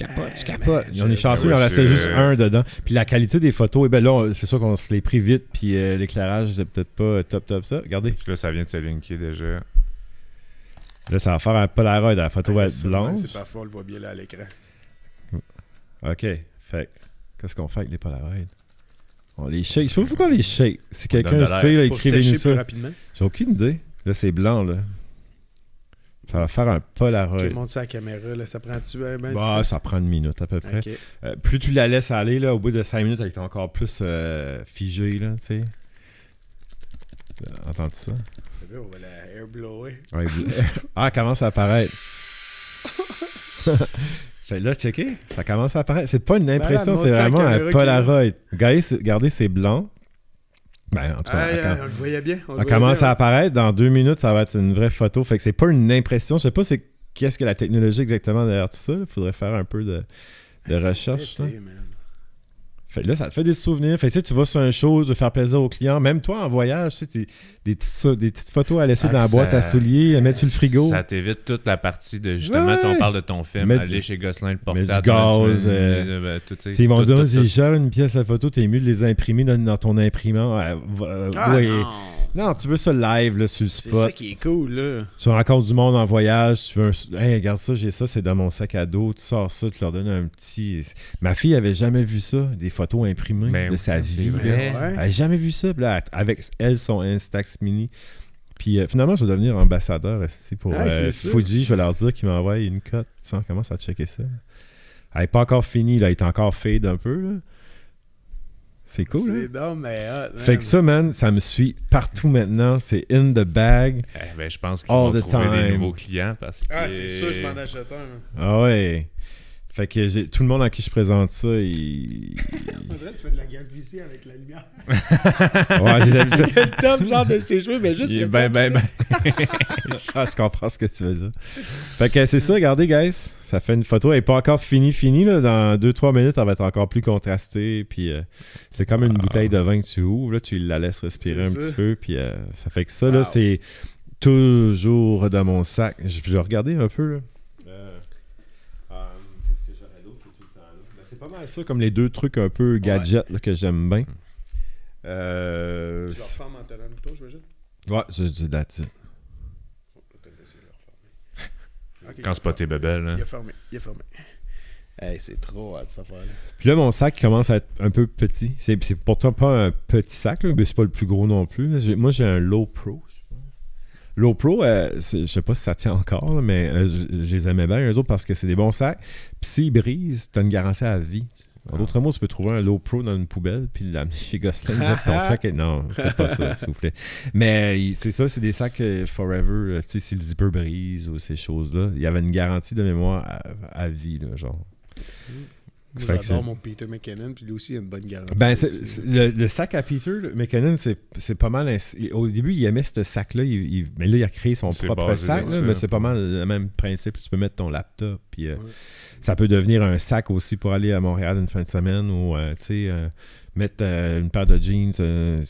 Ah, capotes, tu capotes. on est chanceux, il en restait juste un dedans. Puis la qualité des photos, eh ben là, c'est sûr qu'on se les pris vite, puis euh, l'éclairage, c'est peut-être pas euh, top, top, top. Regardez. Là, ça vient de se linker déjà. Là, ça va faire un Polaroid la photo va être blanche. C'est parfois, on le voit bien là à l'écran. OK. Fait qu'est-ce qu'on fait avec les Polaroids? On les shake. Je sais pas pourquoi on les shake. Si quelqu'un sait, écrivez-nous ça. J'ai aucune idée. Là, c'est blanc, là. Ça va faire un Polaroid. Tu montes ça la caméra, ça prend-tu euh, ben, bah, Ça prend une minute à peu près. Euh, plus tu la laisses aller, là, au bout de cinq minutes, elle est encore plus euh, figée. Là, tu Entends-tu ça? Ah, on va la airblower. Ouais, ah, commence à apparaître. fait là, checker, ça commence à apparaître. C'est pas une impression, c'est vraiment un Polaroid. Regardez, regardez c'est blanc. Ben, en tout cas, ah, ah, on le voyait bien. On commence à apparaître. Dans deux minutes, ça va être une vraie photo. Fait que c'est pas une impression. Je sais pas c'est qu'est-ce que la technologie exactement derrière tout ça. Il faudrait faire un peu de, ah, recherche. Hein là, ça te fait des souvenirs. Fait tu vas sur un show, de faire plaisir aux clients. Même toi, en voyage, tu des, petites, photos à laisser dans la ah, boîte à souliers, à mettre sur le frigo. Ça t'évite toute la partie de justement, tu, on parle de ton film, aller chez Gosselin, le portable. du gaz, euh, euh, ben, tu mets- Ils vont dire, oh, une pièce à photo, t'es mieux de les imprimer dans, ton imprimant. Ah, non, tu veux ça live, sur le spot. C'est ça qui est cool, là. Tu rencontres du monde en voyage, tu veux un... regarde ça, j'ai ça, c'est dans mon sac à dos. Tu sors ça, tu leur donnes un petit... Ma fille avait jamais vu ça, des photos imprimées ben de sa vie. Elle n'avait jamais vu ça. Là, avec elle, son Instax Mini. Puis euh, finalement, je vais devenir ambassadeur ici pour euh, Fuji. Je vais leur dire qu'ils m'envoient une cote. Tu sais, on commence à checker ça. Elle n'est pas encore finie, Elle est encore fade un peu, là. C'est cool. C'est hein? mais Fait que ça, man, ça me suit partout maintenant. C'est in the bag. Eh ben, je pense qu'ils vont trouver des nouveaux clients parce ah, que. Ah, c'est sûr, je m'en achète un. Ah ouais. Fait que tout le monde à qui je présente ça, il. On que tu fais de la ici avec la lumière. ouais, j'ai l'habitude. le top, genre, de ses cheveux, mais juste. Il, ben, ben, ben, ben. je comprends ce que tu veux dire. Fait que c'est ça, regardez, guys. Ça fait une photo. Elle n'est pas encore finie, finie. Là. Dans 2-3 minutes, elle va être encore plus contrastée. Puis euh, c'est comme une ah. bouteille de vin que tu ouvres. Là, tu la laisses respirer un petit peu. Puis euh, ça fait que ça, là, c'est toujours dans mon sac. Je, vais regarder un peu, là. C'est ça comme les deux trucs un peu gadgets que j'aime bien. Hmm. Euh, tu leur fermes en je plutôt, j'imagine? Ouais, c'est that's oh, Quand c'est pas tes bébelles. Hein. Il a fermé. Il a fermé. c'est trop hâte, cette là Puis là, mon sac commence à être un peu petit. C'est pourtant pas un petit sac, mais c'est pas le plus gros non plus. Moi, j'ai un Low Pro, Low Pro, euh, je sais pas si ça tient encore, mais euh, je, les aimais bien, eux autres, parce que c'est des bons sacs. Puis s'ils brisent, t'as une garantie à vie. En ah. d'autres mots, tu peux trouver un Low Pro dans une poubelle, puis l'amener chez Gosselin, dire ton sac est. Non, fais pas ça, s'il vous plaît. Mais c'est ça, c'est des sacs euh, Forever. Tu sais, si le zipper brise ou ces choses-là, il y avait une garantie de mémoire à, vie, là, genre. Mm. J'adore mon Peter McKinnon, puis lui aussi, il a une bonne galère ben, le, sac à Peter McKinnon, c'est pas mal. au début, il aimait ce sac-là, mais là, il a créé son propre sac, mais hein. c'est pas mal le même principe. Tu peux mettre ton laptop, puis euh, ça peut devenir un sac aussi pour aller à Montréal une fin de semaine ou, euh, tu sais. Euh, mettre euh, une paire de jeans. Euh,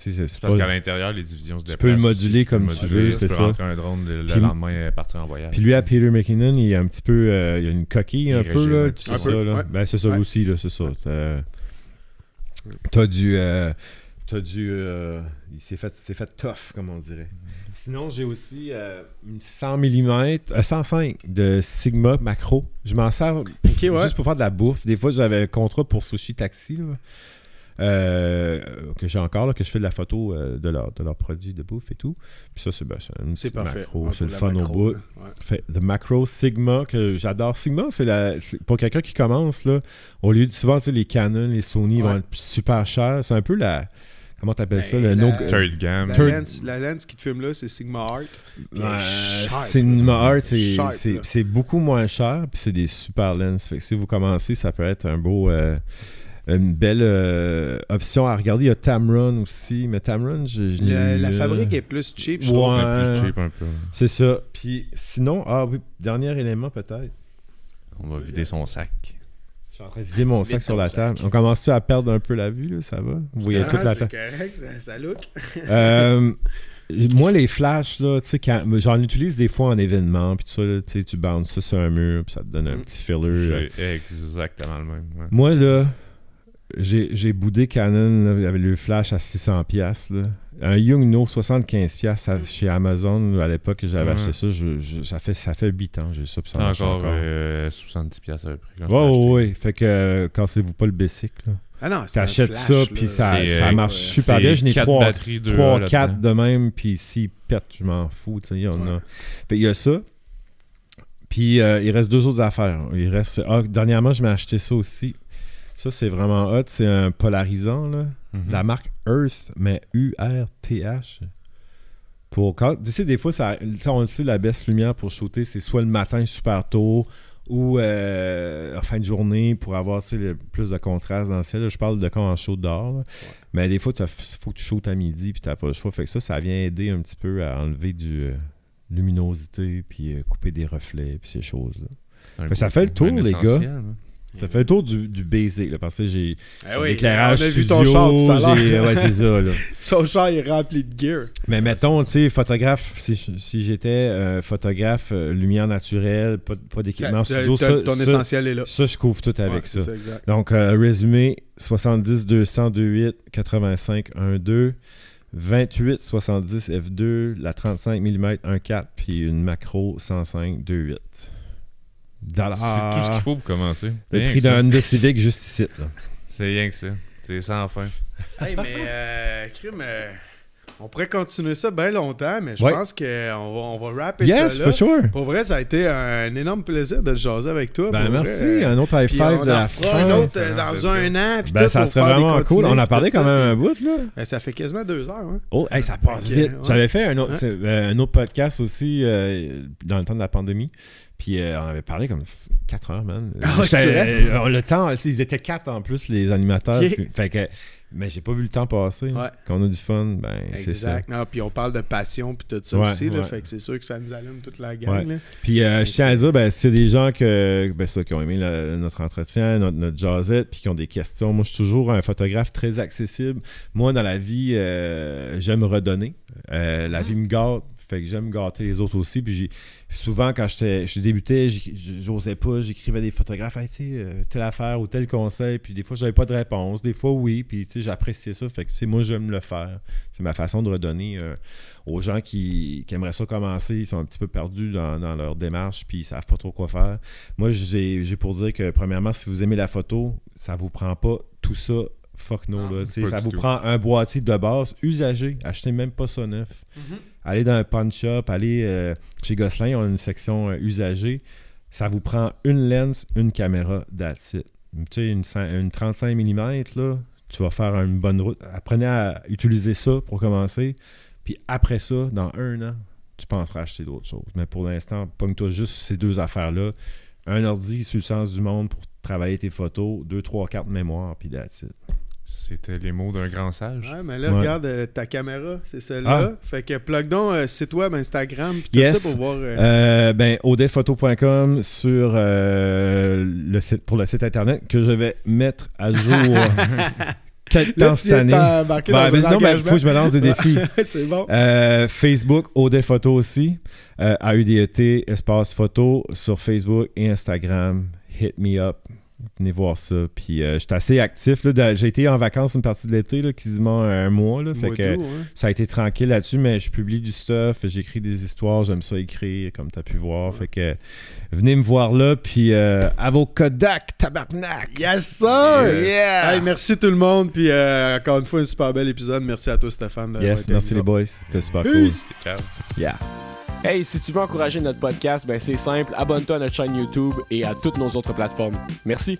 parce qu'à l'intérieur, les divisions se déplacent. Tu peux le moduler comme tu, veux, c'est ça. Tu un drone le, lendemain lendemain partir en voyage. Puis lui, à Peter McKinnon, il a un petit peu, euh, il a une coquille un peu, là, ça, là. Ben, c'est ça aussi, là, c'est ça. T'as du... Euh, as du il s'est fait, fait tough, comme on dirait. Sinon, j'ai aussi une 100 mm, 105 de Sigma macro. Je m'en sers juste pour faire de la bouffe. Des fois, j'avais un contrat pour Sushi Taxi. Là. Euh, que j'ai encore, que je fais de la photo euh, de, de leurs produits de bouffe et tout. Puis ça, c'est ben, une macro. C'est le fun au bout. the macro Sigma, que j'adore. Sigma, c'est la pour quelqu'un qui commence, là, au lieu de souvent, tu sais, les Canon, les Sony vont être super chers. C'est un peu la comment t'appelles ça le ben, la, la, Lens, qui te filme là c'est Sigma Art Sigma Art c'est beaucoup moins cher puis c'est des super lens fait si vous commencez ça peut être un beau euh, une belle euh, option à regarder. Il y a Tamron aussi, mais Tamron, je, je La euh, fabrique est plus cheap, je ouais, trouve. Plus cheap un peu. C'est ça. Puis sinon, ah oui, dernier élément peut-être. On va vider son sac. Je suis en train de vider mon sac sur la table. On commence à perdre un peu la vue, là, ça va? Vous voyez ah, toute la table. correct, ça, look. Euh, moi, les flashs, là, tu sais, j'en utilise des fois en événement, puis tu sais, tu bounces ça sur un mur, puis ça te donne un petit filler. Exactement le même. Moi, là, j'ai boudé Canon il y avait le flash à 600$. Là. Un No 75$ mm. chez Amazon, à l'époque que j'avais acheté ça, ça, fait, 8 ans, j'ai ça. Puis encore, encore. 70$ euh, à peu près. Ouais, ouais, fait que quand cassez-vous pas le basic. Là. Ah non, T'achètes ça, puis ça, euh, marche super bien. Je n'ai 3, 4 de même, puis s'ils pètent, je m'en fous. Il y a. Fait, il y a ça. Puis euh, il reste deux autres affaires. Il reste. Ah, dernièrement, je m'ai acheté ça aussi. Ça, c'est vraiment hot. C'est un polarisant, là. Mhm. La marque Earth, mais U-R-T-H. Pour quand... Tu sais, des fois, ça, on le sait, la baisse lumière pour shooter, c'est soit le matin super tôt ou euh, en fin de journée pour avoir plus de contraste dans le ciel. je parle de quand on shoot dehors. Mais des fois, il faut que tu shootes à midi puis tu pas le choix. Fait que ça, ça vient aider un petit peu à enlever du euh, luminosité puis euh, couper des reflets puis ces choses-là. ça fait le tour, les gars. Ça fait le tour du, du basic, parce que j'ai l'éclairage studio, Ouais, c'est ça, Son char est rempli de gear. Mais mettons, tu sais, photographe, si, j'étais euh, photographe, euh, lumière naturelle, pas, d'équipement studio, ton essentiel est là. Ça, je couvre tout avec ça. Donc, euh, résumé, 70 200 28 85 2 28 70 f2, la 35 mm 1 4 puis une macro 105 2.8. C'est tout ce qu'il faut pour commencer. Le prix d'un Honda que juste ici. C'est rien que ça. C'est sans fin. Hey, mais euh, euh, on pourrait continuer ça bien longtemps, mais je pense qu'on va, on va rapper ça. Là. For sure. Pour vrai, ça a été un énorme plaisir de jaser avec toi. Ben, merci. Euh, un autre high five de la fin. Un autre euh, dans un an. ben, ça serait vraiment cool. On a parlé quand même un bout. là. Ben, ça fait quasiment deux heures. Hein. Oh, hey, ça passe vite. tu J'avais fait un autre podcast aussi dans le temps de la pandémie. Puis euh, on avait parlé comme 4 heures, man. Ah, vrai? Euh, le temps, ils étaient 4 en plus, les animateurs. fait que, mais j'ai pas vu le temps passer. Hein. Ouais. a du fun, ben c'est ça. Non, puis on parle de passion puis tout ça aussi. fait que c'est sûr que ça nous allume toute la gang. Là. Puis euh, je tiens à dire, ben, c'est des gens que, ben, ça, qui ont aimé notre entretien, notre, notre jazzette, puis qui ont des questions. Moi, je suis toujours un photographe très accessible. Moi, dans la vie, j'aime redonner. la ah. vie me gâte. Fait que j'aime gâter les autres aussi. Puis j'ai souvent, quand je débutais, j'osais pas, j'écrivais des photographes, euh, telle affaire ou tel conseil, puis des fois, j'avais pas de réponse, des fois, oui, puis j'appréciais ça, fait que moi, j'aime le faire. C'est ma façon de redonner euh, aux gens qui, aimeraient ça commencer, ils sont un petit peu perdus dans, leur démarche, puis ils savent pas trop quoi faire. Moi, j'ai pour dire que, premièrement, si vous aimez la photo, ça vous prend pas tout ça fuck no. ça vous prend un boîtier de base usagé. Achetez même pas ça neuf. Mm-hmm. Allez dans un punch shop allez euh, chez Gosselin, on a une section euh, usagée. Ça vous prend une lens, une caméra, that's Tu sais, une, 35 mm, là, tu vas faire une bonne route. Apprenez à utiliser ça pour commencer. Puis après ça, dans un an, tu penseras acheter d'autres choses. Mais pour l'instant, pogne-toi juste ces deux affaires-là. Un ordi sur le sens du monde pour travailler tes photos, deux, trois cartes mémoire, puis that's c'était les mots d'un grand sage. Ouais, mais là, regarde euh, ta caméra, c'est celle-là. Ah. Fait que plug donc euh, site web, Instagram, puis tout ça pour voir. Euh, euh, ben, odephoto.com sur le site, pour le site internet que je vais mettre à jour. Quel temps cette année. Ben, mais non, mais il faut que je me lance des défis. c'est bon. Facebook, u aussi. AUDET, Espace Photo sur Facebook et Instagram. Hit me up. Venez voir ça. Puis euh, j'étais assez actif. J'ai été en vacances une partie de l'été, quasiment un mois. Là, fait que, Ça a été tranquille là-dessus, mais je publie du stuff, j'écris des histoires, j'aime ça écrire, comme tu as pu voir. Fait que venez me voir là. Puis à vos Kodak, tabarnak! Yes, sir! Yeah! merci tout le monde. Puis euh, encore une fois, un super bel épisode. Merci à toi, Stéphane. Yes, merci les boys. C'était super cool. Yeah. Hey, si tu veux encourager notre podcast, ben, c'est simple, abonne-toi à notre chaîne YouTube et à toutes nos autres plateformes. Merci.